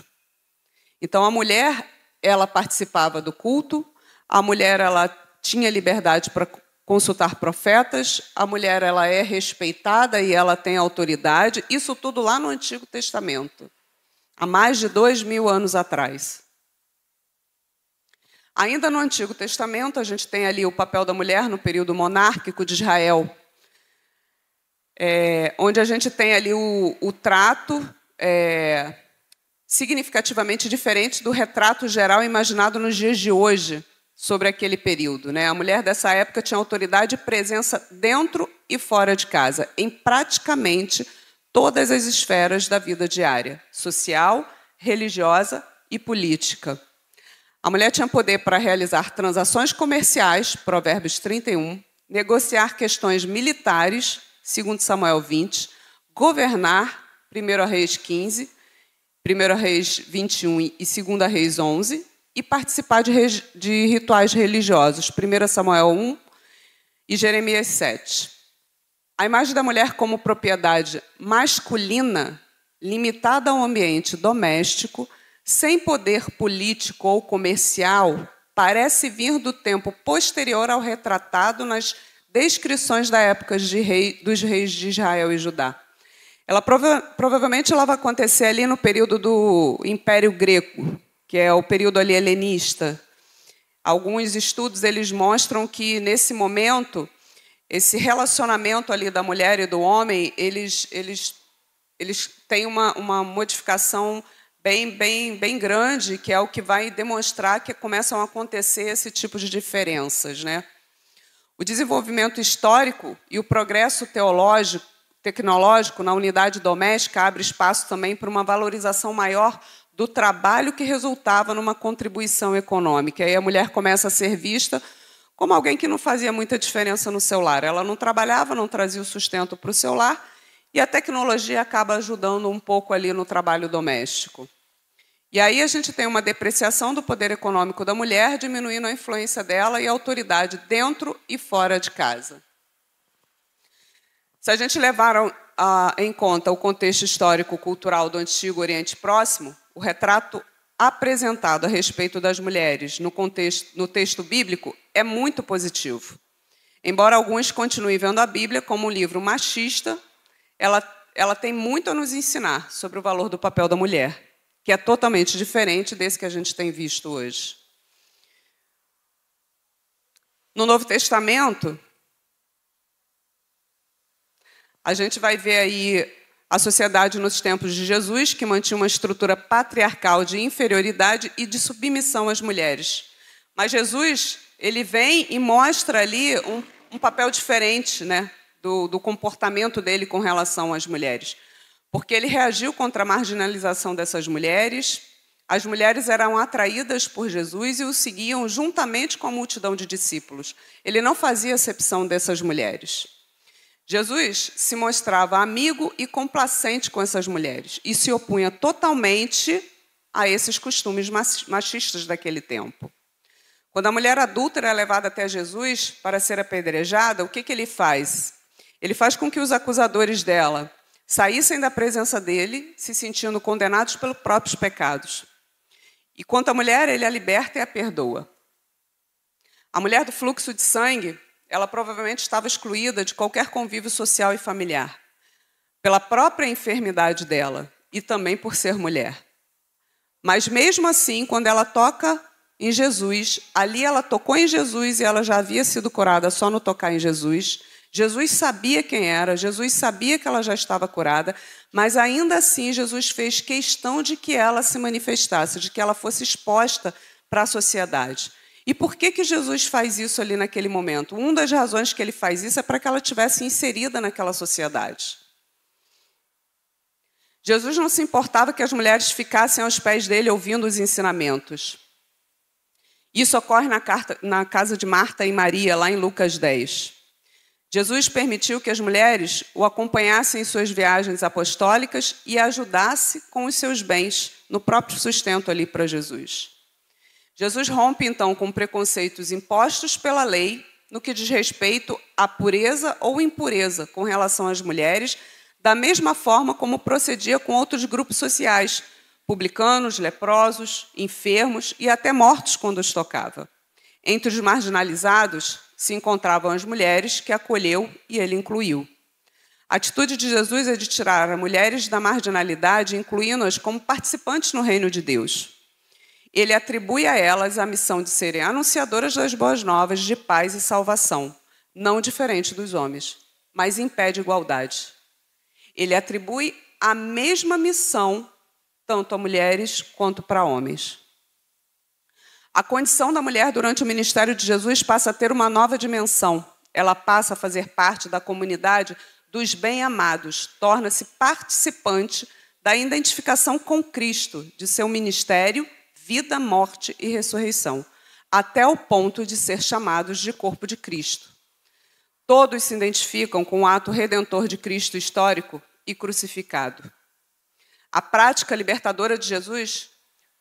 Então a mulher, ela participava do culto, a mulher ela tinha liberdade para consultar profetas, a mulher ela é respeitada e ela tem autoridade, isso tudo lá no Antigo Testamento, há mais de dois mil anos atrás. Ainda no Antigo Testamento, a gente tem ali o papel da mulher no período monárquico de Israel, é, onde a gente tem ali o, o trato é, significativamente diferente do retrato geral imaginado nos dias de hoje sobre aquele período. Né? A mulher dessa época tinha autoridade e presença dentro e fora de casa, em praticamente todas as esferas da vida diária, social, religiosa e política. A mulher tinha poder para realizar transações comerciais, Provérbios 31, negociar questões militares, segundo Samuel 20, governar, 1 Reis 15, 1 Reis 21 e 2 Reis 11, e participar de, de rituais religiosos, 1 Samuel 1 e Jeremias 7. A imagem da mulher como propriedade masculina, limitada ao ambiente doméstico, sem poder político ou comercial, parece vir do tempo posterior ao retratado nas descrições da época de rei, dos reis de Israel e Judá. Ela prova, provavelmente ela vai acontecer ali no período do Império Greco, que é o período ali helenista. Alguns estudos eles mostram que nesse momento esse relacionamento ali da mulher e do homem eles eles eles têm uma, uma modificação bem, bem, bem grande, que é o que vai demonstrar que começam a acontecer esse tipo de diferenças. Né? O desenvolvimento histórico e o progresso teológico, tecnológico na unidade doméstica abre espaço também para uma valorização maior do trabalho que resultava numa contribuição econômica. Aí a mulher começa a ser vista como alguém que não fazia muita diferença no seu lar. Ela não trabalhava, não trazia o sustento para o seu lar, e a tecnologia acaba ajudando um pouco ali no trabalho doméstico. E aí a gente tem uma depreciação do poder econômico da mulher, diminuindo a influência dela e a autoridade dentro e fora de casa. Se a gente levar em conta o contexto histórico-cultural do antigo Oriente Próximo, o retrato apresentado a respeito das mulheres no, contexto, no texto bíblico é muito positivo. Embora alguns continuem vendo a Bíblia como um livro machista, ela, ela tem muito a nos ensinar sobre o valor do papel da mulher, que é totalmente diferente desse que a gente tem visto hoje. No Novo Testamento, a gente vai ver aí a sociedade nos tempos de Jesus, que mantinha uma estrutura patriarcal de inferioridade e de submissão às mulheres. Mas Jesus, ele vem e mostra ali um, um papel diferente, né? do, do comportamento dele com relação às mulheres. Porque ele reagiu contra a marginalização dessas mulheres, as mulheres eram atraídas por Jesus e o seguiam juntamente com a multidão de discípulos. Ele não fazia acepção dessas mulheres. Jesus se mostrava amigo e complacente com essas mulheres e se opunha totalmente a esses costumes machistas daquele tempo. Quando a mulher adulta é levada até Jesus para ser apedrejada, o que, que ele faz? Ele faz com que os acusadores dela saíssem da presença dele, se sentindo condenados pelos próprios pecados. E quanto à mulher, ele a liberta e a perdoa. A mulher do fluxo de sangue, ela provavelmente estava excluída de qualquer convívio social e familiar, pela própria enfermidade dela e também por ser mulher. Mas mesmo assim, quando ela toca em Jesus, ali ela tocou em Jesus e ela já havia sido curada só no tocar em Jesus. Jesus sabia quem era, Jesus sabia que ela já estava curada, mas ainda assim Jesus fez questão de que ela se manifestasse, de que ela fosse exposta para a sociedade. E por que, que Jesus faz isso ali naquele momento? Uma das razões que ele faz isso é para que ela tivesse inserida naquela sociedade. Jesus não se importava que as mulheres ficassem aos pés dele ouvindo os ensinamentos. Isso ocorre na, carta, na casa de Marta e Maria, lá em Lucas 10. Jesus permitiu que as mulheres o acompanhassem em suas viagens apostólicas e ajudasse com os seus bens no próprio sustento ali para Jesus. Jesus rompe então com preconceitos impostos pela lei no que diz respeito à pureza ou impureza com relação às mulheres, da mesma forma como procedia com outros grupos sociais, publicanos, leprosos, enfermos e até mortos quando os tocava. Entre os marginalizados, se encontravam as mulheres, que acolheu e ele incluiu. A atitude de Jesus é de tirar as mulheres da marginalidade, incluindo-as como participantes no reino de Deus. Ele atribui a elas a missão de serem anunciadoras das boas novas de paz e salvação, não diferente dos homens, mas impede igualdade. Ele atribui a mesma missão tanto a mulheres quanto para homens. A condição da mulher durante o ministério de Jesus passa a ter uma nova dimensão. Ela passa a fazer parte da comunidade dos bem-amados, torna-se participante da identificação com Cristo, de seu ministério, vida, morte e ressurreição, até o ponto de ser chamados de corpo de Cristo. Todos se identificam com o ato redentor de Cristo histórico e crucificado. A prática libertadora de Jesus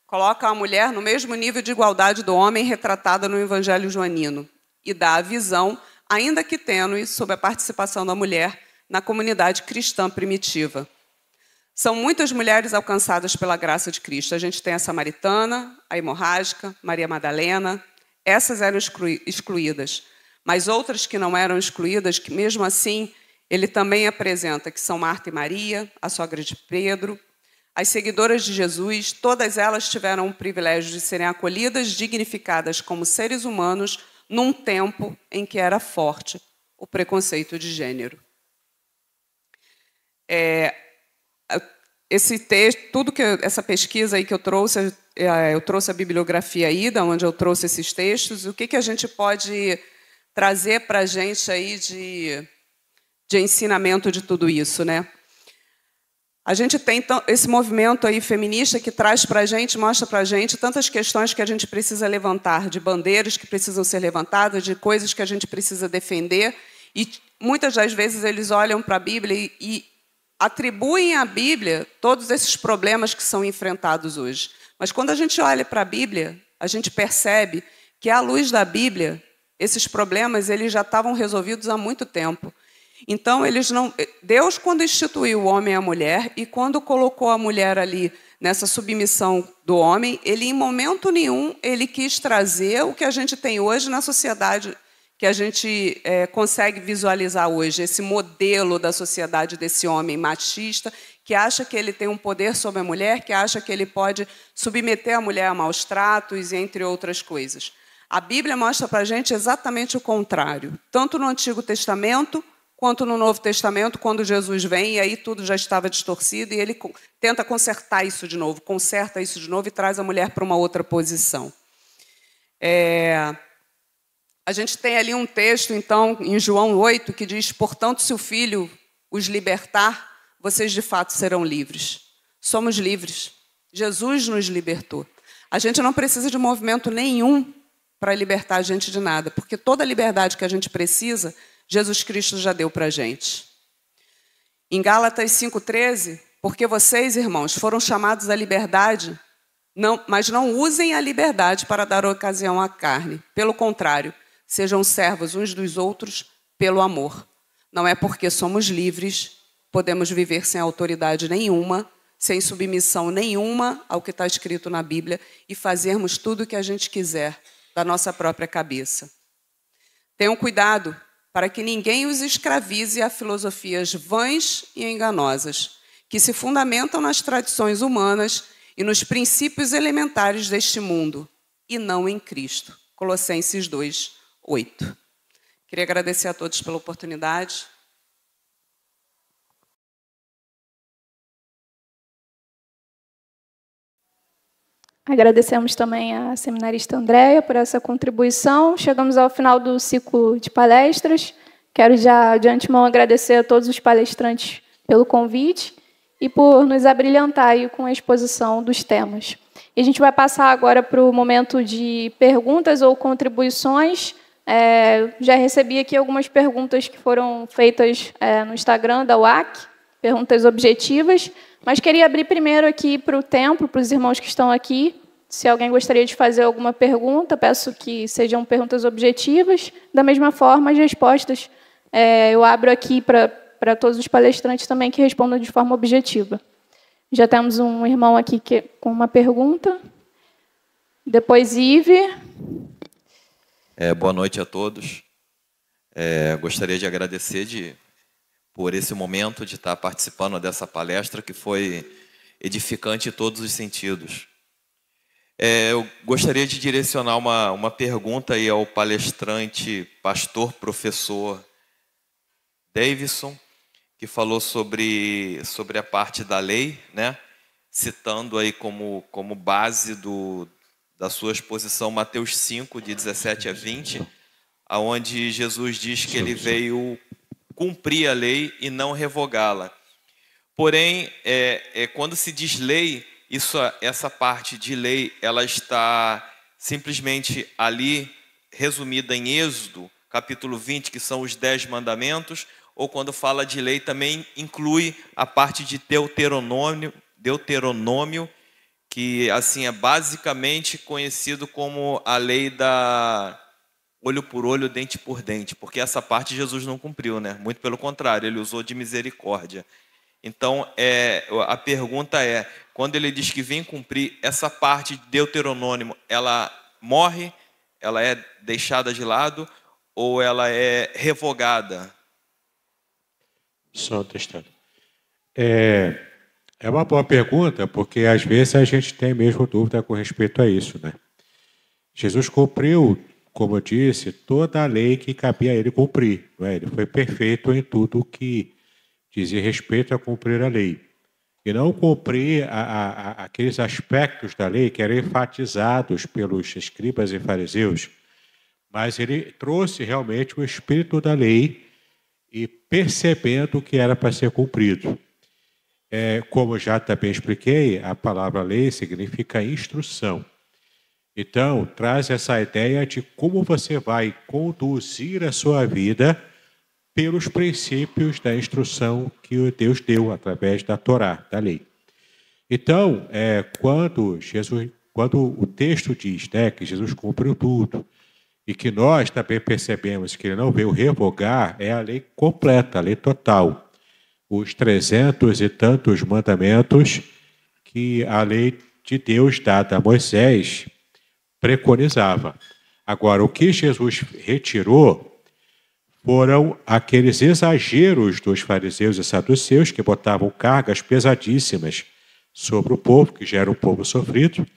coloca a mulher no mesmo nível de igualdade do homem retratada no Evangelho joanino e dá a visão, ainda que tênue, sobre a participação da mulher na comunidade cristã primitiva. São muitas mulheres alcançadas pela graça de Cristo. A gente tem a samaritana, a hemorrágica, Maria Madalena. Essas eram excluídas. Mas outras que não eram excluídas, que mesmo assim ele também apresenta, que são Marta e Maria, a sogra de Pedro, as seguidoras de Jesus, todas elas tiveram o privilégio de serem acolhidas, dignificadas como seres humanos, num tempo em que era forte o preconceito de gênero. É, esse texto, tudo que eu, essa pesquisa aí que eu trouxe, é, eu trouxe a bibliografia aí, da onde eu trouxe esses textos. O que, que a gente pode trazer para a gente aí de, de ensinamento de tudo isso, né? A gente tem esse movimento aí feminista que traz para a gente, mostra para a gente tantas questões que a gente precisa levantar, de bandeiras que precisam ser levantadas, de coisas que a gente precisa defender. E muitas das vezes eles olham para a Bíblia e, atribuem à Bíblia todos esses problemas que são enfrentados hoje. Mas quando a gente olha para a Bíblia, a gente percebe que à luz da Bíblia, esses problemas eles já estavam resolvidos há muito tempo. Então, eles não. Eh, Deus, quando instituiu o homem e a mulher, e quando colocou a mulher ali nessa submissão do homem, ele, em momento nenhum, ele quis trazer o que a gente tem hoje na sociedade que a gente é, consegue visualizar hoje, esse modelo da sociedade desse homem machista, que acha que ele tem um poder sobre a mulher, que acha que ele pode submeter a mulher a maus tratos, entre outras coisas. A Bíblia mostra para a gente exatamente o contrário, tanto no Antigo Testamento quanto no Novo Testamento, quando Jesus vem, e aí tudo já estava distorcido, e ele tenta consertar isso de novo, conserta isso de novo e traz a mulher para uma outra posição. É... A gente tem ali um texto, então, em João 8, que diz: Portanto, se o filho os libertar, vocês de fato serão livres. Somos livres. Jesus nos libertou. A gente não precisa de movimento nenhum para libertar a gente de nada, porque toda a liberdade que a gente precisa Jesus Cristo já deu para a gente. Em Gálatas 5,13, porque vocês, irmãos, foram chamados à liberdade, não, mas não usem a liberdade para dar ocasião à carne. Pelo contrário, sejam servos uns dos outros pelo amor. Não é porque somos livres, podemos viver sem autoridade nenhuma, sem submissão nenhuma ao que está escrito na Bíblia e fazermos tudo o que a gente quiser da nossa própria cabeça. Tenham cuidado para que ninguém os escravize a filosofias vãs e enganosas, que se fundamentam nas tradições humanas e nos princípios elementares deste mundo, e não em Cristo. Colossenses 2, 8. Queria agradecer a todos pela oportunidade. Agradecemos também à seminarista Andréia por essa contribuição. Chegamos ao final do ciclo de palestras. Quero já de antemão agradecer a todos os palestrantes pelo convite e por nos abrilhantar aí com a exposição dos temas. E a gente vai passar agora para o momento de perguntas ou contribuições. É, já recebi aqui algumas perguntas que foram feitas é, no Instagram da UAC, perguntas objetivas. Mas queria abrir primeiro aqui para o templo, para os irmãos que estão aqui. Se alguém gostaria de fazer alguma pergunta, peço que sejam perguntas objetivas. Da mesma forma, as respostas é, eu abro aqui para, para todos os palestrantes também que respondam de forma objetiva. Já temos um irmão aqui que, com uma pergunta. Depois, Ive. É, boa noite a todos. É, gostaria de agradecer de por esse momento de estar participando dessa palestra que foi edificante em todos os sentidos. É, eu gostaria de direcionar uma, uma pergunta aí ao palestrante, pastor, professor Davidson, que falou sobre, sobre a parte da lei, né? citando aí como, como base do, da sua exposição Mateus 5, de 17 a 20, aonde Jesus diz que ele veio cumprir a lei e não revogá-la. Porém, é, é, quando se diz lei, isso, essa parte de lei, ela está simplesmente ali resumida em Êxodo, capítulo 20, que são os dez mandamentos, ou quando fala de lei também inclui a parte de Deuteronômio, Deuteronômio que assim é basicamente conhecido como a lei da olho por olho, dente por dente, porque essa parte Jesus não cumpriu, né? Muito pelo contrário, ele usou de misericórdia. Então, é, a pergunta é: quando ele diz que vem cumprir, essa parte de Deuteronômio, ela morre, ela é deixada de lado ou ela é revogada? Só testando. É, é uma boa pergunta, porque às vezes a gente tem mesmo dúvida com respeito a isso, né? Jesus cumpriu como eu disse, toda a lei que cabia a ele cumprir. Né? Ele foi perfeito em tudo que dizia respeito a cumprir a lei. E não cumprir a, a, a, aqueles aspectos da lei que eram enfatizados pelos escribas e fariseus, mas ele trouxe realmente o espírito da lei e percebendo o que era para ser cumprido. É, como já também expliquei, a palavra lei significa instrução. Então, traz essa ideia de como você vai conduzir a sua vida pelos princípios da instrução que Deus deu através da Torá, da lei. Então, é, quando Jesus, quando o texto diz né, que Jesus cumpriu tudo e que nós também percebemos que ele não veio revogar, é a lei completa, a lei total. Os trezentos e tantos mandamentos que a lei de Deus dada a Moisés preconizava. Agora, o que Jesus retirou foram aqueles exageros dos fariseus e saduceus que botavam cargas pesadíssimas sobre o povo, que já era um povo sofrido.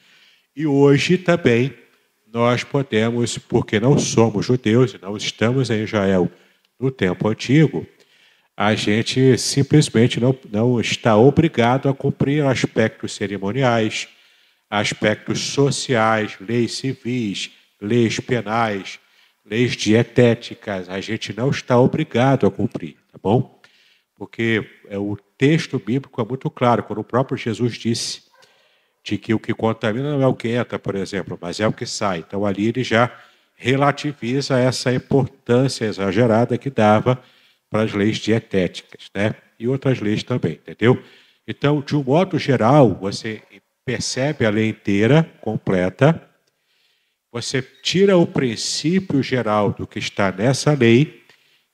E hoje também nós podemos, porque não somos judeus e não estamos em Israel no tempo antigo, a gente simplesmente não, não está obrigado a cumprir aspectos cerimoniais, aspectos sociais, leis civis, leis penais, leis dietéticas, a gente não está obrigado a cumprir, tá bom? Porque é, o texto bíblico é muito claro, quando o próprio Jesus disse de que o que contamina não é o que entra, por exemplo, mas é o que sai. Então ali ele já relativiza essa importância exagerada que dava para as leis dietéticas, né? E outras leis também, entendeu? Então, de um modo geral, você percebe a lei inteira, completa, você tira o princípio geral do que está nessa lei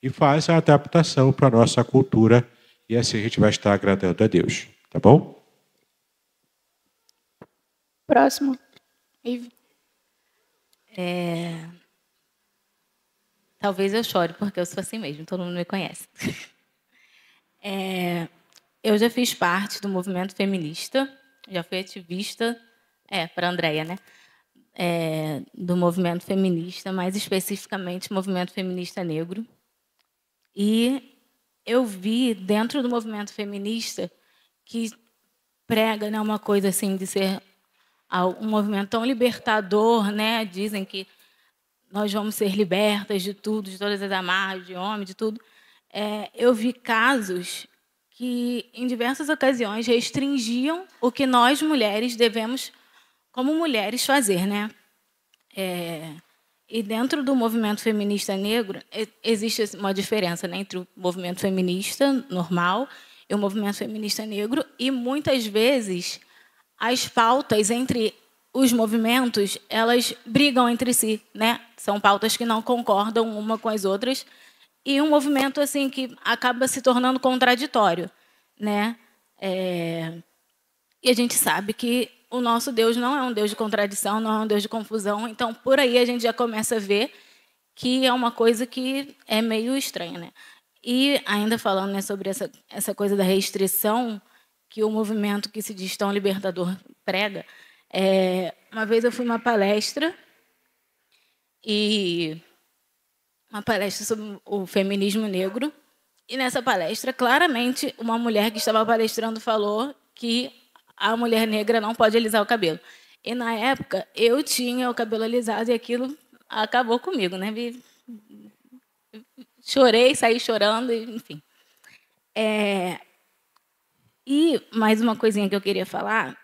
e faz a adaptação para a nossa cultura, e assim a gente vai estar agradando a Deus, tá bom? Próximo. É... Talvez eu chore, porque eu sou assim mesmo, todo mundo me conhece. É... Eu já fiz parte do movimento feminista já fui ativista, é, para a Andrea, né? É, do movimento feminista, mais especificamente movimento feminista negro. E eu vi dentro do movimento feminista que prega né, uma coisa assim de ser um movimento tão libertador, né? Dizem que nós vamos ser libertas de tudo, de todas as amarras, de homem, de tudo. É, eu vi casos que em diversas ocasiões restringiam o que nós mulheres devemos, como mulheres, fazer, né? É, e dentro do movimento feminista negro existe uma diferença né, entre o movimento feminista normal e o movimento feminista negro e muitas vezes as pautas entre os movimentos elas brigam entre si, né? São pautas que não concordam uma com as outras e um movimento assim que acaba se tornando contraditório, né? É... E a gente sabe que o nosso Deus não é um Deus de contradição, não é um Deus de confusão. Então, por aí a gente já começa a ver que é uma coisa que é meio estranha, né? E ainda falando né, sobre essa, essa coisa da restrição que o movimento que se diz tão libertador prega, é... uma vez eu fui uma palestra e uma palestra sobre o feminismo negro. E nessa palestra, claramente, uma mulher que estava palestrando falou que a mulher negra não pode alisar o cabelo. E na época, eu tinha o cabelo alisado e aquilo acabou comigo, né? Chorei, saí chorando, enfim. É... E mais uma coisinha que eu queria falar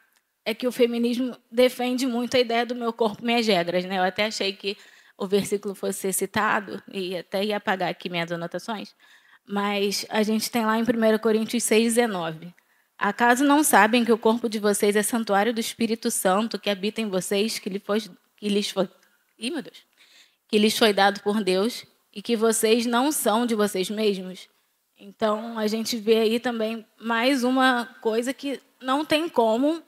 é que o feminismo defende muito a ideia do meu corpo, minhas regras, né? Eu até achei que o versículo fosse citado, e até ia apagar aqui minhas anotações, mas a gente tem lá em 1 Coríntios 6, 19. Acaso não sabem que o corpo de vocês é santuário do Espírito Santo que habita em vocês, que, lhe foi, que lhes foi. Ih, meu Deus! Que lhes foi dado por Deus e que vocês não são de vocês mesmos? Então, a gente vê aí também mais uma coisa que não tem como,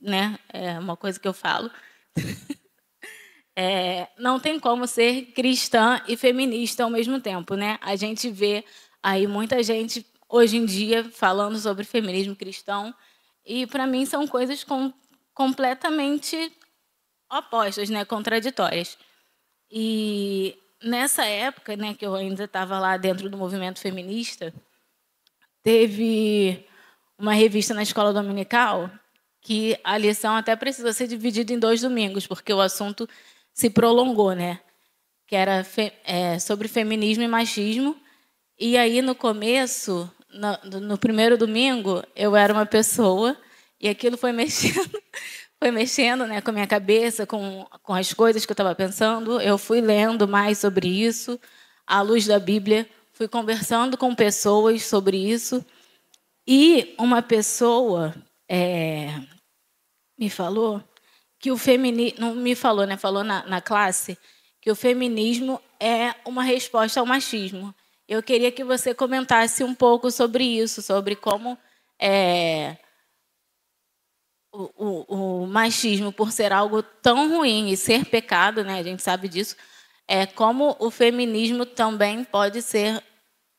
né? É uma coisa que eu falo. É, não tem como ser cristã e feminista ao mesmo tempo, né? A gente vê aí muita gente hoje em dia falando sobre feminismo cristão e para mim são coisas com, completamente opostas, né? Contraditórias. E nessa época, né, que eu ainda estava lá dentro do movimento feminista, teve uma revista na escola dominical que a lição até precisou ser dividida em dois domingos, porque o assunto se prolongou, né? Que era fe é, sobre feminismo e machismo. E aí, no começo, no, no, primeiro domingo, eu era uma pessoa e aquilo foi mexendo, foi mexendo né, com a minha cabeça, com, com as coisas que eu estava pensando. Eu fui lendo mais sobre isso, à luz da Bíblia, fui conversando com pessoas sobre isso. E uma pessoa é, me falou que o feminismo. Não me falou, né? Falou na, na classe que o feminismo é uma resposta ao machismo. Eu queria que você comentasse um pouco sobre isso, sobre como é, o, o, o, machismo, por ser algo tão ruim e ser pecado, né, a gente sabe disso, é como o feminismo também pode ser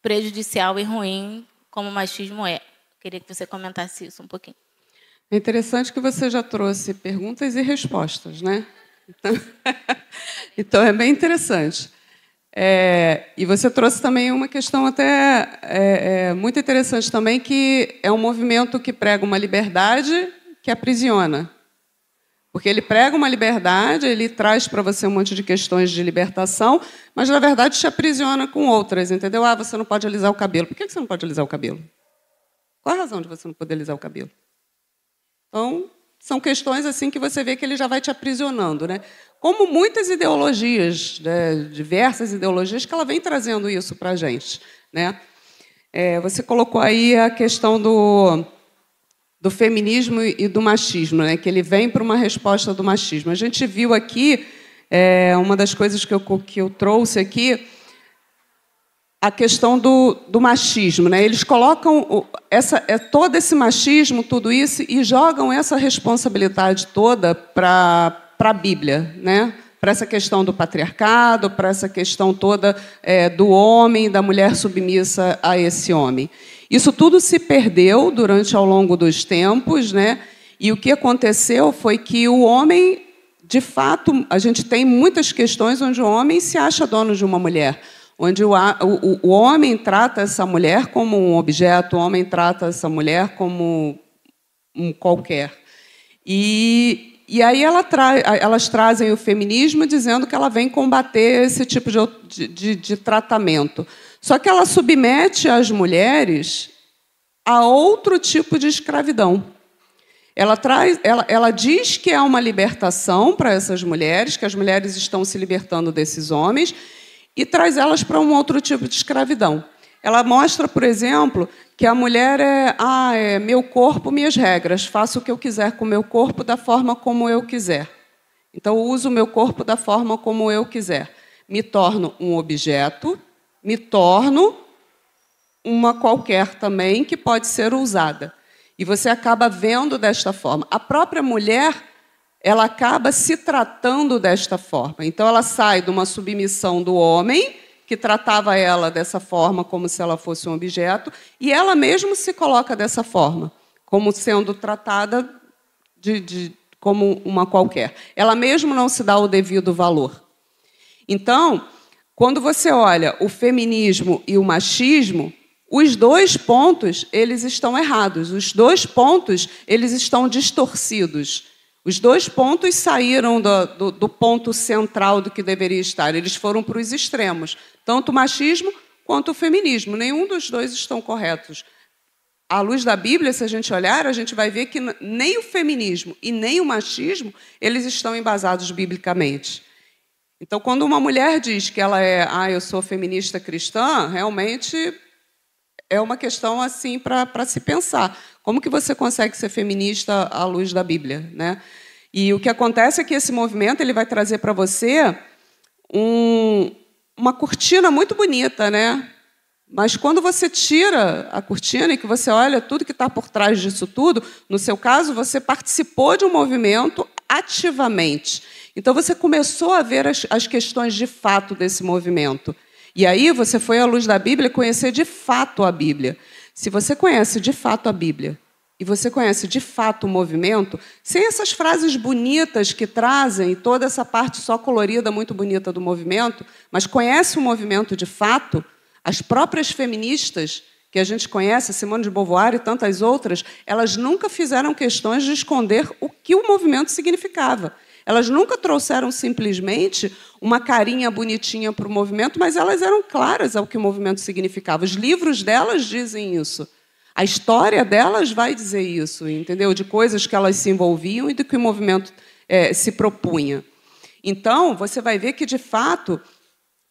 prejudicial e ruim, como o machismo é. Eu queria que você comentasse isso um pouquinho. É interessante que você já trouxe perguntas e respostas, né? Então, então é bem interessante. É, e você trouxe também uma questão até é, é, muito interessante também, que é um movimento que prega uma liberdade que aprisiona. Porque ele prega uma liberdade, ele traz para você um monte de questões de libertação, mas na verdade te aprisiona com outras, entendeu? Ah, você não pode alisar o cabelo. Por que você não pode alisar o cabelo? Qual a razão de você não poder alisar o cabelo? Então, são questões assim que você vê que ele já vai te aprisionando, né? Como muitas ideologias, né? diversas ideologias, que ela vem trazendo isso para a gente, né? É, você colocou aí a questão do, do feminismo e do machismo, né? Que ele vem para uma resposta do machismo. A gente viu aqui é, uma das coisas que eu, que eu trouxe aqui a questão do, do, machismo. Né? Eles colocam essa, é, todo esse machismo, tudo isso, e jogam essa responsabilidade toda para a Bíblia, né? para essa questão do patriarcado, para essa questão toda é, do homem, da mulher submissa a esse homem. Isso tudo se perdeu durante ao longo dos tempos, né? e o que aconteceu foi que o homem, de fato, a gente tem muitas questões onde o homem se acha dono de uma mulher onde o, o, o homem trata essa mulher como um objeto, o homem trata essa mulher como um qualquer. E, e aí ela tra elas trazem o feminismo dizendo que ela vem combater esse tipo de, de, de, tratamento. Só que ela submete as mulheres a outro tipo de escravidão. Ela, traz, ela, ela diz que é uma libertação para essas mulheres, que as mulheres estão se libertando desses homens, e traz elas para um outro tipo de escravidão. Ela mostra, por exemplo, que a mulher é, ah, é meu corpo, minhas regras, faço o que eu quiser com o meu corpo da forma como eu quiser. Então, eu uso o meu corpo da forma como eu quiser. Me torno um objeto, me torno uma qualquer também que pode ser usada. E você acaba vendo desta forma. A própria mulher ela acaba se tratando desta forma. Então, ela sai de uma submissão do homem, que tratava ela dessa forma, como se ela fosse um objeto, e ela mesma se coloca dessa forma, como sendo tratada de, de como uma qualquer. Ela mesma não se dá o devido valor. Então, quando você olha o feminismo e o machismo, os dois pontos eles estão errados, os dois pontos eles estão distorcidos. Os dois pontos saíram do, do, do ponto central do que deveria estar, eles foram para os extremos, tanto o machismo quanto o feminismo. Nenhum dos dois estão corretos. À luz da Bíblia, se a gente olhar, a gente vai ver que nem o feminismo e nem o machismo, eles estão embasados biblicamente. Então, quando uma mulher diz que ela é, ah, eu sou feminista cristã, realmente é uma questão assim para se pensar. Como que você consegue ser feminista à luz da Bíblia, né? E o que acontece é que esse movimento ele vai trazer para você um, uma cortina muito bonita, né? Mas quando você tira a cortina e que você olha tudo que está por trás disso tudo, no seu caso, você participou de um movimento ativamente. Então você começou a ver as, as questões de fato desse movimento. E aí você foi à luz da Bíblia conhecer de fato a Bíblia. Se você conhece de fato a Bíblia e você conhece de fato o movimento, sem essas frases bonitas que trazem toda essa parte só colorida, muito bonita do movimento, mas conhece o movimento de fato, as próprias feministas que a gente conhece, Simone de Beauvoir e tantas outras, elas nunca fizeram questões de esconder o que o movimento significava. Elas nunca trouxeram simplesmente uma carinha bonitinha para o movimento, mas elas eram claras ao que o movimento significava. Os livros delas dizem isso. A história delas vai dizer isso, entendeu? De coisas que elas se envolviam e do que o movimento é, se propunha. Então, você vai ver que, de fato,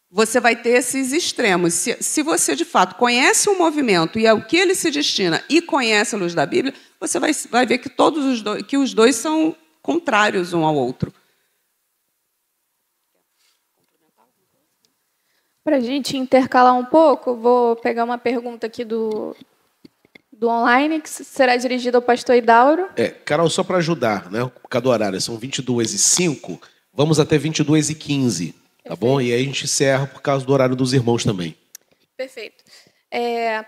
você vai ter esses extremos. Se, se você, de fato, conhece um movimento e ao é que ele se destina e conhece a luz da Bíblia, você vai, vai ver que, todos os dois, que os dois são contrários um ao outro. Para a gente intercalar um pouco, vou pegar uma pergunta aqui do, do online, que será dirigida ao pastor Idauro. É, Carol, só para ajudar, né? Cada horário são 22 e 5, vamos até 22 e 15, tá Perfeito. bom? E aí a gente encerra por causa do horário dos irmãos também. Perfeito. É,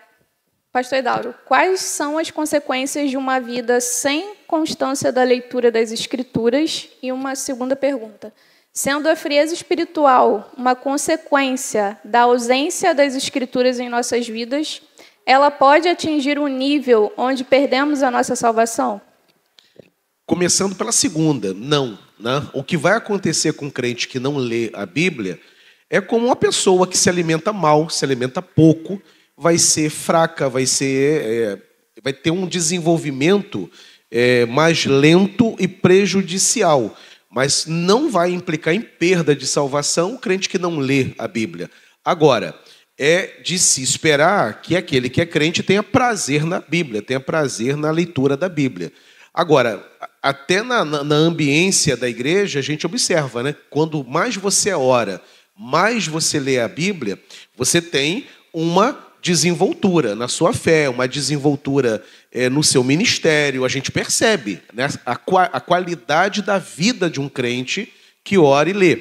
Pastor Hidalgo, quais são as consequências de uma vida sem constância da leitura das Escrituras? E uma segunda pergunta. Sendo a frieza espiritual uma consequência da ausência das Escrituras em nossas vidas, ela pode atingir um nível onde perdemos a nossa salvação? Começando pela segunda, não. Né? O que vai acontecer com um crente que não lê a Bíblia é como uma pessoa que se alimenta mal, se alimenta pouco vai ser fraca, vai ser, é, vai ter um desenvolvimento é, mais lento e prejudicial, mas não vai implicar em perda de salvação o crente que não lê a Bíblia. Agora, é de se esperar que aquele que é crente tenha prazer na Bíblia, tenha prazer na leitura da Bíblia. Agora, até na, na, na ambiência da igreja, a gente observa, né? Quando mais você ora, mais você lê a Bíblia, você tem uma desenvoltura na sua fé, uma desenvoltura é, no seu ministério. A gente percebe né? a, a qualidade da vida de um crente que ora e lê.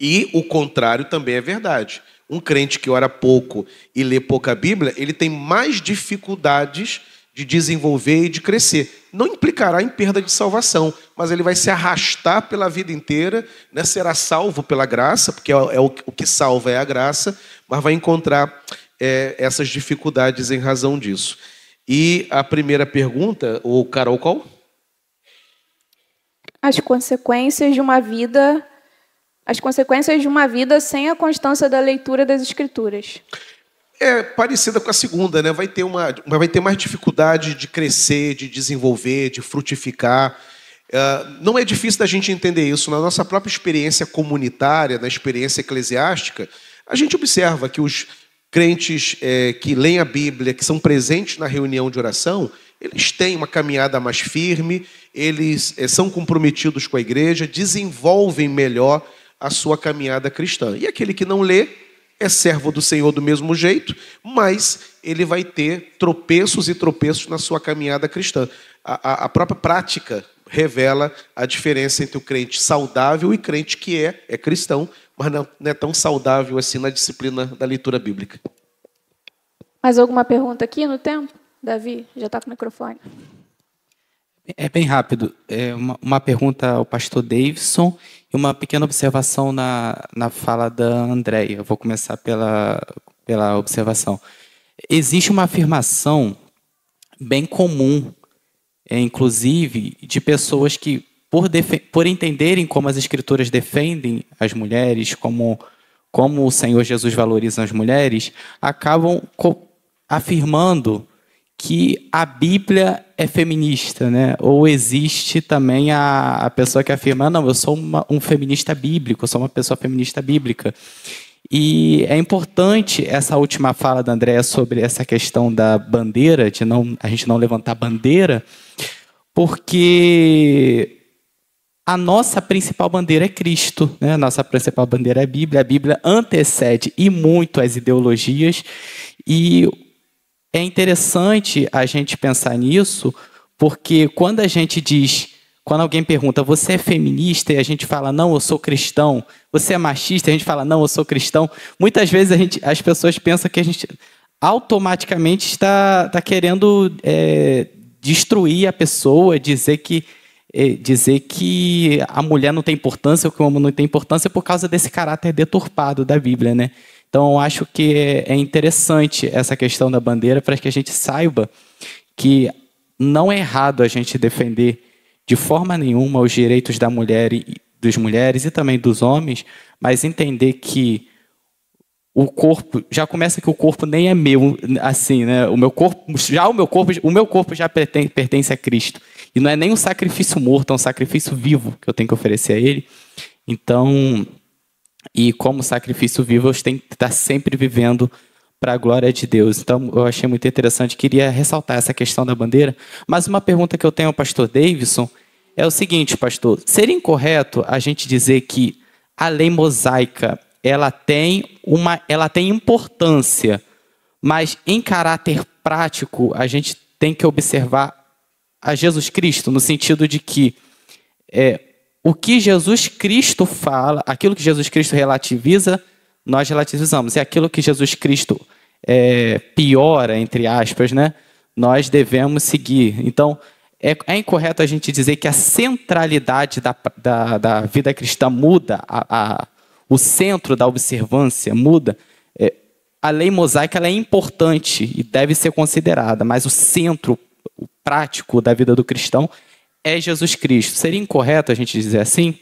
E o contrário também é verdade. Um crente que ora pouco e lê pouca Bíblia, ele tem mais dificuldades de desenvolver e de crescer. Não implicará em perda de salvação, mas ele vai se arrastar pela vida inteira, né? será salvo pela graça, porque é o, é o que salva é a graça, mas vai encontrar é, essas dificuldades em razão disso. E a primeira pergunta, o Carol, qual? As consequências de uma vida, as consequências de uma vida sem a constância da leitura das escrituras. É parecida com a segunda, né? Vai ter uma, vai ter mais dificuldade de crescer, de desenvolver, de frutificar. É, não é difícil da gente entender isso. Na nossa própria experiência comunitária, na experiência eclesiástica, a gente observa que os crentes é, que leem a Bíblia, que são presentes na reunião de oração, eles têm uma caminhada mais firme, eles é, são comprometidos com a igreja, desenvolvem melhor a sua caminhada cristã. E aquele que não lê é servo do Senhor do mesmo jeito, mas ele vai ter tropeços e tropeços na sua caminhada cristã. a, a, a própria prática revela a diferença entre o crente saudável e crente que é, é cristão, mas não, é tão saudável assim na disciplina da leitura bíblica. Mais alguma pergunta aqui no tempo? Davi, já está com o microfone. É bem rápido. É uma, uma, pergunta ao pastor Davidson e uma pequena observação na, na fala da Andréia. Vou começar pela, pela observação. Existe uma afirmação bem comum, é, inclusive, de pessoas que por, por entenderem como as escrituras defendem as mulheres, como, como o Senhor Jesus valoriza as mulheres, acabam afirmando que a Bíblia é feminista, né? Ou existe também a, a pessoa que afirma, ah, não, eu sou uma, um feminista bíblico, eu sou uma pessoa feminista bíblica. E é importante essa última fala da Andréa sobre essa questão da bandeira, de não, a gente não levantar bandeira, porque a nossa principal bandeira é Cristo, né? a nossa principal bandeira é a Bíblia. A Bíblia antecede e muito as ideologias, e é interessante a gente pensar nisso, porque quando a gente diz, quando alguém pergunta, você é feminista? E a gente fala, não, eu sou cristão. Você é machista? E a gente fala, não, eu sou cristão. Muitas vezes gente, as pessoas pensam que a gente automaticamente está, está querendo é, destruir a pessoa, dizer que é, dizer que a mulher não tem importância, que o homem não tem importância por causa desse caráter deturpado da Bíblia, né? Então, acho que é, é interessante essa questão da bandeira para que a gente saiba que não é errado a gente defender de forma nenhuma os direitos da mulher e dos mulheres e também dos homens, mas entender que o corpo já começa que o corpo nem é meu assim, né? O meu corpo já o meu corpo o meu corpo já pertence, pertence a Cristo. E não é nem um sacrifício morto, é um sacrifício vivo que eu tenho que oferecer a Ele. Então, e como sacrifício vivo, eu tenho que estar sempre vivendo para a glória de Deus. Então, eu achei muito interessante, queria ressaltar essa questão da bandeira. Mas uma pergunta que eu tenho ao pastor Davidson é o seguinte, pastor: seria incorreto a gente dizer que a lei mosaica ela tem uma, ela tem importância, mas em caráter prático a gente tem que observar a Jesus Cristo, no sentido de que é, o que Jesus Cristo fala, aquilo que Jesus Cristo relativiza, nós relativizamos. E aquilo que Jesus Cristo é, piora, entre aspas, né, nós devemos seguir. Então, é, é, incorreto a gente dizer que a centralidade da, da, da vida cristã muda, a, a, o centro da observância muda. É, a lei mosaica é importante e deve ser considerada, mas o centro, prático da vida do cristão é Jesus Cristo. Seria incorreto a gente dizer assim?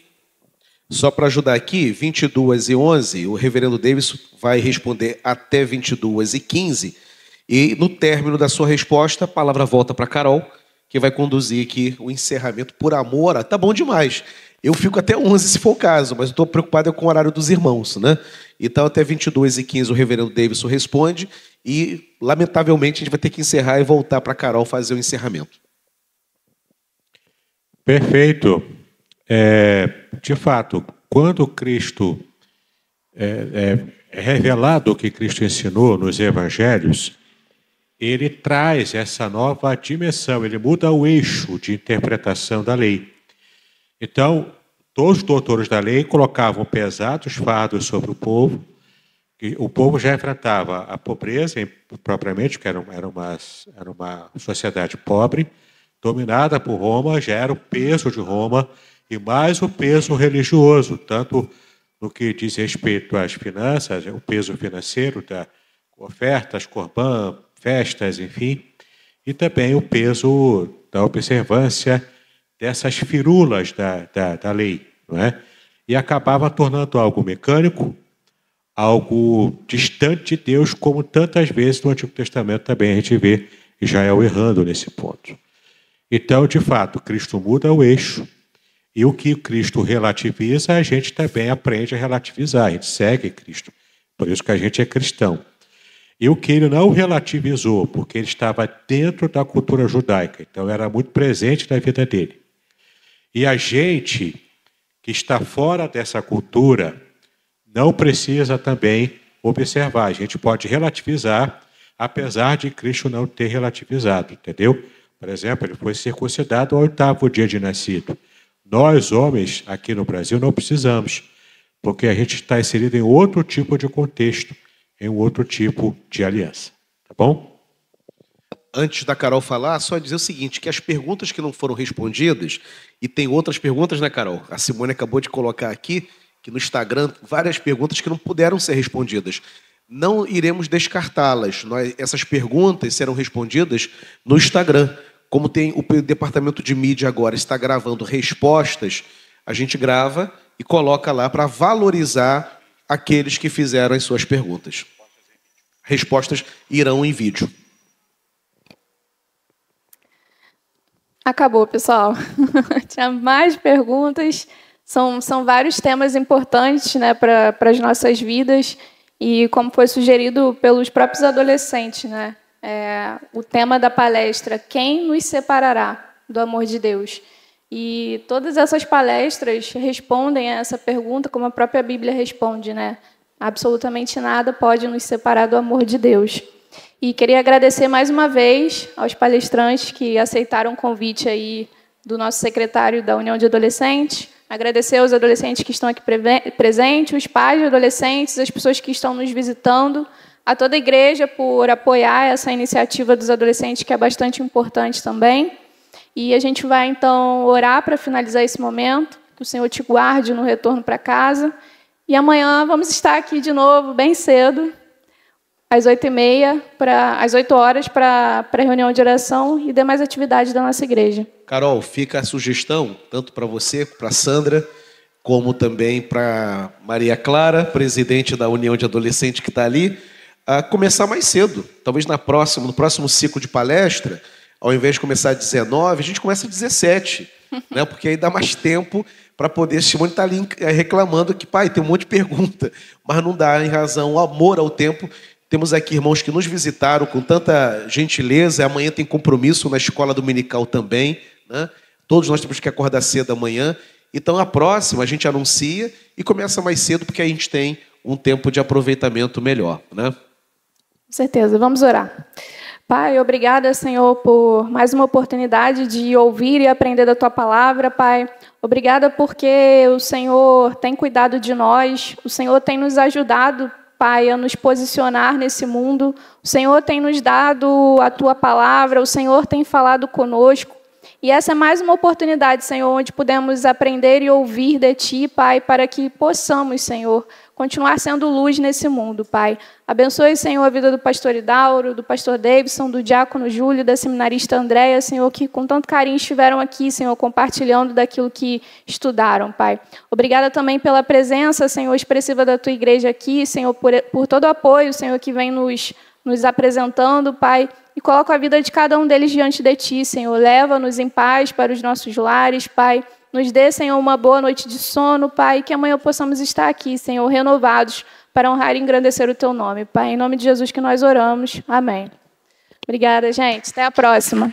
Só para ajudar aqui, 22 e 11, o reverendo Davis vai responder até 22 e 15. E no término da sua resposta, a palavra volta para Carol, que vai conduzir aqui o encerramento por amor. Tá bom demais. Eu fico até 11 se for o caso, mas estou preocupado com o horário dos irmãos, né? Então, até 22 e 15 o reverendo Davidson responde e, lamentavelmente, a gente vai ter que encerrar e voltar para a Carol fazer o encerramento. Perfeito. É, de fato, quando Cristo é, é, é, revelado o que Cristo ensinou nos evangelhos, ele traz essa nova dimensão, ele muda o eixo de interpretação da lei. Então, todos os doutores da lei colocavam pesados fardos sobre o povo, que o povo já enfrentava a pobreza, propriamente, que era uma, era uma, sociedade pobre, dominada por Roma, já era o peso de Roma, e mais o peso religioso, tanto no que diz respeito às finanças, o peso financeiro da ofertas, corbã, festas, enfim, e também o peso da observância dessas firulas da, da, da lei, não é? e acabava tornando algo mecânico, algo distante de Deus, como tantas vezes no Antigo Testamento também a gente vê Israel errando nesse ponto. Então, de fato, Cristo muda o eixo, e o que Cristo relativiza, a gente também aprende a relativizar, a gente segue Cristo. Por isso que a gente é cristão. E o que ele não relativizou, porque ele estava dentro da cultura judaica, então era muito presente na vida dele. E a gente que está fora dessa cultura não precisa também observar. A gente pode relativizar, apesar de Cristo não ter relativizado, entendeu? Por exemplo, ele foi circuncidado ao oitavo dia de nascido. Nós, homens, aqui no Brasil, não precisamos, porque a gente está inserido em outro tipo de contexto, em outro tipo de aliança. Tá bom? antes da Carol falar, só dizer o seguinte: que as perguntas que não foram respondidas, e tem outras perguntas, né, Carol? A Simone acabou de colocar aqui que no Instagram várias perguntas que não puderam ser respondidas. Não iremos descartá-las. Essas perguntas serão respondidas no Instagram. Como tem o departamento de mídia agora está gravando respostas, a gente grava e coloca lá para valorizar aqueles que fizeram as suas perguntas. Respostas irão em vídeo. Acabou, pessoal. Tinha mais perguntas. São, são vários temas importantes né, para as nossas vidas. E como foi sugerido pelos próprios adolescentes, né? É, o tema da palestra, Quem nos separará do amor de Deus? E todas essas palestras respondem a essa pergunta, como a própria Bíblia responde, né? Absolutamente nada pode nos separar do amor de Deus. E queria agradecer mais uma vez aos palestrantes que aceitaram o convite aí do nosso secretário da União de Adolescentes, agradecer aos adolescentes que estão aqui presentes, os pais de adolescentes, as pessoas que estão nos visitando, a toda a igreja por apoiar essa iniciativa dos adolescentes, que é bastante importante também. E a gente vai, então, orar para finalizar esse momento, que o Senhor te guarde no retorno para casa. E amanhã vamos estar aqui de novo, bem cedo, às 8 e meia para às oito horas para a reunião de oração e demais atividades da nossa igreja. Carol, fica a sugestão tanto para você, para Sandra, como também para Maria Clara, presidente da União de Adolescentes que está ali, a começar mais cedo. Talvez na próxima, no próximo ciclo de palestra, ao invés de começar às 19, a gente começa às 17, né? Porque aí dá mais tempo para poder Simone está ali eh, reclamando que, pai, tem um monte de pergunta, mas não dá em razão ao amor ao tempo temos aqui irmãos que nos visitaram com tanta gentileza. Amanhã tem compromisso na escola dominical também. Né? Todos nós temos que acordar cedo amanhã. Então, a próxima a gente anuncia e começa mais cedo, porque a gente tem um tempo de aproveitamento melhor. Né? Com certeza. Vamos orar. Pai, obrigada, Senhor, por mais uma oportunidade de ouvir e aprender da tua palavra, Pai. Obrigada porque o Senhor tem cuidado de nós, o Senhor tem nos ajudado Pai, a nos posicionar nesse mundo. O Senhor tem nos dado a tua palavra, o Senhor tem falado conosco. E essa é mais uma oportunidade, Senhor, onde podemos aprender e ouvir de ti, Pai, para que possamos, Senhor, continuar sendo luz nesse mundo, Pai. Abençoe, Senhor, a vida do pastor Idauro, do pastor Davidson, do diácono Júlio, da seminarista Andréia, Senhor, que com tanto carinho estiveram aqui, Senhor, compartilhando daquilo que estudaram, Pai. Obrigada também pela presença, Senhor, expressiva da tua igreja aqui, Senhor, por, por todo o apoio, Senhor, que vem nos, nos apresentando, Pai e coloco a vida de cada um deles diante de ti, Senhor. Leva-nos em paz para os nossos lares, Pai. Nos dê, Senhor, uma boa noite de sono, Pai, que amanhã possamos estar aqui, Senhor, renovados para honrar e engrandecer o Teu nome. Pai, em nome de Jesus que nós oramos. Amém. Obrigada, gente. Até a próxima.